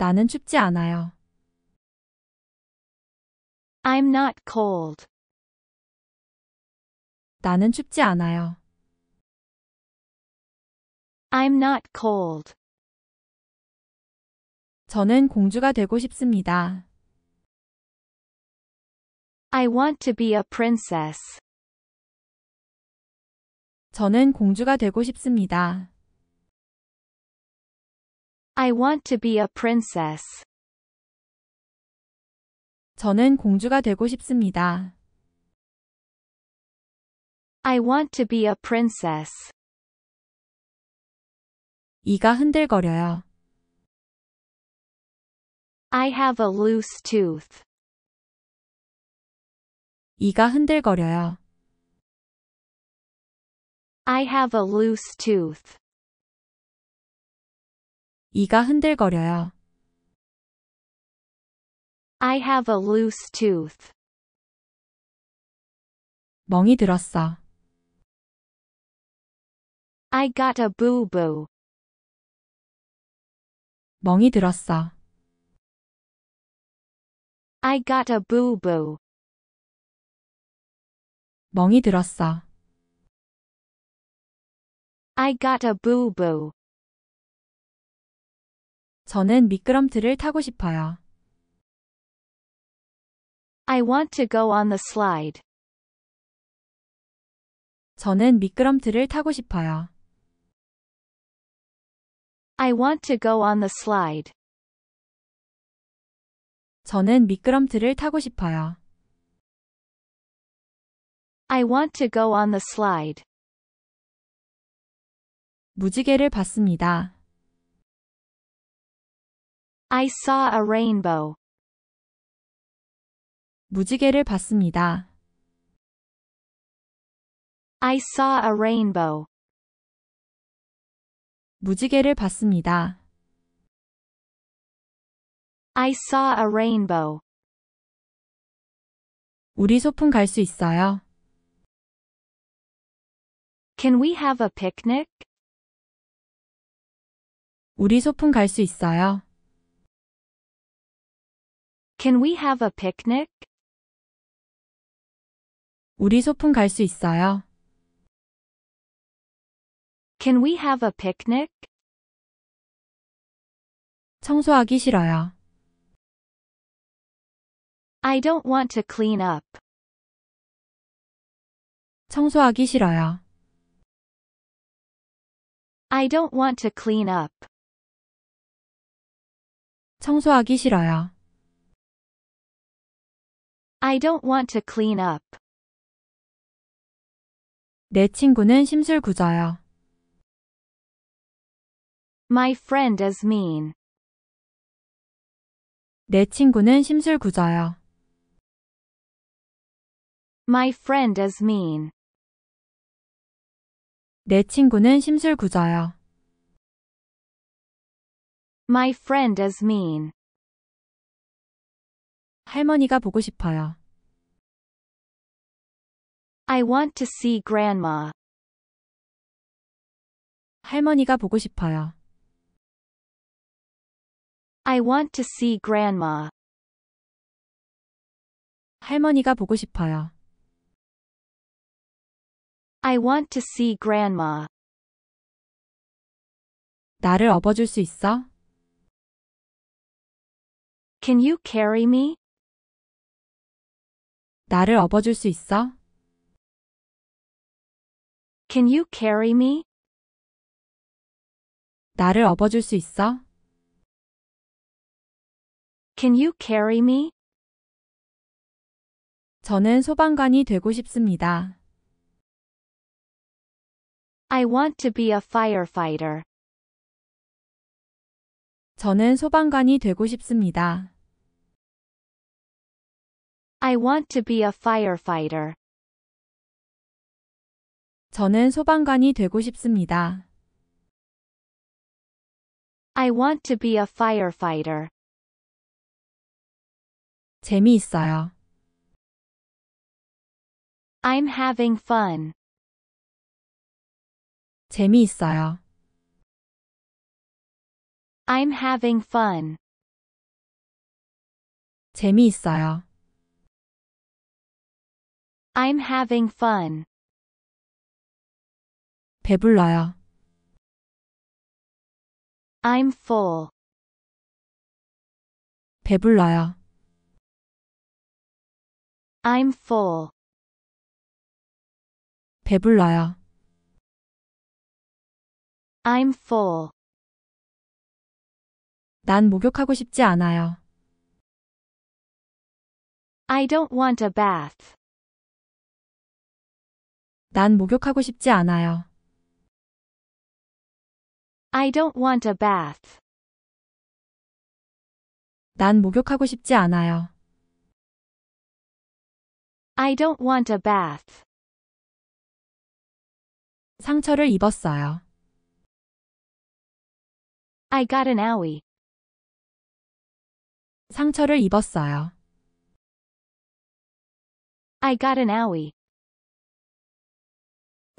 나는 춥지 않아요. I'm not cold. 나는 춥지 않아요. I'm not cold. 저는 공주가 되고 싶습니다. I want to be a princess. 저는 공주가 되고 싶습니다. I want to be a princess. 저는 공주가 되고 싶습니다. I want to be a princess. 이가 흔들거려요. I have a loose tooth. 이가 흔들거려요. I have a loose tooth. 이가 흔들거려요. I have a loose tooth. 멍이 들었어. I got a boo-boo. 멍이 들었어. I got a boo-boo. 멍이 들었어. I got a boo-boo. 저는 미끄럼틀을 타고 싶어요. I want to go on the slide. 저는 미끄럼틀을 타고 싶어요. I want to go on the slide. 저는 미끄럼틀을 타고 싶어요. I want to go on the slide. 무지개를 봤습니다. I saw a rainbow. 무지개를 봤습니다. I saw a rainbow. 무지개를 봤습니다. I saw a rainbow. 우리 소풍 갈 수 있어요? Can we have a picnic? 우리 소풍 갈 수 있어요? Can we have a picnic? 우리 소풍 갈수 있어요? Can we have a picnic? 청소하기 싫어요. I don't want to clean up. 청소하기 싫어요. I don't want to clean up. 청소하기 싫어요. I don't want to clean up. 내 친구는 심술궂어요. My friend is mean. 내 친구는 My friend is mean. 내 친구는 My friend is mean. 할머니가 보고 싶어요. I want to see grandma. 할머니가 보고 싶어요. I want to see grandma. 할머니가 보고 싶어요. I want to see grandma. 나를 업어줄 수 있어? Can you carry me? 나를 업어줄 수 있어? Can you carry me? 나를 업어줄 수 있어? Can you carry me? 저는 소방관이 되고 싶습니다. I want to be a firefighter. 저는 소방관이 되고 싶습니다. I want to be a firefighter. 저는 소방관이 되고 싶습니다. I want to be a firefighter. 재미있어요. I'm having fun. 재미있어요. I'm having fun. 재미있어요. I'm having fun. 배불러요. I'm full. 배불러요. I'm full. 배불러요. I'm full. 난 목욕하고 싶지 않아요. I don't want a bath. 난 목욕하고 싶지 않아요. I don't want a bath. 난 목욕하고 싶지 않아요. I don't want a bath. 상처를 입었어요. I got an owie. 상처를 입었어요. I got an owie.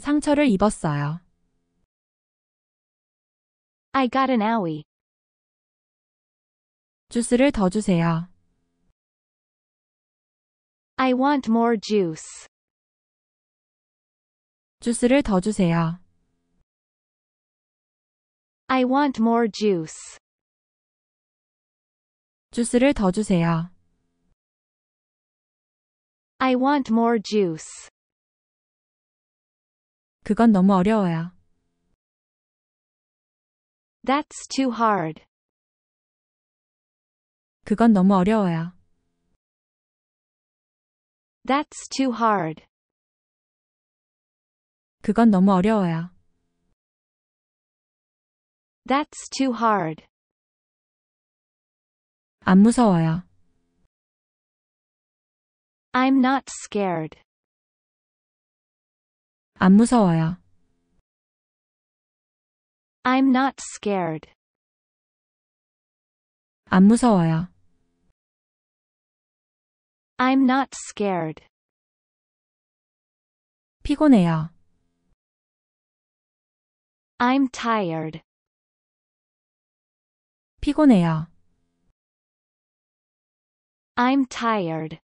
상처를 입었어요. I got an owie. 주스를 더 주세요. I want more juice. 주스를 더 주세요. I want more juice. 주스를 더 주세요. I want more juice. 그건 너무 어려워요. That's too hard. 그건 너무 어려워요. That's too hard. 그건 너무 어려워요. That's too hard. 안 무서워요. I'm not scared. 안 무서워요. I'm not scared. 안 무서워요. I'm not scared. 피곤해요. I'm tired. 피곤해요. I'm tired.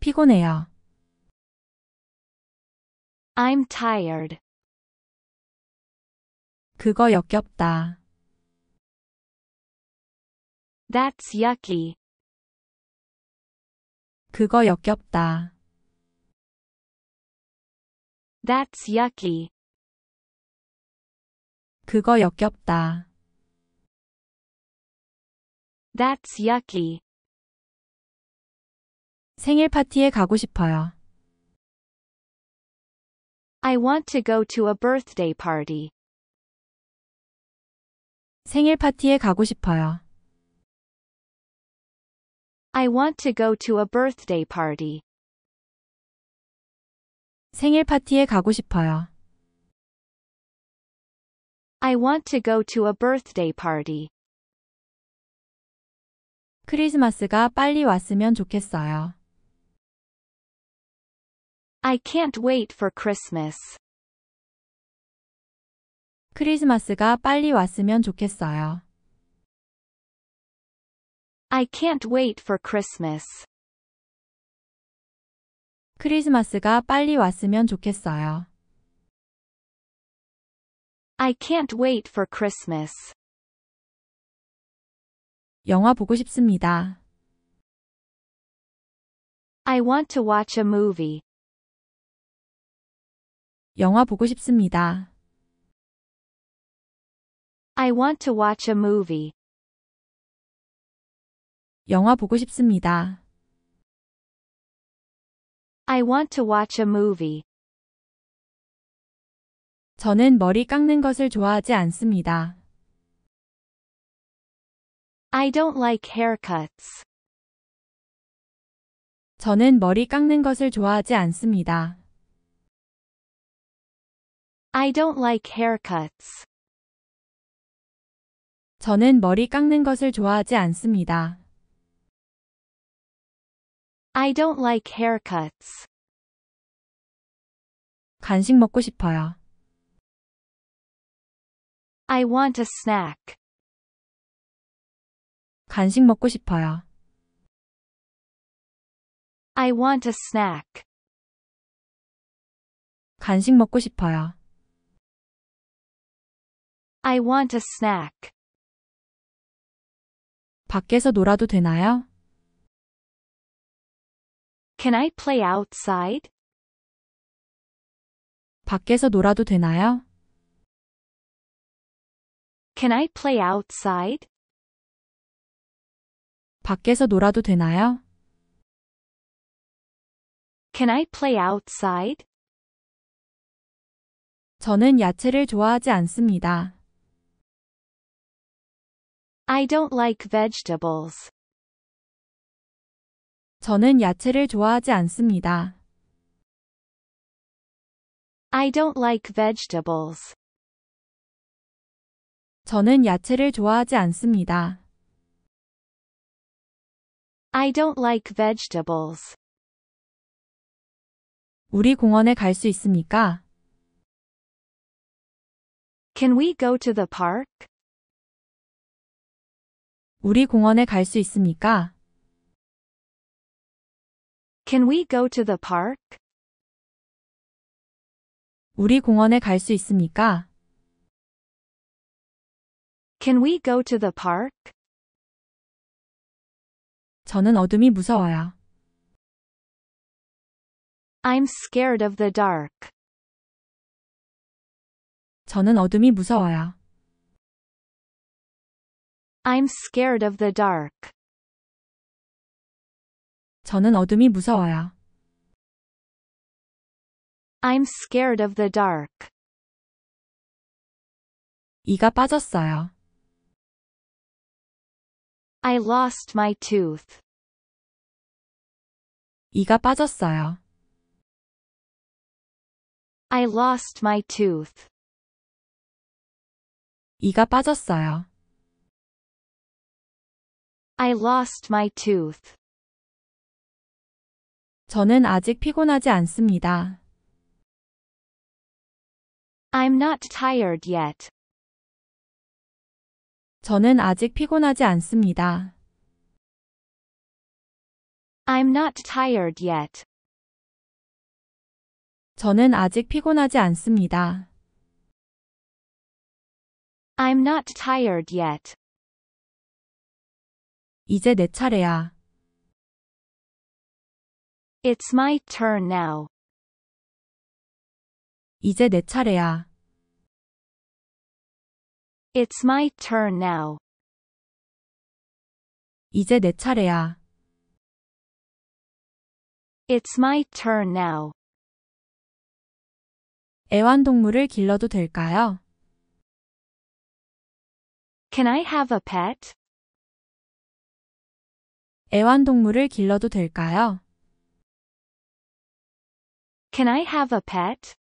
피곤해요. I'm tired. 그거 역겹다. That's yucky. 그거 역겹다. That's yucky. 그거 역겹다. That's yucky. 생일 파티에 가고 싶어요. I want to go to a birthday party. 생일 파티에 가고 싶어요. I want to go to a birthday party. 생일 파티에 가고 싶어요. I want to go to a birthday party. 크리스마스가 빨리 왔으면 좋겠어요. I can't wait for Christmas. 크리스마스가 빨리 왔으면 좋겠어요. I can't wait for Christmas. 크리스마스가 빨리 왔으면 좋겠어요. I can't wait for Christmas. 영화 보고 싶습니다. I want to watch a movie. 영화 보고 싶습니다. I want to watch a movie. 영화 보고 싶습니다. I want to watch a movie. 저는 머리 깎는 것을 좋아하지 않습니다. I don't like haircuts. 저는 머리 깎는 것을 좋아하지 않습니다. I don't like haircuts. 저는 머리 깎는 것을 좋아하지 않습니다. I don't like haircuts. 간식 먹고 싶어요. I want a snack. 간식 먹고 싶어요. I want a snack. 간식 먹고 싶어요. I want a snack. 밖에서 놀아도 되나요? Can I play outside? 밖에서 놀아도 되나요? Can I play outside? 밖에서 놀아도 되나요? Can I play outside? 저는 야채를 좋아하지 않습니다. I don't like vegetables. 저는 야채를 좋아하지 않습니다. I don't like vegetables. 저는 야채를 좋아하지 않습니다. I don't like vegetables. 우리 공원에 갈 있습니까? Can we go to the park? 우리 공원에 갈 수 있습니까? Can we go to the park? 우리 공원에 갈 수 있습니까? Can we go to the park? 저는 어둠이 무서워요. I'm scared of the dark. 저는 어둠이 무서워요. I'm scared of the dark. 저는 어둠이 무서워요. I'm scared of the dark. 이가 빠졌어요. I lost my tooth. 이가 빠졌어요. I lost my tooth. 이가 빠졌어요. I lost my tooth. 저는 아직 피곤하지 않습니다. I'm not tired yet. 저는 아직 피곤하지 않습니다. I'm not tired yet. 저는 아직 피곤하지 않습니다. I'm not tired yet. 이제 내 차례야. It's my turn now. 이제 내 차례야. It's my turn now. 이제 내 차례야. It's my turn now. 애완동물을 길러도 될까요? Can I have a pet? 애완동물을 길러도 될까요? Can I have a pet?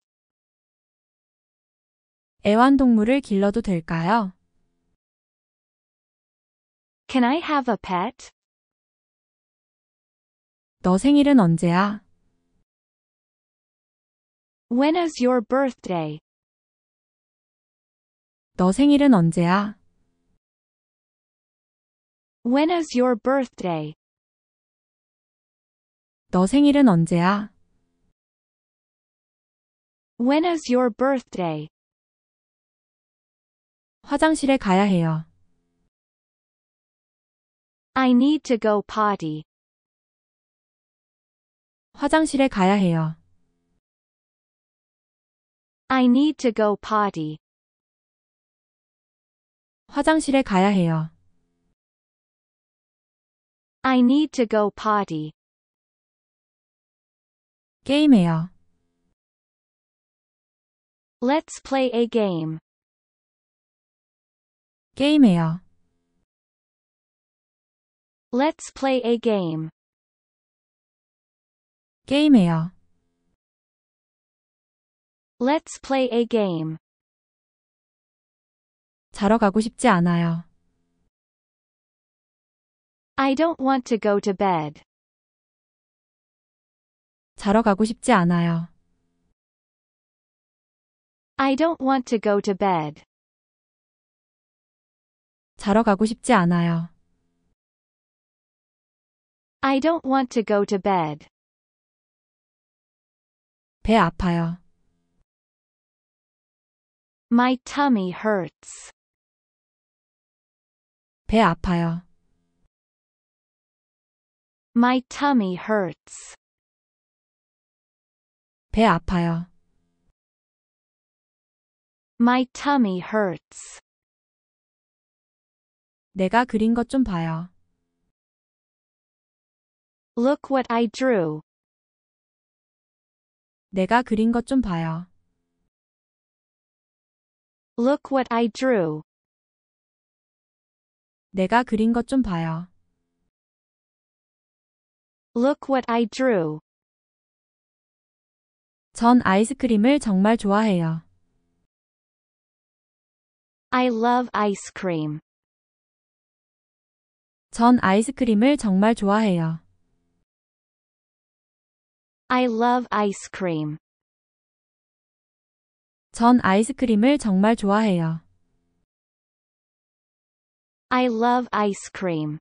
애완동물을 길러도 될까요? Can I have a pet? 너 생일은 언제야? When is your birthday? 너 생일은 언제야? When is your birthday? 너 생일은 언제야? When is your birthday? 화장실에 가야 해요. I need to go potty. 화장실에 가야 해요. I need to go potty. 화장실에 가야 해요. I need to go potty. 게임해요. Let's play a game. 게임해요. Let's play a game. 게임해요. Let's play a game. 자러 가고 싶지 않아요. I don't want to go to bed. 자러 가고 싶지 않아요. I don't want to go to bed. 자러 가고 싶지 않아요. I don't want to go to bed. 배 아파요. My tummy hurts. 배 아파요. My tummy hurts. 배 아파요. My tummy hurts. 내가 그린 것 좀 봐요. Look what I drew. 내가 그린 것 좀 봐요. Look what I drew. 내가 그린 것 좀 봐요. Look what I drew. 전 아이스크림을 정말 좋아해요. I love ice cream. 전 아이스크림을 정말 좋아해요. I love ice cream. 전 아이스크림을 정말 좋아해요. I love ice cream.